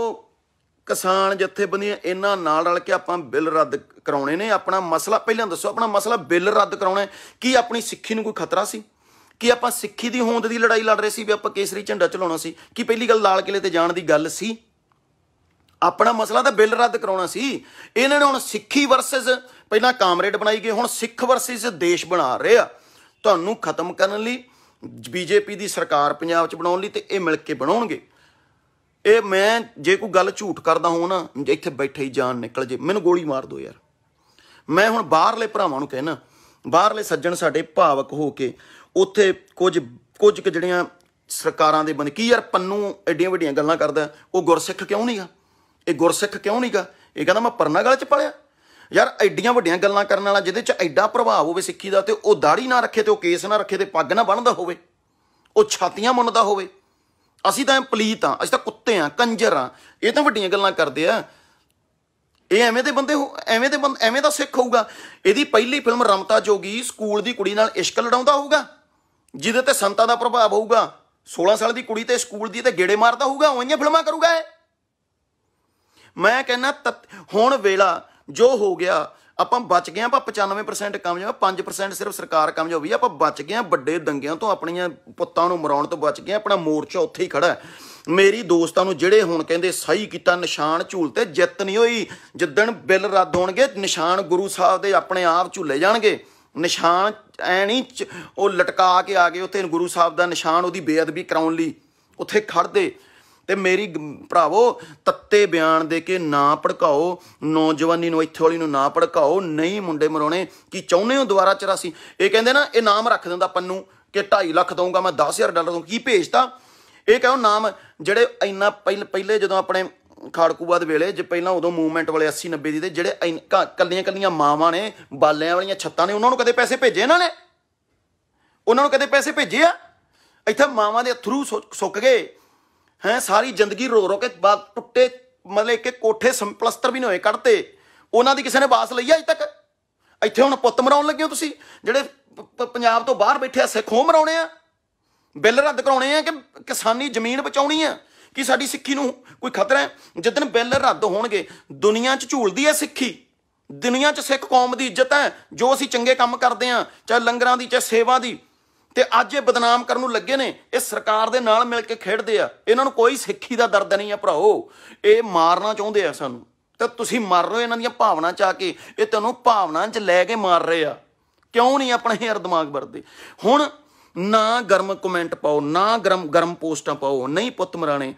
ਕਿਸਾਨ ਜਥੇਬੰਦੀਆਂ ਇਹਨਾਂ ਨਾਲ ਰਲ ਕੇ ਆਪਾਂ ਬਿੱਲ ਰੱਦ ਕਰਾਉਣੇ ਨੇ ਆਪਣਾ ਮਸਲਾ ਪਹਿਲਾਂ ਦੱਸੋ ਆਪਣਾ ਮਸਲਾ ਬਿੱਲ ਰੱਦ ਕਰਾਉਣਾ ਕੀ ਆਪਣੀ ਸਿੱਖੀ ਨੂੰ ਕੋਈ ਖਤਰਾ ਸੀ ਕੀ ਆਪਾਂ ਸਿੱਖੀ ਦੀ ਹੋਂਦ ਦੀ ਲੜਾਈ ਲੜ ਰਹੇ ਸੀ ਵੀ ਆਪਾਂ ਕੇਸਰੀ ਝੰਡਾ ਚਲਾਉਣਾ ਸੀ ਕੀ ਪਹਿਲੀ ਗੱਲ ਲਾਲ ਕਿਲੇ ਤੇ ਜਾਣ ਦੀ ਗੱਲ ਸੀ ਆਪਣਾ ਮਸਲਾ ਤਾਂ ਬਿੱਲ ਰੱਦ ਕਰਾਉਣਾ ਸੀ ਇਹਨਾਂ ਨੇ ਹੁਣ ਸਿੱਖੀ ਵਰਸਸ ਪਹਿਲਾਂ ਕਾਮਰੇਡ ਬਣਾਈ ਗਏ ਹੁਣ ਸਿੱਖ ਵਰਸਸ ਦੇਸ਼ ਬਣਾ ਰਹੇ ਆ ਤੁਹਾਨੂੰ ਖਤਮ ਕਰਨ ਲਈ ਬੀਜੇਪੀ ਦੀ ਸਰਕਾਰ ਪੰਜਾਬ 'ਚ ਬਣਾਉਣ ਲਈ ਤੇ ਇਹ ਮਿਲ ਕੇ ਬਣਾਉਣਗੇ ਇਹ ਮੈਂ ਜੇ ਕੋਈ ਗੱਲ ਝੂਠ ਕਰਦਾ ਹੋ ਨਾ ਇੱਥੇ ਬੈਠੇ ਹੀ ਜਾਨ ਨਿਕਲ ਜੇ ਮੈਨੂੰ ਗੋਲੀ ਮਾਰ ਦਿਓ ਯਾਰ ਮੈਂ ਹੁਣ ਬਾਹਰਲੇ ਭਰਾਵਾਂ ਨੂੰ ਕਹਿਣਾ ਬਾਹਰਲੇ ਸੱਜਣ ਸਾਡੇ ਭਾਵਕ ਹੋ ਕੇ ਉੱਥੇ ਕੁਝ ਕੁਝ ਜਿਹੜੀਆਂ ਸਰਕਾਰਾਂ ਦੇ ਬੰਦ ਕੀ ਯਾਰ ਪੰਨੂ ਐਡੀਆਂ ਵੱਡੀਆਂ ਗੱਲਾਂ ਕਰਦਾ ਉਹ ਗੁਰਸਿੱਖ ਕਿਉਂ ਨਹੀਂਗਾ ਇਹ ਗੁਰਸਿੱਖ ਕਿਉਂ ਨਹੀਂਗਾ ਇਹ ਕਹਿੰਦਾ ਮੈਂ ਪਰਨਾ ਗਲ ਚ ਪਾਲਿਆ ਯਾਰ ਐਡੀਆਂ ਵੱਡੀਆਂ ਗੱਲਾਂ ਕਰਨ ਵਾਲਾ ਜਿਹਦੇ ਚ ਐਡਾ ਪ੍ਰਭਾਵ ਹੋਵੇ ਸਿੱਖੀ ਦਾ ਤੇ ਉਹ ਦਾੜੀ ਨਾ ਰੱਖੇ ਤੇ ਉਹ ਕੇਸ ਨਾ ਰੱਖੇ ਤੇ ਪੱਗ ਨਾ ਬੰਨਦਾ ਹੋਵੇ ਉਹ ਛਾਤੀਆਂ ਮੁੰਨਦਾ ਹੋਵੇ ਅਸੀਂ ਤਾਂ ਪਲੀਤ ਆ ਅਸੀਂ ਤਾਂ ਕੁੱਤੇ ਆ ਕੰਜਰ ਆ ਇਹ ਤਾਂ ਵੱਡੀਆਂ ਗੱਲਾਂ ਕਰਦੇ ਆ ਇਹ ਐਵੇਂ ਦੇ ਬੰਦੇ ਐਵੇਂ ਦੇ ਐਵੇਂ ਦਾ ਸਿੱਖ ਹੋਊਗਾ ਇਹਦੀ ਪਹਿਲੀ ਫਿਲਮ ਰਮਤਾ ਜੋਗੀ ਸਕੂਲ ਦੀ ਕੁੜੀ ਨਾਲ ਇਸ਼ਕ ਲੜਾਉਂਦਾ ਹੋਊਗਾ ਜਿਹਦੇ ਤੇ ਸੰਤਾਂ ਦਾ ਪ੍ਰਭਾਵ ਹੋਊਗਾ 16 ਸਾਲ ਦੀ ਕੁੜੀ ਤੇ ਸਕੂਲ ਦੀ ਤੇ ਗੇੜੇ ਮਾਰਦਾ ਹੋਊਗਾ ਉਹ ਇੰਨੀਆਂ ਫਿਲਮਾਂ ਕਰੂਗਾ ਇਹ ਮੈਂ ਕਹਿੰਦਾ ਹੁਣ ਵੇਲਾ ਜੋ ਹੋ ਗਿਆ ਆਪਾਂ ਬਚ ਗਏ ਆਪਾਂ 95% ਕਾਮਯਾਬ 5% ਸਿਰਫ ਸਰਕਾਰ ਕਾਮਯਾਬ ਹੋਈ ਆਪਾਂ ਬਚ ਗਏ ਵੱਡੇ ਦੰਗਿਆਂ ਤੋਂ ਆਪਣੀਆਂ ਪੁੱਤਾਂ ਨੂੰ ਮਰਾਉਣ ਤੋਂ ਬਚ ਗਏ ਆਪਣਾ ਮੋਰਚਾ ਉੱਥੇ ਹੀ ਖੜਾ ਹੈ ਮੇਰੀ ਦੋਸਤਾਂ ਨੂੰ ਜਿਹੜੇ ਹੁਣ ਕਹਿੰਦੇ ਸਹੀ ਕੀਤਾ ਨਿਸ਼ਾਨ ਝੂਲ ਤੇ ਜਿੱਤ ਨਹੀਂ ਹੋਈ ਜਿੱਦਣ ਬਿੱਲ ਰੱਦ ਹੋਣਗੇ ਨਿਸ਼ਾਨ ਗੁਰੂ ਸਾਹਿਬ ਦੇ ਆਪਣੇ ਆਪ ਝੁੱਲੇ ਜਾਣਗੇ ਨਿਸ਼ਾਨ ਐ ਨਹੀਂ ਉਹ ਲਟਕਾ ਕੇ ਆ ਗਏ ਉੱਥੇ ਗੁਰੂ ਸਾਹਿਬ ਦਾ ਨਿਸ਼ਾਨ ਉਹਦੀ ਬੇਅਦਬੀ ਕਰਾਉਣ ਲਈ ਉੱਥੇ ਖੜਦੇ ਤੇ ਮੇਰੀ ਭਰਾਵੋ ਸੱਤੇ ਬਿਆਨ ਦੇ ਕੇ ਨਾ ਭੜਕਾਓ ਨੌਜਵਾਨੀ ਨੂੰ ਇੱਥੇ ਵਾਲੀ ਨੂੰ ਨਾ ਭੜਕਾਓ ਨਹੀਂ ਮੁੰਡੇ ਮਰਾਉਣੇ ਕੀ ਚਾਹੁੰਦੇ ਹੋ ਦੁਬਾਰਾ 84 ਇਹ ਕਹਿੰਦੇ ਨਾ ਇਹ ਨਾਮ ਰੱਖ ਦਿੰਦਾ ਪੰਨੂ ਕਿ 2.5 ਲੱਖ ਦਊਂਗਾ ਮੈਂ 10000 ਡਾਲਰ ਦਊ ਕੀ ਭੇਜਤਾ ਇਹ ਕਹੋ ਨਾਮ ਜਿਹੜੇ ਇੰਨਾ ਪਹਿਲੇ ਜਦੋਂ ਆਪਣੇ ਖਾੜਕੂਵਾਦ ਵੇਲੇ ਜੇ ਪਹਿਲਾਂ ਉਦੋਂ ਮੂਵਮੈਂਟ ਵਾਲੇ 80 90 ਦੀ ਤੇ ਜਿਹੜੇ ਕੱਲੀਆਂ ਕੱਲੀਆਂ ਮਾਵਾਂ ਨੇ ਬਾਲਿਆਂ ਵਾਲੀਆਂ ਛੱਤਾਂ ਨੇ ਉਹਨਾਂ ਨੂੰ ਕਦੇ ਪੈਸੇ ਭੇਜੇ ਇਹਨਾਂ ਨੇ ਉਹਨਾਂ ਨੂੰ ਕਦੇ ਪੈਸੇ ਭੇਜੇ ਆ ਇੱਥੇ ਮਾਵਾਂ ਦੇ ਥਰੂ ਸੁੱਕ ਗਏ ਹੈ ਸਾਰੀ ਜ਼ਿੰਦਗੀ ਰੋ ਰੋ ਕੇ ਟੁੱਟੇ ਮਤਲਬ ਕਿ ਕੋਠੇ ਸੰਪਲਸਟਰ ਵੀ ਨਹੀਂ ਹੋਏ ਕੱਢਤੇ ਉਹਨਾਂ ਦੀ ਕਿਸੇ ਨੇ ਬਾਸ ਲਈ ਆ ਅਜ ਤੱਕ ਇੱਥੇ ਹੁਣ ਪੁੱਤ ਮਰਾਉਣ ਲੱਗੇ ਹੋ ਤੁਸੀਂ ਜਿਹੜੇ ਪੰਜਾਬ ਤੋਂ ਬਾਹਰ ਬੈਠੇ ਆ ਸਿੱਖੋਂ ਮਰਾਉਣੇ ਆ ਬਿੱਲ ਰੱਦ ਕਰਾਉਣੇ ਆ ਕਿ ਕਿਸਾਨੀ ਜ਼ਮੀਨ ਬਚਾਉਣੀ ਆ ਕਿ ਸਾਡੀ ਸਿੱਖੀ ਨੂੰ ਕੋਈ ਖਤਰਾ ਹੈ ਜਦੋਂ ਬਿੱਲ ਰੱਦ ਹੋਣਗੇ ਦੁਨੀਆ 'ਚ ਝੂਲਦੀ ਹੈ ਸਿੱਖੀ ਦੁਨੀਆ 'ਚ ਸਿੱਖ ਕੌਮ ਦੀ ਇੱਜ਼ਤ ਹੈ ਜੋ ਅਸੀਂ ਚੰਗੇ ਕੰਮ ਕਰਦੇ ਆ ਚਾਹੇ ਲੰਗਰਾਂ ਦੀ ਚਾਹੇ ਸੇਵਾ ਦੀ ਤੇ ਅੱਜ ਇਹ ਬਦਨਾਮ ਕਰਨ ਨੂੰ ਲੱਗੇ ਨੇ ਇਹ ਸਰਕਾਰ ਦੇ ਨਾਲ ਮਿਲ ਕੇ ਖੇਡਦੇ ਆ ਇਹਨਾਂ ਨੂੰ ਕੋਈ ਸਿੱਖੀ ਦਾ ਦਰਦ ਨਹੀਂ ਆ ਭਰਾਓ ਇਹ ਮਾਰਨਾ ਚਾਹੁੰਦੇ ਆ ਸਾਨੂੰ ਤੇ ਤੁਸੀਂ ਮਰ ਰਹੇ ਇਹਨਾਂ ਦੀਆਂ ਭਾਵਨਾ ਚ ਆ ਕੇ ਇਹ ਤੁਹਾਨੂੰ ਭਾਵਨਾ ਚ ਲੈ ਕੇ ਮਾਰ ਰਹੇ ਆ ਕਿਉਂ ਨਹੀਂ ਆਪਣੇ ਹਰ ਦਿਮਾਗ ਵਰਦੇ ਹੁਣ ਨਾ ਗਰਮ ਕਮੈਂਟ ਪਾਓ ਨਾ ਗਰਮ ਗਰਮ ਪੋਸਟਾਂ ਪਾਓ ਨਹੀਂ ਪੁੱਤ ਮਰਾਣੇ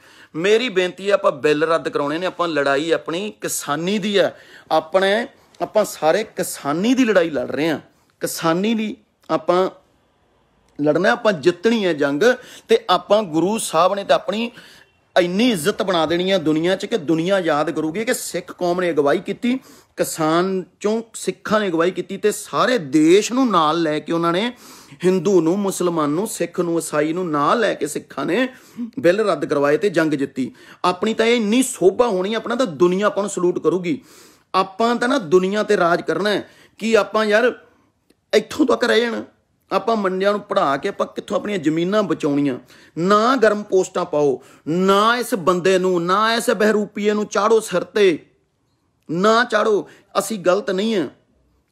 ਮੇਰੀ ਬੇਨਤੀ ਹੈ ਆਪਾਂ ਬਿੱਲ ਰੱਦ ਕਰਾਉਣੇ ਨੇ ਆਪਾਂ ਲੜਾਈ ਆਪਣੀ ਕਿਸਾਨੀ ਦੀ ਹੈ ਆਪਣੇ ਆਪਾਂ ਸਾਰੇ ਕਿਸਾਨੀ ਦੀ ਲੜਾਈ ਲੜ ਰਹੇ ਆ ਕਿਸਾਨੀ ਦੀ ਆਪਾਂ ਲੜਨਾ ਆਪਾਂ ਜਿੱਤਣੀ ਹੈ ਜੰਗ ਤੇ ਆਪਾਂ ਗੁਰੂ ਸਾਹਿਬ ਨੇ ਤਾਂ ਆਪਣੀ ਇੰਨੀ ਇੱਜ਼ਤ ਬਣਾ ਦੇਣੀ ਹੈ ਦੁਨੀਆ 'ਚ ਕਿ ਦੁਨੀਆ ਯਾਦ ਕਰੂਗੀ ਕਿ ਸਿੱਖ ਕੌਮ ਨੇ ਅਗਵਾਈ ਕੀਤੀ ਕਿਸਾਨ ਚੋਂ ਸਿੱਖਾਂ ਨੇ ਅਗਵਾਈ ਕੀਤੀ ਤੇ ਸਾਰੇ ਦੇਸ਼ ਨੂੰ ਨਾਲ ਲੈ ਕੇ ਉਹਨਾਂ ਨੇ ਹਿੰਦੂ ਨੂੰ ਮੁਸਲਮਾਨ ਨੂੰ ਸਿੱਖ ਨੂੰ ਈਸਾਈ ਨੂੰ ਨਾਲ ਲੈ ਕੇ ਸਿੱਖਾਂ ਨੇ ਬਿੱਲ ਰੱਦ ਕਰਵਾਏ ਤੇ ਜੰਗ ਜਿੱਤੀ ਆਪਣੀ ਤਾਂ ਇਹ ਇੰਨੀ ਸੋਭਾ ਹੋਣੀ ਆਪਣਾ ਤਾਂ ਦੁਨੀਆ ਆਪਾਂ ਨੂੰ ਸਲੂਟ ਕਰੂਗੀ ਆਪਾਂ ਤਾਂ ਨਾ ਦੁਨੀਆ ਤੇ ਰਾਜ ਕਰਨਾ ਹੈ ਕਿ ਆਪਾਂ ਯਾਰ ਇੱਥੋਂ ਤੱਕ ਰਹਿ ਜਾਣਾ ਆਪਾਂ ਮੰਡਿਆਂ ਨੂੰ ਪੜਾ ਕੇ ਆਪਾਂ ਕਿੱਥੋਂ ਆਪਣੀਆਂ ਜ਼ਮੀਨਾਂ ਬਚਾਉਣੀਆਂ ਨਾ ਗਰਮ ਪੋਸਟਾਂ ਪਾਓ ਨਾ ਇਸ ਬੰਦੇ ਨੂੰ ਨਾ ਇਸ ਬਹਿਰੂਪੀਏ ਨੂੰ ਚਾੜੋ ਸਿਰ ਤੇ ਨਾ ਚਾੜੋ ਅਸੀਂ ਗਲਤ ਨਹੀਂ ਆ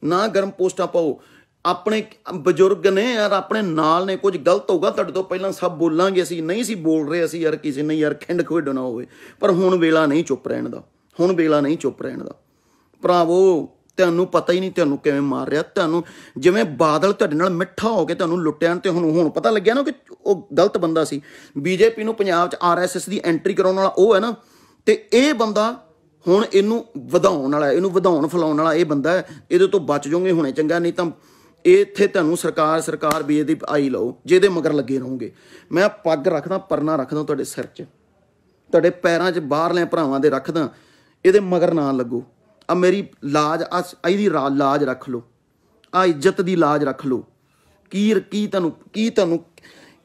ਨਾ ਗਰਮ ਪੋਸਟਾਂ ਪਾਓ ਆਪਣੇ ਬਜ਼ੁਰਗ ਨੇ ਯਾਰ ਆਪਣੇ ਨਾਲ ਨੇ ਕੁਝ ਗਲਤ ਹੋਗਾ ਤੁਹਾਡੇ ਤੋਂ ਪਹਿਲਾਂ ਸਭ ਬੋਲਾਂਗੇ ਅਸੀਂ ਨਹੀਂ ਸੀ ਬੋਲ ਰਹੇ ਅਸੀਂ ਯਾਰ ਕਿਸੇ ਨੇ ਯਾਰ ਖਿੰਡ ਖੋਡਣਾ ਹੋਵੇ ਪਰ ਹੁਣ ਵੇਲਾ ਨਹੀਂ ਚੁੱਪ ਰਹਿਣ ਦਾ ਹੁਣ ਵੇਲਾ ਨਹੀਂ ਚੁੱਪ ਰਹਿਣ ਦਾ ਭਰਾਵੋ ਤੈਨੂੰ ਪਤਾ ਹੀ ਨਹੀਂ ਤੈਨੂੰ ਕਿਵੇਂ ਮਾਰ ਰਿਹਾ ਤੈਨੂੰ ਜਿਵੇਂ ਬਾਦਲ ਤੁਹਾਡੇ ਨਾਲ ਮਿੱਠਾ ਹੋ ਕੇ ਤੁਹਾਨੂੰ ਲੁੱਟਿਆ ਤੇ ਹੁਣ ਹੁਣ ਪਤਾ ਲੱਗਿਆ ਨਾ ਕਿ ਉਹ ਗਲਤ ਬੰਦਾ ਸੀ ਬੀਜੇਪੀ ਨੂੰ ਪੰਜਾਬ 'ਚ ਆਰਐਸਐਸ ਦੀ ਐਂਟਰੀ ਕਰਾਉਣ ਵਾਲਾ ਉਹ ਹੈ ਨਾ ਤੇ ਇਹ ਬੰਦਾ ਹੁਣ ਇਹਨੂੰ ਵਧਾਉਣ ਵਾਲਾ ਇਹਨੂੰ ਵਧਾਉਣ ਫਲਾਉਣ ਵਾਲਾ ਇਹ ਬੰਦਾ ਇਹਦੇ ਤੋਂ ਬਚ ਜਾਓਗੇ ਹੁਣੇ ਚੰਗਾ ਨਹੀਂ ਤਾਂ ਇੱਥੇ ਤੁਹਾਨੂੰ ਸਰਕਾਰ ਸਰਕਾਰ ਦੀ ਆਈ ਲਓ ਜਿਹਦੇ ਮਗਰ ਲੱਗੇ ਰਹੋਗੇ ਮੈਂ ਪੱਗ ਰੱਖਦਾ ਪਰਨਾ ਰੱਖਦਾ ਤੁਹਾਡੇ ਸਿਰ 'ਚ ਤੁਹਾਡੇ ਪੈਰਾਂ 'ਚ ਬਾਹਰਲੇ ਭਰਾਵਾਂ ਦੇ ਰੱਖਦਾ ਇਹਦੇ ਮਗਰ ਨਾ ਲੱਗੋ ਆ ਮੇਰੀ ਲਾਜ ਆ ਇਹਦੀ ਲਾਜ ਰੱਖ ਲਓ ਆ ਇੱਜ਼ਤ ਦੀ ਲਾਜ ਰੱਖ ਲਓ ਕੀ ਕੀ ਤੁਹਾਨੂੰ ਕੀ ਤੁਹਾਨੂੰ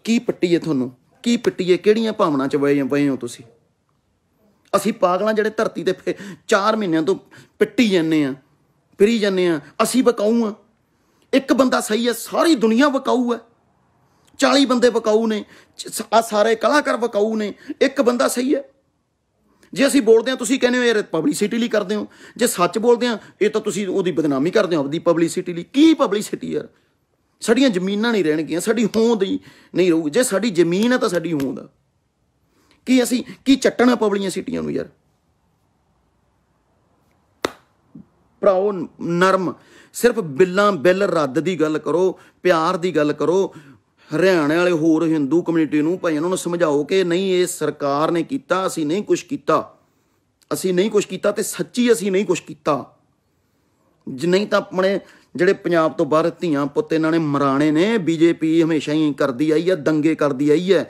ਕੀ ਪੱਟੀ ਹੈ ਤੁਹਾਨੂੰ ਕੀ ਪੱਟੀ ਹੈ ਕਿਹੜੀਆਂ ਭਾਵਨਾਵਾਂ ਚ ਵਏ ਵਏ ਹੋ ਤੁਸੀਂ ਅਸੀਂ ਪਾਗਲਾਂ ਜਿਹੜੇ ਧਰਤੀ ਤੇ 4 ਮਹੀਨਿਆਂ ਤੋਂ ਪਿੱਟੀ ਜਾਂਦੇ ਆ ਫਰੀ ਜਾਂਦੇ ਆ ਅਸੀਂ ਬਕਾਊ ਆ ਇੱਕ ਬੰਦਾ ਸਹੀ ਹੈ ਸਾਰੀ ਦੁਨੀਆ ਬਕਾਊ ਹੈ 40 ਬੰਦੇ ਬਕਾਊ ਨੇ ਆ ਸਾਰੇ ਕਲਾਕਾਰ ਬਕਾਊ ਨੇ ਇੱਕ ਬੰਦਾ ਸਹੀ ਹੈ ਜੇ ਅਸੀਂ ਬੋਲਦੇ ਹਾਂ ਤੁਸੀਂ ਕਹਿੰਦੇ ਹੋ ਇਹ ਪਬਲਿਸਿਟੀ ਲਈ ਕਰਦੇ ਹੋ ਜੇ ਸੱਚ ਬੋਲਦੇ ਹਾਂ ਇਹ ਤਾਂ ਤੁਸੀਂ ਉਹਦੀ ਬਦਨਾਮੀ ਕਰਦੇ ਹੋ ਆਪਦੀ ਪਬਲਿਸਿਟੀ ਲਈ ਕੀ ਪਬਲਿਸਿਟੀ ਯਾਰ ਸਾਡੀਆਂ ਜ਼ਮੀਨਾਂ ਨਹੀਂ ਰਹਿਣਗੀਆਂ ਸਾਡੀ ਹੋਂਦ ਹੀ ਨਹੀਂ ਰਹੂਗੀ ਜੇ ਸਾਡੀ ਜ਼ਮੀਨ ਹੈ ਤਾਂ ਸਾਡੀ ਹੋਂਦ ਆ ਕੀ ਅਸੀਂ ਕੀ ਚੱਟਣਾ ਪਬਲੀਆਂ ਸਿਟੀਆਂ ਨੂੰ ਯਾਰ ਪ੍ਰਾਉਨ ਨਰਮ ਸਿਰਫ ਬਿੱਲਾਂ ਬਿੱਲ ਰੱਦ ਦੀ ਗੱਲ ਕਰੋ ਪਿਆਰ ਦੀ ਗੱਲ ਕਰੋ ਹਰਿਆਣੇ ਵਾਲੇ ਹੋਰ ਹਿੰਦੂ ਕਮਿਊਨਿਟੀ ਨੂੰ ਭਾਈ ਉਹਨਾਂ ਨੂੰ ਸਮਝਾਓ ਕਿ ਨਹੀਂ ਇਹ ਸਰਕਾਰ ਨੇ ਕੀਤਾ ਅਸੀਂ ਨਹੀਂ ਕੁਝ ਕੀਤਾ ਅਸੀਂ ਨਹੀਂ ਕੁਝ ਕੀਤਾ ਤੇ ਸੱਚੀ ਅਸੀਂ ਨਹੀਂ ਕੁਝ ਕੀਤਾ ਜ ਨਹੀਂ ਤਾਂ ਆਪਣੇ ਜਿਹੜੇ ਪੰਜਾਬ ਤੋਂ ਬਾਹਰ ਧੀਆਂ ਪੁੱਤ ਇਹਨਾਂ ਨੇ ਮਰਾਣੇ ਨੇ ਬੀਜੇਪੀ ਹਮੇਸ਼ਾ ਹੀ ਕਰਦੀ ਆਈ ਹੈ ਦੰਗੇ ਕਰਦੀ ਆਈ ਹੈ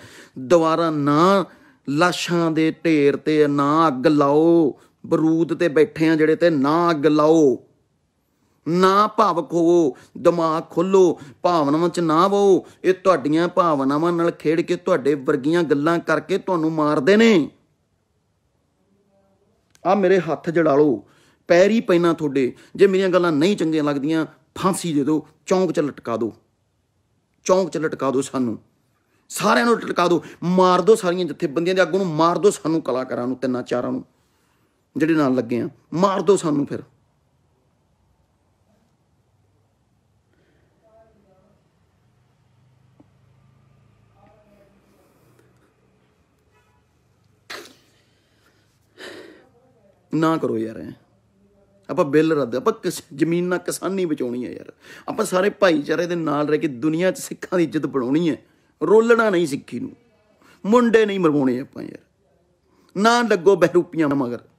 ਦੁਬਾਰਾ ਨਾ ਲਾਸ਼ਾਂ ਦੇ ਢੇਰ ਤੇ ਨਾ ਅੱਗ ਲਾਓ ਬਰੂਦ ਤੇ ਬੈਠੇ ਆ ਜਿਹੜੇ ਤੇ ਨਾ ਅੱਗ ਲਾਓ ਨਾ ਭਾਵਕ ਹੋਵੋ ਦਿਮਾਗ ਖੋਲੋ ਭਾਵਨਾਵਾਂ 'ਚ ਨਾ ਵੋ ਇਹ ਤੁਹਾਡੀਆਂ ਭਾਵਨਾਵਾਂ ਨਾਲ ਖੇਡ ਕੇ ਤੁਹਾਡੇ ਵਰਗੀਆਂ ਗੱਲਾਂ ਕਰਕੇ ਤੁਹਾਨੂੰ ਮਾਰਦੇ ਨੇ ਆ ਮੇਰੇ ਹੱਥ ਜੜਾ ਲਓ ਪੈਰੀ ਪੈਣਾ ਤੁਹਾਡੇ ਜੇ ਮੇਰੀਆਂ ਗੱਲਾਂ ਨਹੀਂ ਚੰਗੀਆਂ ਲੱਗਦੀਆਂ ਫਾਂਸੀ ਦੇ ਦਿਓ ਚੌਂਕ 'ਚ ਲਟਕਾ ਦਿਓ ਚੌਂਕ 'ਚ ਲਟਕਾ ਦਿਓ ਸਾਨੂੰ ਸਾਰਿਆਂ ਨੂੰ ਲਟਕਾ ਦਿਓ ਮਾਰ ਦਿਓ ਸਾਰੀਆਂ ਜਿੱਥੇ ਬੰਦਿਆਂ ਦੇ ਅੱਗੋਂ ਨੂੰ ਮਾਰ ਦਿਓ ਸਾਨੂੰ ਕਲਾਕਾਰਾਂ ਨੂੰ ਤਿੰਨਾਂ ਚਾਰਾਂ ਨੂੰ ਜਿਹੜੇ ਨਾਲ ਲੱਗੇ ਆ ਮਾਰ ਦਿਓ ਸਾਨੂੰ ਫਿਰ ਨਾ ਕਰੋ ਯਾਰ ਆਪਾਂ ਬਿੱਲ ਰੱਦ ਆਪਾਂ ਕਿਸ ਜ਼ਮੀਨ ਨਾਲ ਕਿਸਾਨੀ ਬਚਾਉਣੀ ਹੈ ਯਾਰ ਆਪਾਂ ਸਾਰੇ ਭਾਈਚਾਰੇ ਦੇ ਨਾਲ ਰਹਿ ਕੇ ਦੁਨੀਆ 'ਚ ਸਿੱਖਾਂ ਦੀ ਇੱਜ਼ਤ ਬਣਾਉਣੀ ਹੈ ਰੋਲਣਾ ਨਹੀਂ ਸਿੱਖੀ ਨੂੰ ਮੁੰਡੇ ਨਹੀਂ ਮਰਵਾਉਣੇ ਆਪਾਂ ਯਾਰ ਨਾ ਲੱਗੋ ਬਹਿਰੂਪੀਆਂ ਮਗਰ